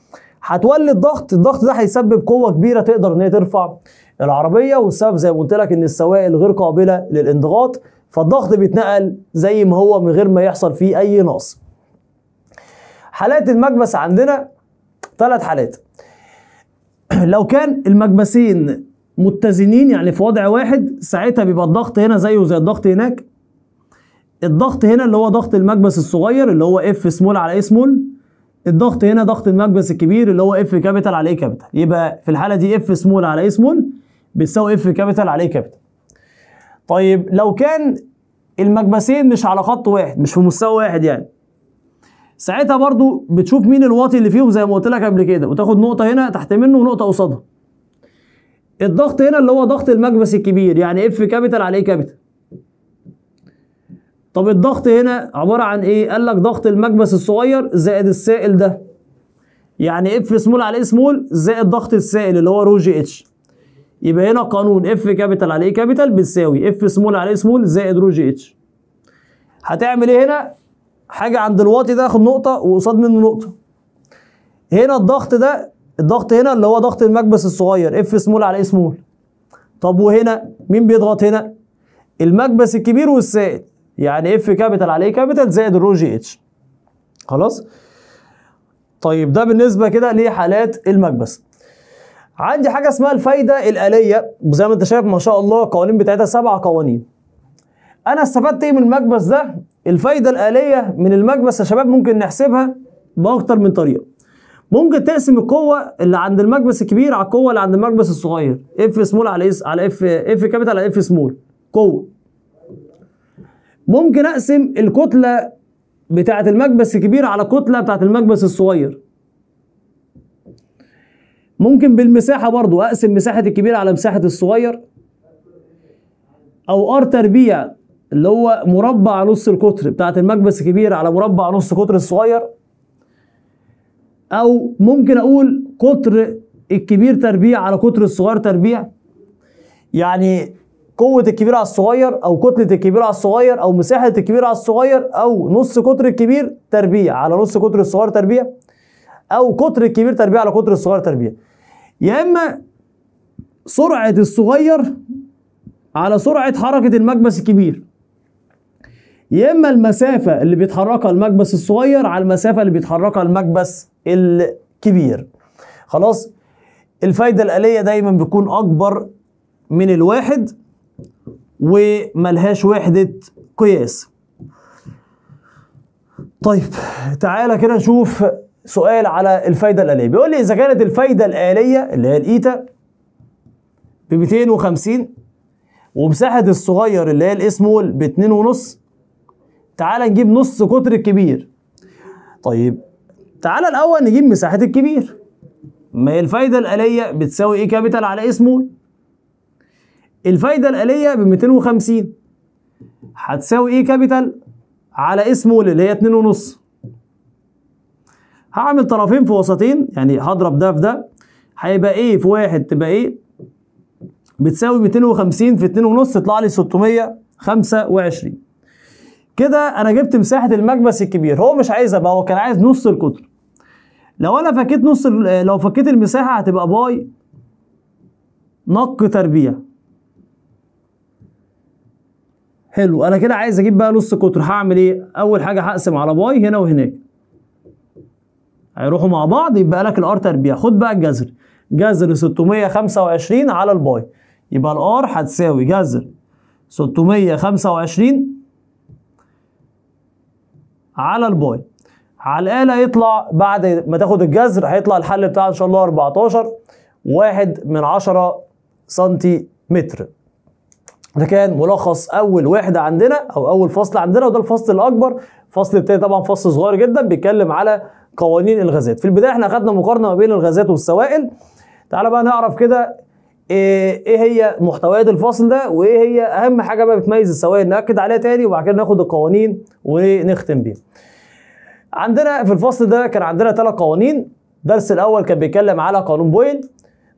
هتولد ضغط الضغط ده هيسبب قوه كبيره تقدر ان هي ترفع العربيه والسبب زي ما قلت لك ان السوائل غير قابله للانضغاط فالضغط بيتنقل زي ما هو من غير ما يحصل فيه اي نقص حالات المكبس عندنا ثلاث حالات لو كان المكبسين متزنين يعني في وضع واحد ساعتها بيبقى الضغط هنا زيه زي الضغط هناك الضغط هنا اللي هو ضغط المكبس الصغير اللي هو اف سمول على اي سمول الضغط هنا ضغط المكبس الكبير اللي هو اف كابيتال على اي كابيتال يبقى في الحاله دي اف سمول على اي سمول بتساوي اف كابيتال على كابيتال طيب لو كان المكبسين مش على خط واحد مش في مستوى واحد يعني ساعتها برضو بتشوف مين الواطي اللي فيهم زي ما قلت لك قبل كده وتاخد نقطه هنا تحت منه ونقطه قصادها الضغط هنا اللي هو ضغط المكبس الكبير يعني اف كابيتال على ايه كابيتال طب الضغط هنا عباره عن ايه قال لك ضغط المكبس الصغير زائد السائل ده يعني اف سمول على ايه سمول زائد ضغط السائل اللي هو رو جي اتش يبقى هنا قانون اف كابيتال على ايه كابيتال بتساوي اف سمول على ايه سمول زائد رو جي اتش هتعمل ايه هنا حاجه عند الواطي ده اخد نقطه وقصاد منه نقطه هنا الضغط ده الضغط هنا اللي هو ضغط المكبس الصغير اف سمول على ايه سمول طب وهنا مين بيضغط هنا المكبس الكبير والسائد يعني اف كابيتال على ايه كابيتال زائد رو جي اتش خلاص طيب ده بالنسبه كده لحالات المكبس عندي حاجه اسمها الفايده الاليه وزي ما انت شايف ما شاء الله القوانين بتاعتها سبع قوانين انا استفدت ايه من المكبس ده الفايده الاليه من المكبس يا شباب ممكن نحسبها باكتر من طريقه ممكن تقسم القوه اللي عند المكبس الكبير على القوه اللي عند المكبس الصغير اف سمول على اس إيه؟ على اف اف كابيتال على اف سمول قوه ممكن اقسم الكتله بتاعه المكبس الكبير على الكتله بتاعه المكبس الصغير ممكن بالمساحة برضو أقسم مساحة الكبير على مساحة الصغير أو ار تربيع اللي هو مربع نص القطر بتاعة المكبس الكبير على مربع نص قطر الصغير أو ممكن أقول قطر الكبير تربيع على قطر الصغير تربيع يعني قوة الكبير على الصغير أو كتلة الكبير على الصغير أو مساحة الكبير على الصغير أو نص قطر الكبير تربيع على نص قطر الصغير تربيع أو قطر الكبير تربيع على قطر الصغير تربيع يا اما سرعه الصغير على سرعه حركه المكبس الكبير يا اما المسافه اللي بيتحركها المكبس الصغير على المسافه اللي بيتحركها المكبس الكبير خلاص الفايده الاليه دايما بتكون اكبر من الواحد وملهاش وحده قياس طيب تعالى كده نشوف سؤال على الفايده الاليه بيقول لي اذا كانت الفايده الاليه اللي هي الايتا ب 250 ومساحه الصغير اللي هي مول ب 2.5 تعال نجيب نص قطر الكبير طيب تعال الاول نجيب مساحه الكبير ما هي الفايده الاليه بتساوي ايه كابيتال على مول الفايده الاليه ب 250 هتساوي ايه كابيتال على مول اللي هي 2.5 هعمل طرفين في وسطين يعني هضرب ده في ده هيبقى ايه في واحد تبقى ايه بتساوي 250 في 2 ونص يطلع لي 625 كده انا جبت مساحه المكبس الكبير هو مش عايزها بقى هو كان عايز نص القطر لو انا فكيت نص لو فكيت المساحه هتبقى باي نق تربيع حلو انا كده عايز اجيب بقى نص قطر هعمل ايه اول حاجه هقسم على باي هنا وهناك هيروحوا مع بعض يبقى لك الار تربيع خد بقى الجذر جذر 625 على الباي يبقى الار هتساوي جذر 625 على الباي على الآلة يطلع بعد ما تاخد الجذر هيطلع الحل بتاعها إن شاء الله 14 واحد من 10 سنتيمتر ده كان ملخص أول وحدة عندنا أو أول فصل عندنا وده الفصل الأكبر فصل التاني طبعا فصل صغير جدا بيتكلم على قوانين الغازات في البدايه احنا اخذنا مقارنه ما بين الغازات والسوائل تعالى بقى نعرف كده آه، ايه هي محتويات الفصل ده وايه هي اهم حاجه بقى بتميز السوائل ناكد عليها تاني وبعد كده ناخد القوانين ونختم بيها عندنا في الفصل ده كان عندنا ثلاث قوانين الدرس الاول كان بيتكلم على قانون بويل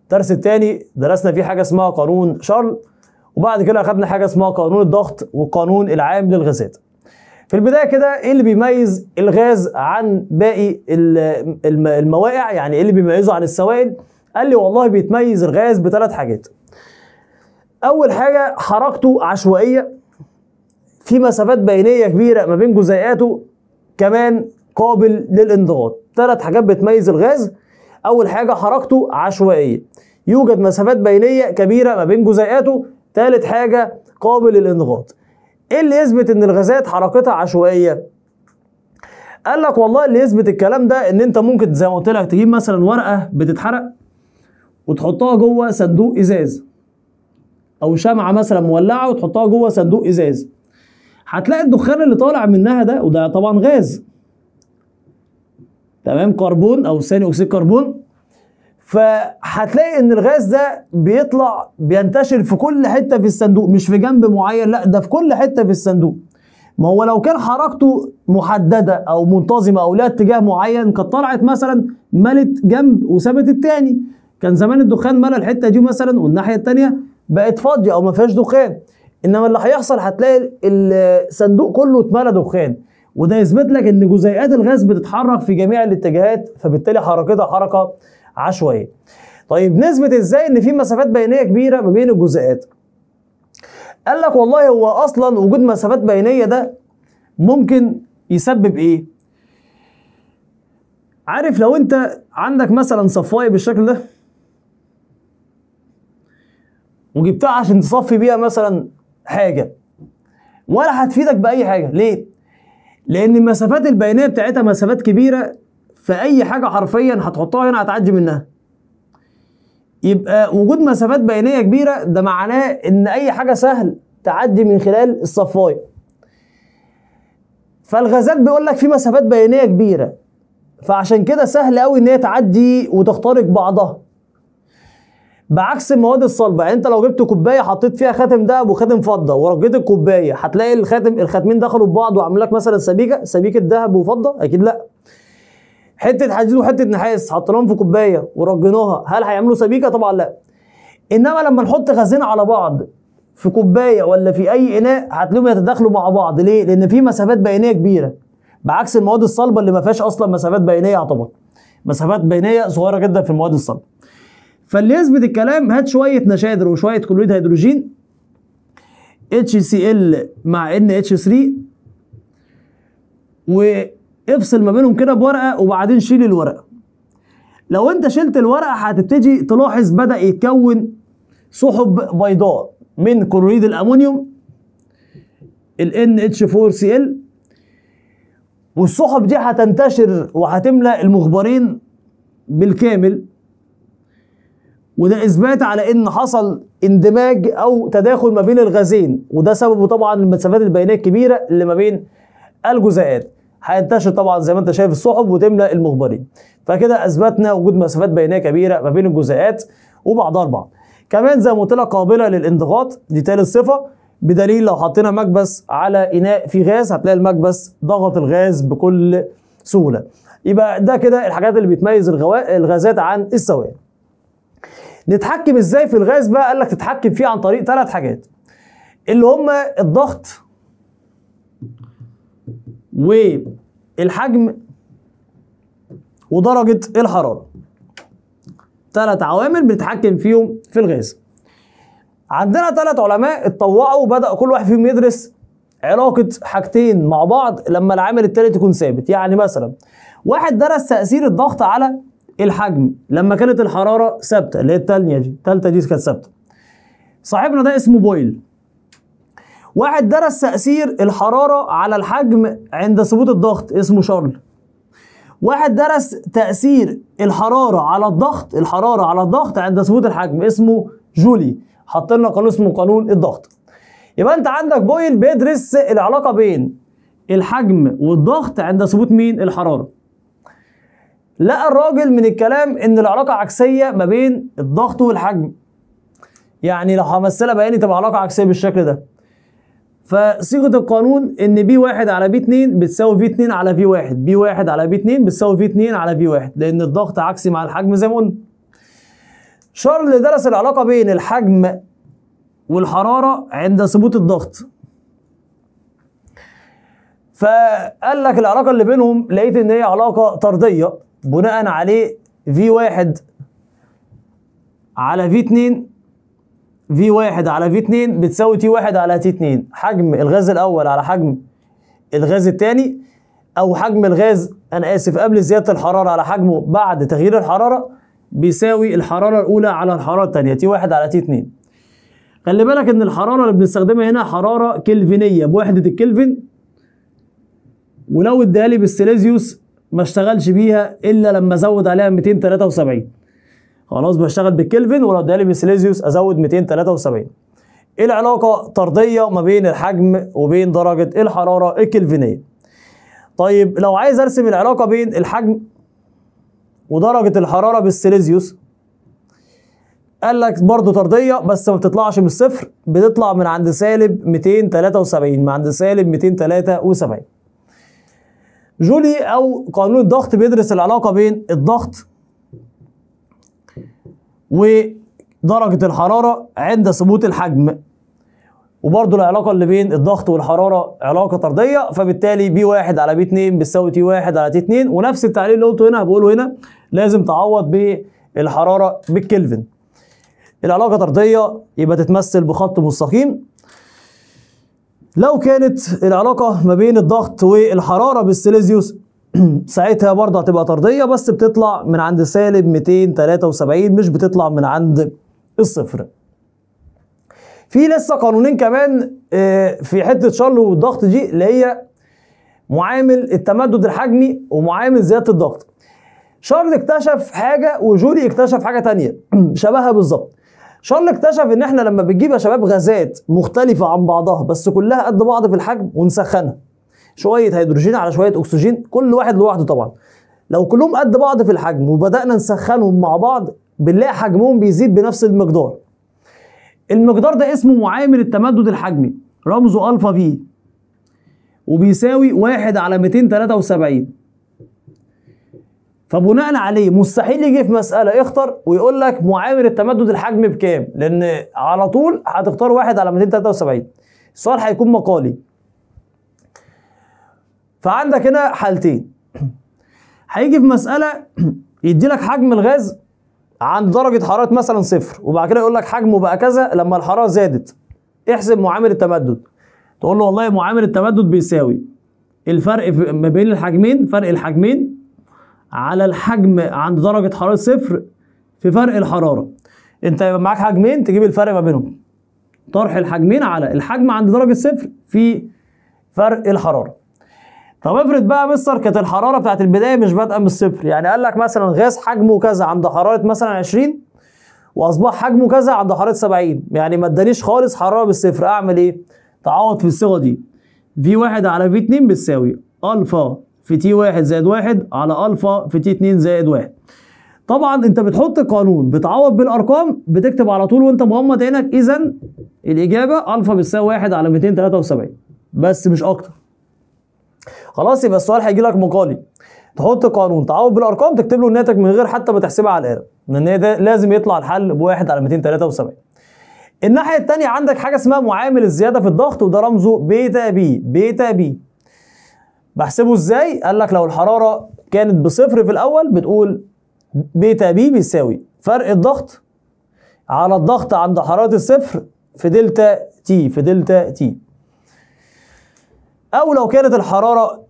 الدرس الثاني درسنا فيه حاجه اسمها قانون شارل وبعد كده اخدنا حاجه اسمها قانون الضغط والقانون العام للغازات في البدايه كده ايه اللي بيميز الغاز عن باقي الموائع يعني ايه اللي بيميزه عن السوائل قال لي والله بيتميز الغاز بثلاث حاجات اول حاجه حركته عشوائيه في مسافات بينيه كبيره ما بين جزيئاته كمان قابل للانضغاط ثلاث حاجات بتميز الغاز اول حاجه حركته عشوائيه يوجد مسافات بينيه كبيره ما بين جزيئاته ثالث حاجه قابل للانضغاط ايه اللي يثبت ان الغازات حركتها عشوائيه قال لك والله اللي يثبت الكلام ده ان انت ممكن زي ما قلت لك تجيب مثلا ورقه بتتحرق وتحطها جوه صندوق ازاز او شمعه مثلا مولعه وتحطها جوه صندوق ازاز هتلاقي الدخان اللي طالع منها ده وده طبعا غاز تمام كربون او ثاني اكسيد كربون فهتلاقي ان الغاز ده بيطلع بينتشر في كل حته في الصندوق مش في جنب معين لا ده في كل حته في الصندوق ما هو لو كان حركته محدده او منتظمه او لها اتجاه معين كانت طلعت مثلا ملت جنب وسابت التاني كان زمان الدخان ملى الحته دي مثلا والناحيه التانيه بقت فاضيه او ما فيهاش دخان انما اللي هيحصل هتلاقي الصندوق كله اتملى دخان وده يثبت لك ان جزيئات الغاز بتتحرك في جميع الاتجاهات فبالتالي حركتها حركه عشوائيه طيب نثبت ازاي ان في مسافات بينيه كبيره ما بين الجزيئات قال لك والله هو اصلا وجود مسافات بينيه ده ممكن يسبب ايه عارف لو انت عندك مثلا صفايه بالشكل ده وجبتها عشان تصفي بيها مثلا حاجه ولا هتفيدك باي حاجه ليه لان المسافات البينيه بتاعتها مسافات كبيره فاي حاجه حرفيا هتحطها هنا هتعدي منها يبقى وجود مسافات بينيه كبيره ده معناه ان اي حاجه سهل تعدي من خلال الصفايه فالغازات بيقول لك في مسافات بينيه كبيره فعشان كده سهل قوي ان هي تعدي وتخترق بعضها بعكس المواد الصلبه يعني انت لو جبت كوبايه حطيت فيها خاتم دهب وخاتم فضه ورجيت الكوبايه هتلاقي الخاتم الخاتمين دخلوا ببعض وعملوا لك مثلا سبيكه سبيكه دهب وفضه اكيد لا حته حديد وحته نحاس حطيناهم في كوبايه ورجيناها هل هيعملوا سبيكه طبعا لا انما لما نحط خزانه على بعض في كوبايه ولا في اي اناء هتلاقيهم يتداخلوا مع بعض ليه لان في مسافات بينيه كبيره بعكس المواد الصلبه اللي ما فيهاش اصلا مسافات بينيه يعتبر مسافات بينيه صغيره جدا في المواد الصلبه فاللي يثبت الكلام هات شويه نشادر وشويه كلوريد هيدروجين HCl مع NH3 و افصل ما بينهم كده بورقه وبعدين شيل الورقه لو انت شلت الورقه هتبتدي تلاحظ بدا يتكون سحب بيضاء من كلوريد الامونيوم ال NH4Cl والسحب دي هتنتشر وهتملى المخبرين بالكامل وده اثبات على ان حصل اندماج او تداخل ما بين الغازين وده سببه طبعا المسافات البيانيه الكبيره اللي ما بين الجزيئات هينتشر طبعا زي ما انت شايف السحب وتملى المخبرين فكده اثبتنا وجود مسافات بينيه كبيره ما بين الجزيئات وبعضها البعض كمان زي ما قلت لك قابله للانضغاط دي ثالث صفه بدليل لو حطينا مكبس على اناء فيه غاز هتلاقي المكبس ضغط الغاز بكل سهوله يبقى ده كده الحاجات اللي بتميز الغازات عن السوائل نتحكم ازاي في الغاز بقى قال لك تتحكم فيه عن طريق ثلاث حاجات اللي هم الضغط والحجم ودرجة الحرارة ثلاث عوامل بنتحكم فيهم في الغاز عندنا ثلاث علماء اتطوعوا وبدأ كل واحد فيهم يدرس علاقة حاجتين مع بعض لما العامل التالت يكون ثابت يعني مثلا واحد درس تأثير الضغط على الحجم لما كانت الحرارة ثابتة اللي هي التانية دي التالتة دي كانت ثابتة صاحبنا ده اسمه بويل واحد درس تأثير الحرارة على الحجم عند ثبوت الضغط اسمه شارل واحد درس تأثير الحرارة على الضغط الحرارة على الضغط عند ثبوت الحجم اسمه جولي حط لنا قانون اسمه قانون الضغط يبقى انت عندك بويل بيدرس العلاقة بين الحجم والضغط عند ثبوت مين الحرارة لقى الراجل من الكلام ان العلاقة عكسية ما بين الضغط والحجم يعني لو همثلها بياني تبقى علاقة عكسية بالشكل ده فصيغه القانون ان بي 1 على بي 2 بتساوي في 2 على في 1 بي 1 على بي 2 بتساوي في 2 على في 1 لان الضغط عكسي مع الحجم زي ما قلنا شارل درس العلاقه بين الحجم والحراره عند ثبوت الضغط فقال لك العلاقه اللي بينهم لقيت ان هي علاقه طرديه بناء عليه في 1 على في 2 في 1 على في 2 بتساوي تي 1 على تي 2 حجم الغاز الاول على حجم الغاز الثاني او حجم الغاز انا اسف قبل زياده الحراره على حجمه بعد تغيير الحراره بيساوي الحراره الاولى على الحراره الثانيه تي 1 على تي 2 خلي بالك ان الحراره اللي بنستخدمها هنا حراره كلفينيه بوحده الكلفن ولو اديها لي بالسيليزيوس ما اشتغلش بيها الا لما زود عليها 273 خلاص بشتغل بالكلفن ولو ادالي لي بالسيليزيوس ازود 273 ايه العلاقه طرديه ما بين الحجم وبين درجه الحراره الكلفينيه طيب لو عايز ارسم العلاقه بين الحجم ودرجه الحراره بالسيليزيوس قال لك برضه طرديه بس ما بتطلعش من الصفر بتطلع من عند سالب 273 من عند سالب 273 جولي او قانون الضغط بيدرس العلاقه بين الضغط ودرجة الحرارة عند ثبوت الحجم وبرضو العلاقة اللي بين الضغط والحرارة علاقة طردية فبالتالي بي واحد على بي اتنين بتساوي تي واحد على تي اتنين ونفس التعليل اللي قلته هنا بقوله هنا لازم تعوض بالحرارة بالكلفن العلاقة طردية يبقى تتمثل بخط مستقيم لو كانت العلاقة ما بين الضغط والحرارة بالسيليزيوس ساعتها برضه هتبقى طرديه بس بتطلع من عند سالب 273 مش بتطلع من عند الصفر. في لسه قانونين كمان آه، في حته شارل والضغط دي اللي هي معامل التمدد الحجمي ومعامل زياده الضغط. شارل اكتشف حاجه وجولي اكتشف حاجه تانية شبهها بالظبط. شارل اكتشف ان احنا لما بنجيب يا شباب غازات مختلفه عن بعضها بس كلها قد بعض في الحجم ونسخنها شويه هيدروجين على شويه اكسجين كل واحد لوحده طبعا لو كلهم قد بعض في الحجم وبدانا نسخنهم مع بعض بنلاقي حجمهم بيزيد بنفس المقدار المقدار ده اسمه معامل التمدد الحجمي رمزه الفا في وبيساوي 1 على 273 فبناء عليه مستحيل يجي في مساله يختار ويقول لك معامل التمدد الحجمي بكام لان على طول هتختار 1 على 273 السؤال هيكون مقالي فعندك هنا حالتين هيجي في مساله يدي لك حجم الغاز عند درجه حراره مثلا صفر وبعد كده يقول لك حجمه بقى كذا لما الحراره زادت احسب معامل التمدد تقول له والله معامل التمدد بيساوي الفرق ما بين الحجمين فرق الحجمين على الحجم عند درجه حراره صفر في فرق الحراره انت يبقى معاك حجمين تجيب الفرق ما بينهم طرح الحجمين على الحجم عند درجه صفر في فرق الحراره طب افرض بقى مستر كانت الحراره بتاعت البدايه مش بادئه من الصفر يعني قال لك مثلا غاز حجمه كذا عند حراره مثلا 20 واصبح حجمه كذا عند حراره 70 يعني ما ادانيش خالص حراره بالصفر اعمل ايه تعوض في الصيغه دي في 1 على في 2 بتساوي الفا في تي 1 زائد 1 على الفا في تي 2 زائد 1 طبعا انت بتحط القانون بتعوض بالارقام بتكتب على طول وانت مغمض عينك اذا الاجابه الفا بتساوي 1 على 273 بس مش اكتر خلاص يبقى السؤال هيجي لك مقالي تحط قانون تعوض بالارقام تكتب له الناتج من غير حتى ما تحسبها على القلم لان ده لازم يطلع الحل بواحد على 273 الناحيه الثانيه عندك حاجه اسمها معامل الزياده في الضغط وده رمزه بيتا بي بيتا بي بحسبه ازاي قال لك لو الحراره كانت بصفر في الاول بتقول بيتا بي بيساوي فرق الضغط على الضغط عند حراره الصفر في دلتا تي في دلتا تي او لو كانت الحراره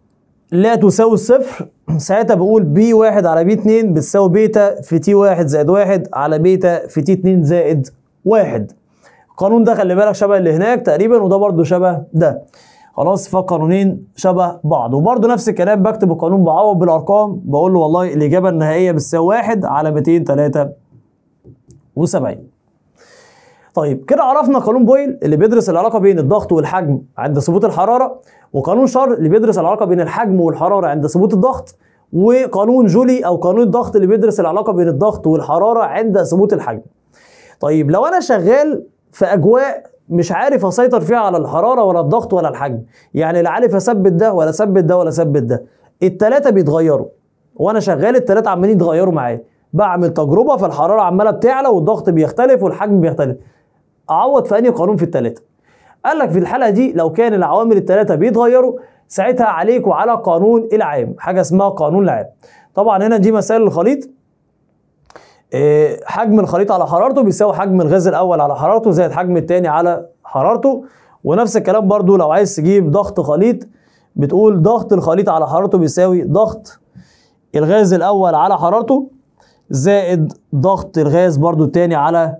لا تساوي الصفر ساعتها بقول بي واحد على بي اتنين بتساوي بيتا في تي واحد زائد واحد على بيتا في تي اتنين زائد واحد القانون ده خلي بالك شبه اللي هناك تقريبا وده برضه شبه ده خلاص فالقانونين شبه بعض وبرضه نفس الكلام بكتب القانون بعوض بالارقام بقول له والله الاجابه النهائيه بتساوي واحد على 273 طيب كده عرفنا قانون بويل اللي بيدرس العلاقه بين الضغط والحجم عند ثبوت الحراره وقانون شار اللي بيدرس العلاقه بين الحجم والحراره عند ثبوت الضغط وقانون جولي او قانون الضغط اللي بيدرس العلاقه بين الضغط والحراره عند ثبوت الحجم طيب لو انا شغال في اجواء مش عارف اسيطر فيها على الحراره ولا الضغط ولا الحجم يعني لا عارف اثبت ده ولا اثبت ده ولا اثبت ده التلاته بيتغيروا وانا شغال التلاته عمالين يتغيروا معايا بعمل تجربه فالحراره عماله بتعلى والضغط بيختلف والحجم بيختلف اعوض في انهي قانون في الثلاثه قال لك في الحالة دي لو كان العوامل الثلاثه بيتغيروا ساعتها عليك وعلى قانون العام حاجه اسمها قانون العام طبعا هنا دي مسائل الخليط آه، حجم الخليط على حرارته بيساوي حجم الغاز الاول على حرارته زائد حجم الثاني على حرارته ونفس الكلام برضو لو عايز تجيب ضغط خليط بتقول ضغط الخليط على حرارته بيساوي ضغط الغاز الاول على حرارته زائد ضغط الغاز برضو الثاني على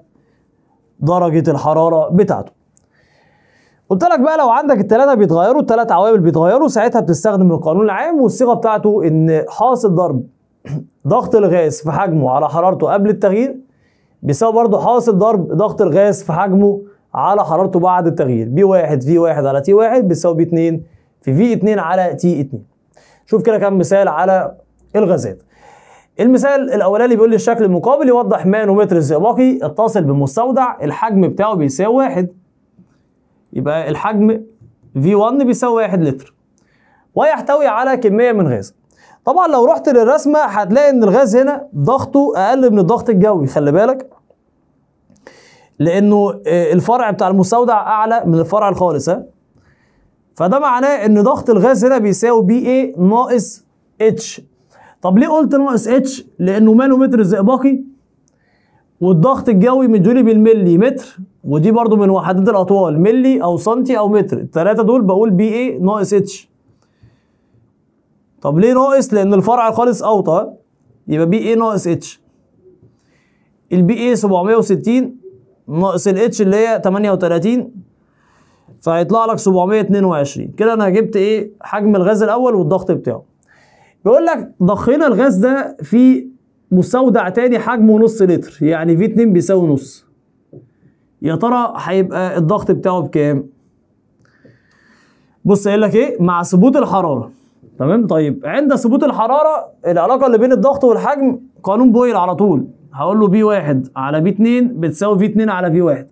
درجه الحراره بتاعته قلت لك بقى لو عندك التلاتة بيتغيروا التلات عوامل بيتغيروا ساعتها بتستخدم القانون العام والصيغه بتاعته ان حاصل ضرب ضغط الغاز في حجمه على حرارته قبل التغيير بيساوي برضه حاصل ضرب ضغط الغاز في حجمه على حرارته بعد التغيير بي 1 في 1 على تي 1 بيساوي بي 2 في في 2 على تي 2 شوف كده كم مثال على الغازات المثال الاولاني بيقول لي الشكل المقابل يوضح مانومتر الزئبقي اتصل بمستودع الحجم بتاعه بيساوي واحد يبقى الحجم V1 بيساوي 1 لتر ويحتوي على كميه من غاز طبعا لو رحت للرسمه هتلاقي ان الغاز هنا ضغطه اقل من الضغط الجوي خلي بالك لانه آه، الفرع بتاع المستودع اعلى من الفرع الخالص ها فده معناه ان ضغط الغاز هنا بيساوي بي اي ناقص اتش طب ليه قلت ناقص اتش؟ لانه مانومتر زئبقي والضغط الجوي مديولي بالملي متر ودي برضو من وحدات الاطوال ملي او سنتي او متر الثلاثه دول بقول بي ايه ناقص اتش طب ليه ناقص لان الفرع خالص اوطى يبقى بي ايه ناقص اتش البي ايه 760 ناقص الاتش اللي هي 38 فهيطلع لك 722 كده انا جبت ايه حجم الغاز الاول والضغط بتاعه بيقول لك ضخينا الغاز ده في مستودع تاني حجمه نص لتر يعني في 2 بيساوي نص يا ترى هيبقى الضغط بتاعه بكام بص قايل لك ايه مع ثبوت الحراره تمام طيب عند ثبوت الحراره العلاقه اللي بين الضغط والحجم قانون بويل على طول هقول له بي 1 على بي 2 بتساوي في 2 على في 1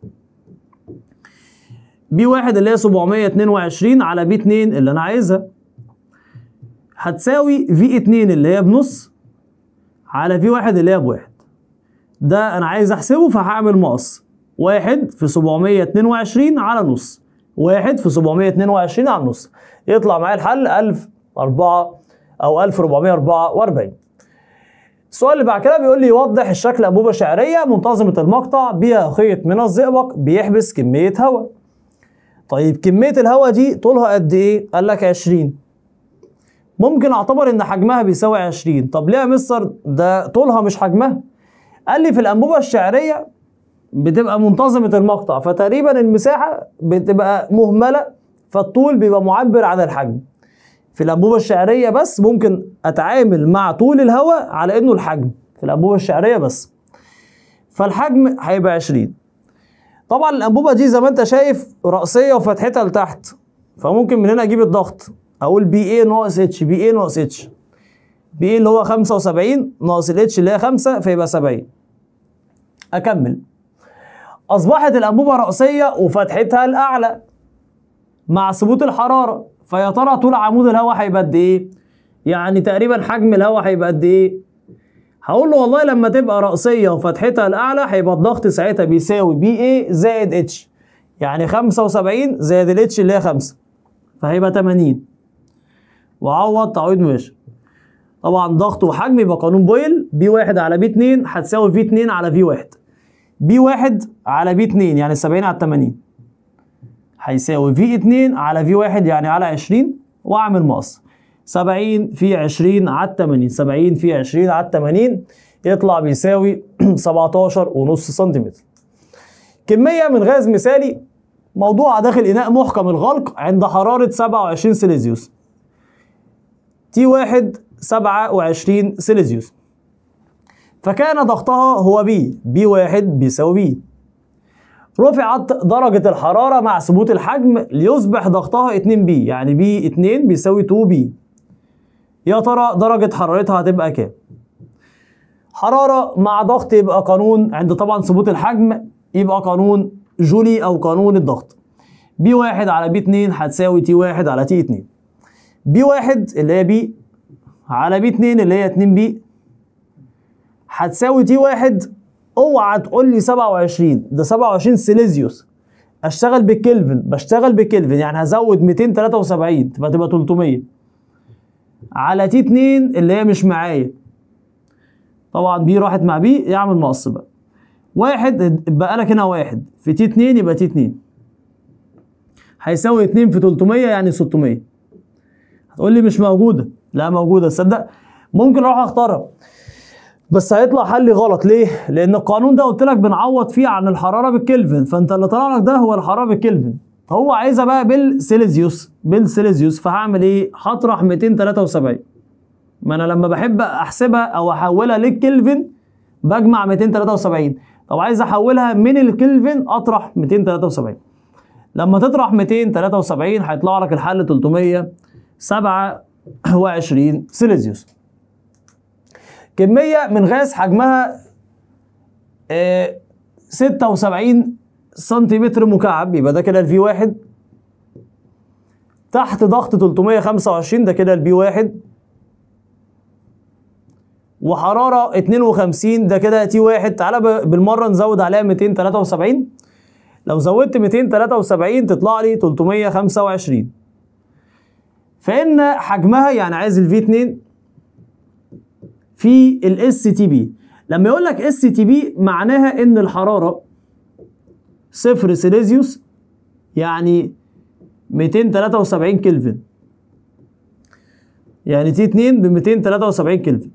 بي 1 اللي هي 722 على بي 2 اللي انا عايزها هتساوي في 2 اللي هي بنص على في 1 اللي هي بواحد ده انا عايز احسبه فهعمل مقص واحد في 722 على نص واحد في 722 على نص يطلع معايا الحل 1004 او 1444 السؤال اللي بعد كده بيقول لي يوضح الشكل انبوبه شعريه منتظمه المقطع بها خيط من الزئبق بيحبس كميه هواء طيب كميه الهواء دي طولها قد ايه قال لك 20 ممكن اعتبر ان حجمها بيساوي 20 طب ليه يا مستر ده طولها مش حجمها قال لي في الانبوبه الشعريه بتبقى منتظمه المقطع فتقريبا المساحه بتبقى مهمله فالطول بيبقى معبر عن الحجم في الانبوبه الشعريه بس ممكن اتعامل مع طول الهواء على انه الحجم في الانبوبه الشعريه بس فالحجم هيبقى 20 طبعا الانبوبه دي زي ما انت شايف راسيه وفتحتها لتحت فممكن من هنا اجيب الضغط اقول بي ايه ناقص اتش بي ايه ناقص اتش بي ايه اللي هو 75 ناقص الاتش اللي هي 5 فيبقى 70 اكمل اصبحت الانبوبه راسيه وفتحتها الاعلى مع ثبوت الحراره فيا ترى طول عمود الهواء هيبقى قد ايه يعني تقريبا حجم الهواء هيبقى قد ايه هقول له والله لما تبقى راسيه وفتحتها الاعلى هيبقى الضغط ساعتها بيساوي بي ايه زائد اتش يعني 75 زائد الاتش اللي هي 5 فهيبقى 80 وعوض تعويض مباشر طبعا ضغط وحجم يبقى قانون بويل بي واحد على بي اتنين هتساوي في اتنين على في واحد بي واحد على بي اتنين يعني 70 على التمانين هيساوي في اتنين على في واحد يعني على عشرين واعمل مقص سبعين في عشرين على التمانين سبعين في عشرين على التمانين يطلع بيساوي سبعتاشر ونص سنتيمتر كمية من غاز مثالي موضوع داخل إناء محكم الغلق عند حرارة 27 سيليزيوس تي واحد 27 سيليزيوس فكان ضغطها هو بي بي واحد بيساوي بي رفعت درجة الحرارة مع ثبوت الحجم ليصبح ضغطها 2 بي يعني بي 2 بيساوي 2 بي يا ترى درجة حرارتها هتبقى كام؟ حرارة مع ضغط يبقى قانون عند طبعا ثبوت الحجم يبقى قانون جولي أو قانون الضغط بي واحد على بي 2 هتساوي تي واحد على تي 2 بي واحد اللي هي بي على بي اتنين اللي هي اتنين بي هتساوي تي واحد اوعى تقول لي 27 ده 27 سيليزيوس اشتغل بالكلفن بشتغل بالكلفن يعني هزود 273 تبقى تبقى 300 على تي 2 اللي هي مش معايا طبعا بي راحت مع بي يعمل مقص بقى واحد بقى لك هنا واحد في تي 2 يبقى تي 2 هيساوي 2 في 300 يعني 600 هتقول لي مش موجوده لا موجوده تصدق ممكن اروح اختارها بس هيطلع حلي غلط ليه؟ لان القانون ده قلت لك بنعوض فيه عن الحراره بالكلفن فانت اللي طلع لك ده هو الحراره بالكلفن هو عايزها بقى بالسيليزيوس بالسيليزيوس فهعمل ايه؟ هطرح 273 ما انا لما بحب احسبها او احولها للكلفن بجمع 273 طب عايز احولها من الكلفن اطرح 273 لما تطرح 273 هيطلع لك الحل 300 27 سيليزيوس كمية من غاز حجمها 76 آه، سنتيمتر مكعب يبقى ده كده الفي واحد تحت ضغط 325 ده كده البي واحد وحرارة 52 ده كده تي واحد تعالى بالمرة نزود عليها 273 لو زودت 273 تطلع لي 325 فإن حجمها يعني عايز الفي 2 في الاس تي بي لما يقول لك اس تي بي معناها ان الحراره صفر سيليزيوس يعني 273 كلفن يعني تي 2 ب 273 كلفن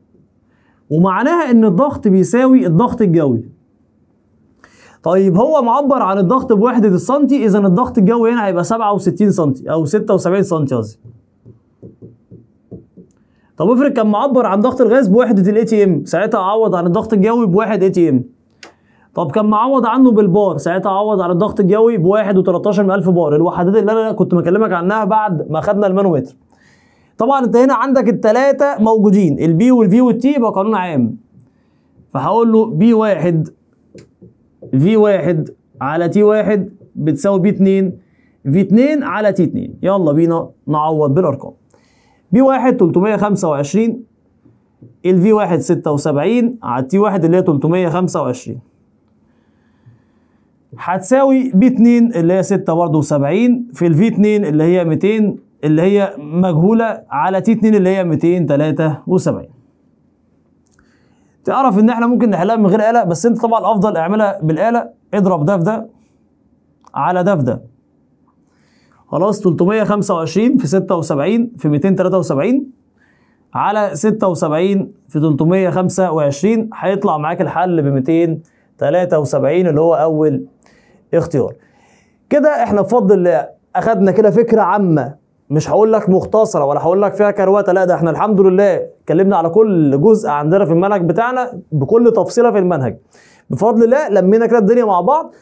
ومعناها ان الضغط بيساوي الضغط الجوي طيب هو معبر عن الضغط بوحده السنتي اذا الضغط الجوي هنا هيبقى 67 سنتي او 76 سنتي قصدي طب افرض كان معبر عن ضغط الغاز بوحده الاي تي ام ساعتها اعوض عن الضغط الجوي بواحد اي تي ام طب كان معوض عنه بالبار ساعتها اعوض عن الضغط الجوي ب 1.13 من بار الوحدات اللي انا كنت مكلمك عنها بعد ما خدنا المانومتر طبعا انت هنا عندك الثلاثه موجودين البي والفي والتي يبقى قانون عام فهقول له بي 1 في 1 على تي 1 بتساوي بي 2 في 2 على تي 2 يلا بينا نعوض بالارقام بي 1 325 ال في 1 76 على تي 1 اللي هي 325 هتساوي بي 2 اللي هي 6 برضه 70 في الفي 2 اللي هي 200 اللي هي مجهولة على تي 2 اللي هي 273 تعرف ان احنا ممكن نحلها من غير آلة بس انت طبعا الافضل اعملها بالآلة اضرب ده في ده على ده في ده خلاص 325 في 76 في 273 على 76 في 325 هيطلع معاك الحل ب 273 اللي هو اول اختيار كده احنا بفضل اخدنا كده فكره عامه مش هقول لك مختصره ولا هقول لك فيها كروته لا ده احنا الحمد لله اتكلمنا على كل جزء عندنا في المنهج بتاعنا بكل تفصيله في المنهج بفضل الله لمينا كده الدنيا مع بعض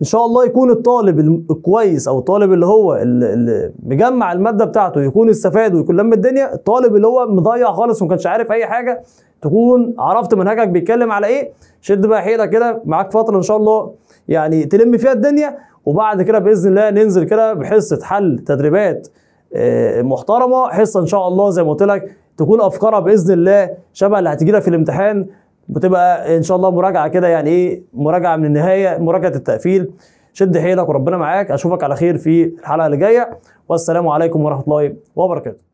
ان شاء الله يكون الطالب الكويس او الطالب اللي هو اللي مجمع الماده بتاعته يكون استفاد ويكون لم الدنيا الطالب اللي هو مضيع خالص وما كانش عارف اي حاجه تكون عرفت منهجك بيتكلم على ايه شد بقى حيلك كده معاك فتره ان شاء الله يعني تلم فيها الدنيا وبعد كده باذن الله ننزل كده بحصه حل تدريبات آه، محترمه حصه ان شاء الله زي ما قلت لك تكون افكارها باذن الله شبه اللي هتجي لك في الامتحان بتبقى ان شاء الله مراجعه كده يعني ايه مراجعه من النهايه مراجعه التقفيل شد حيلك وربنا معاك اشوفك على خير في الحلقه اللي جايه والسلام عليكم ورحمه الله وبركاته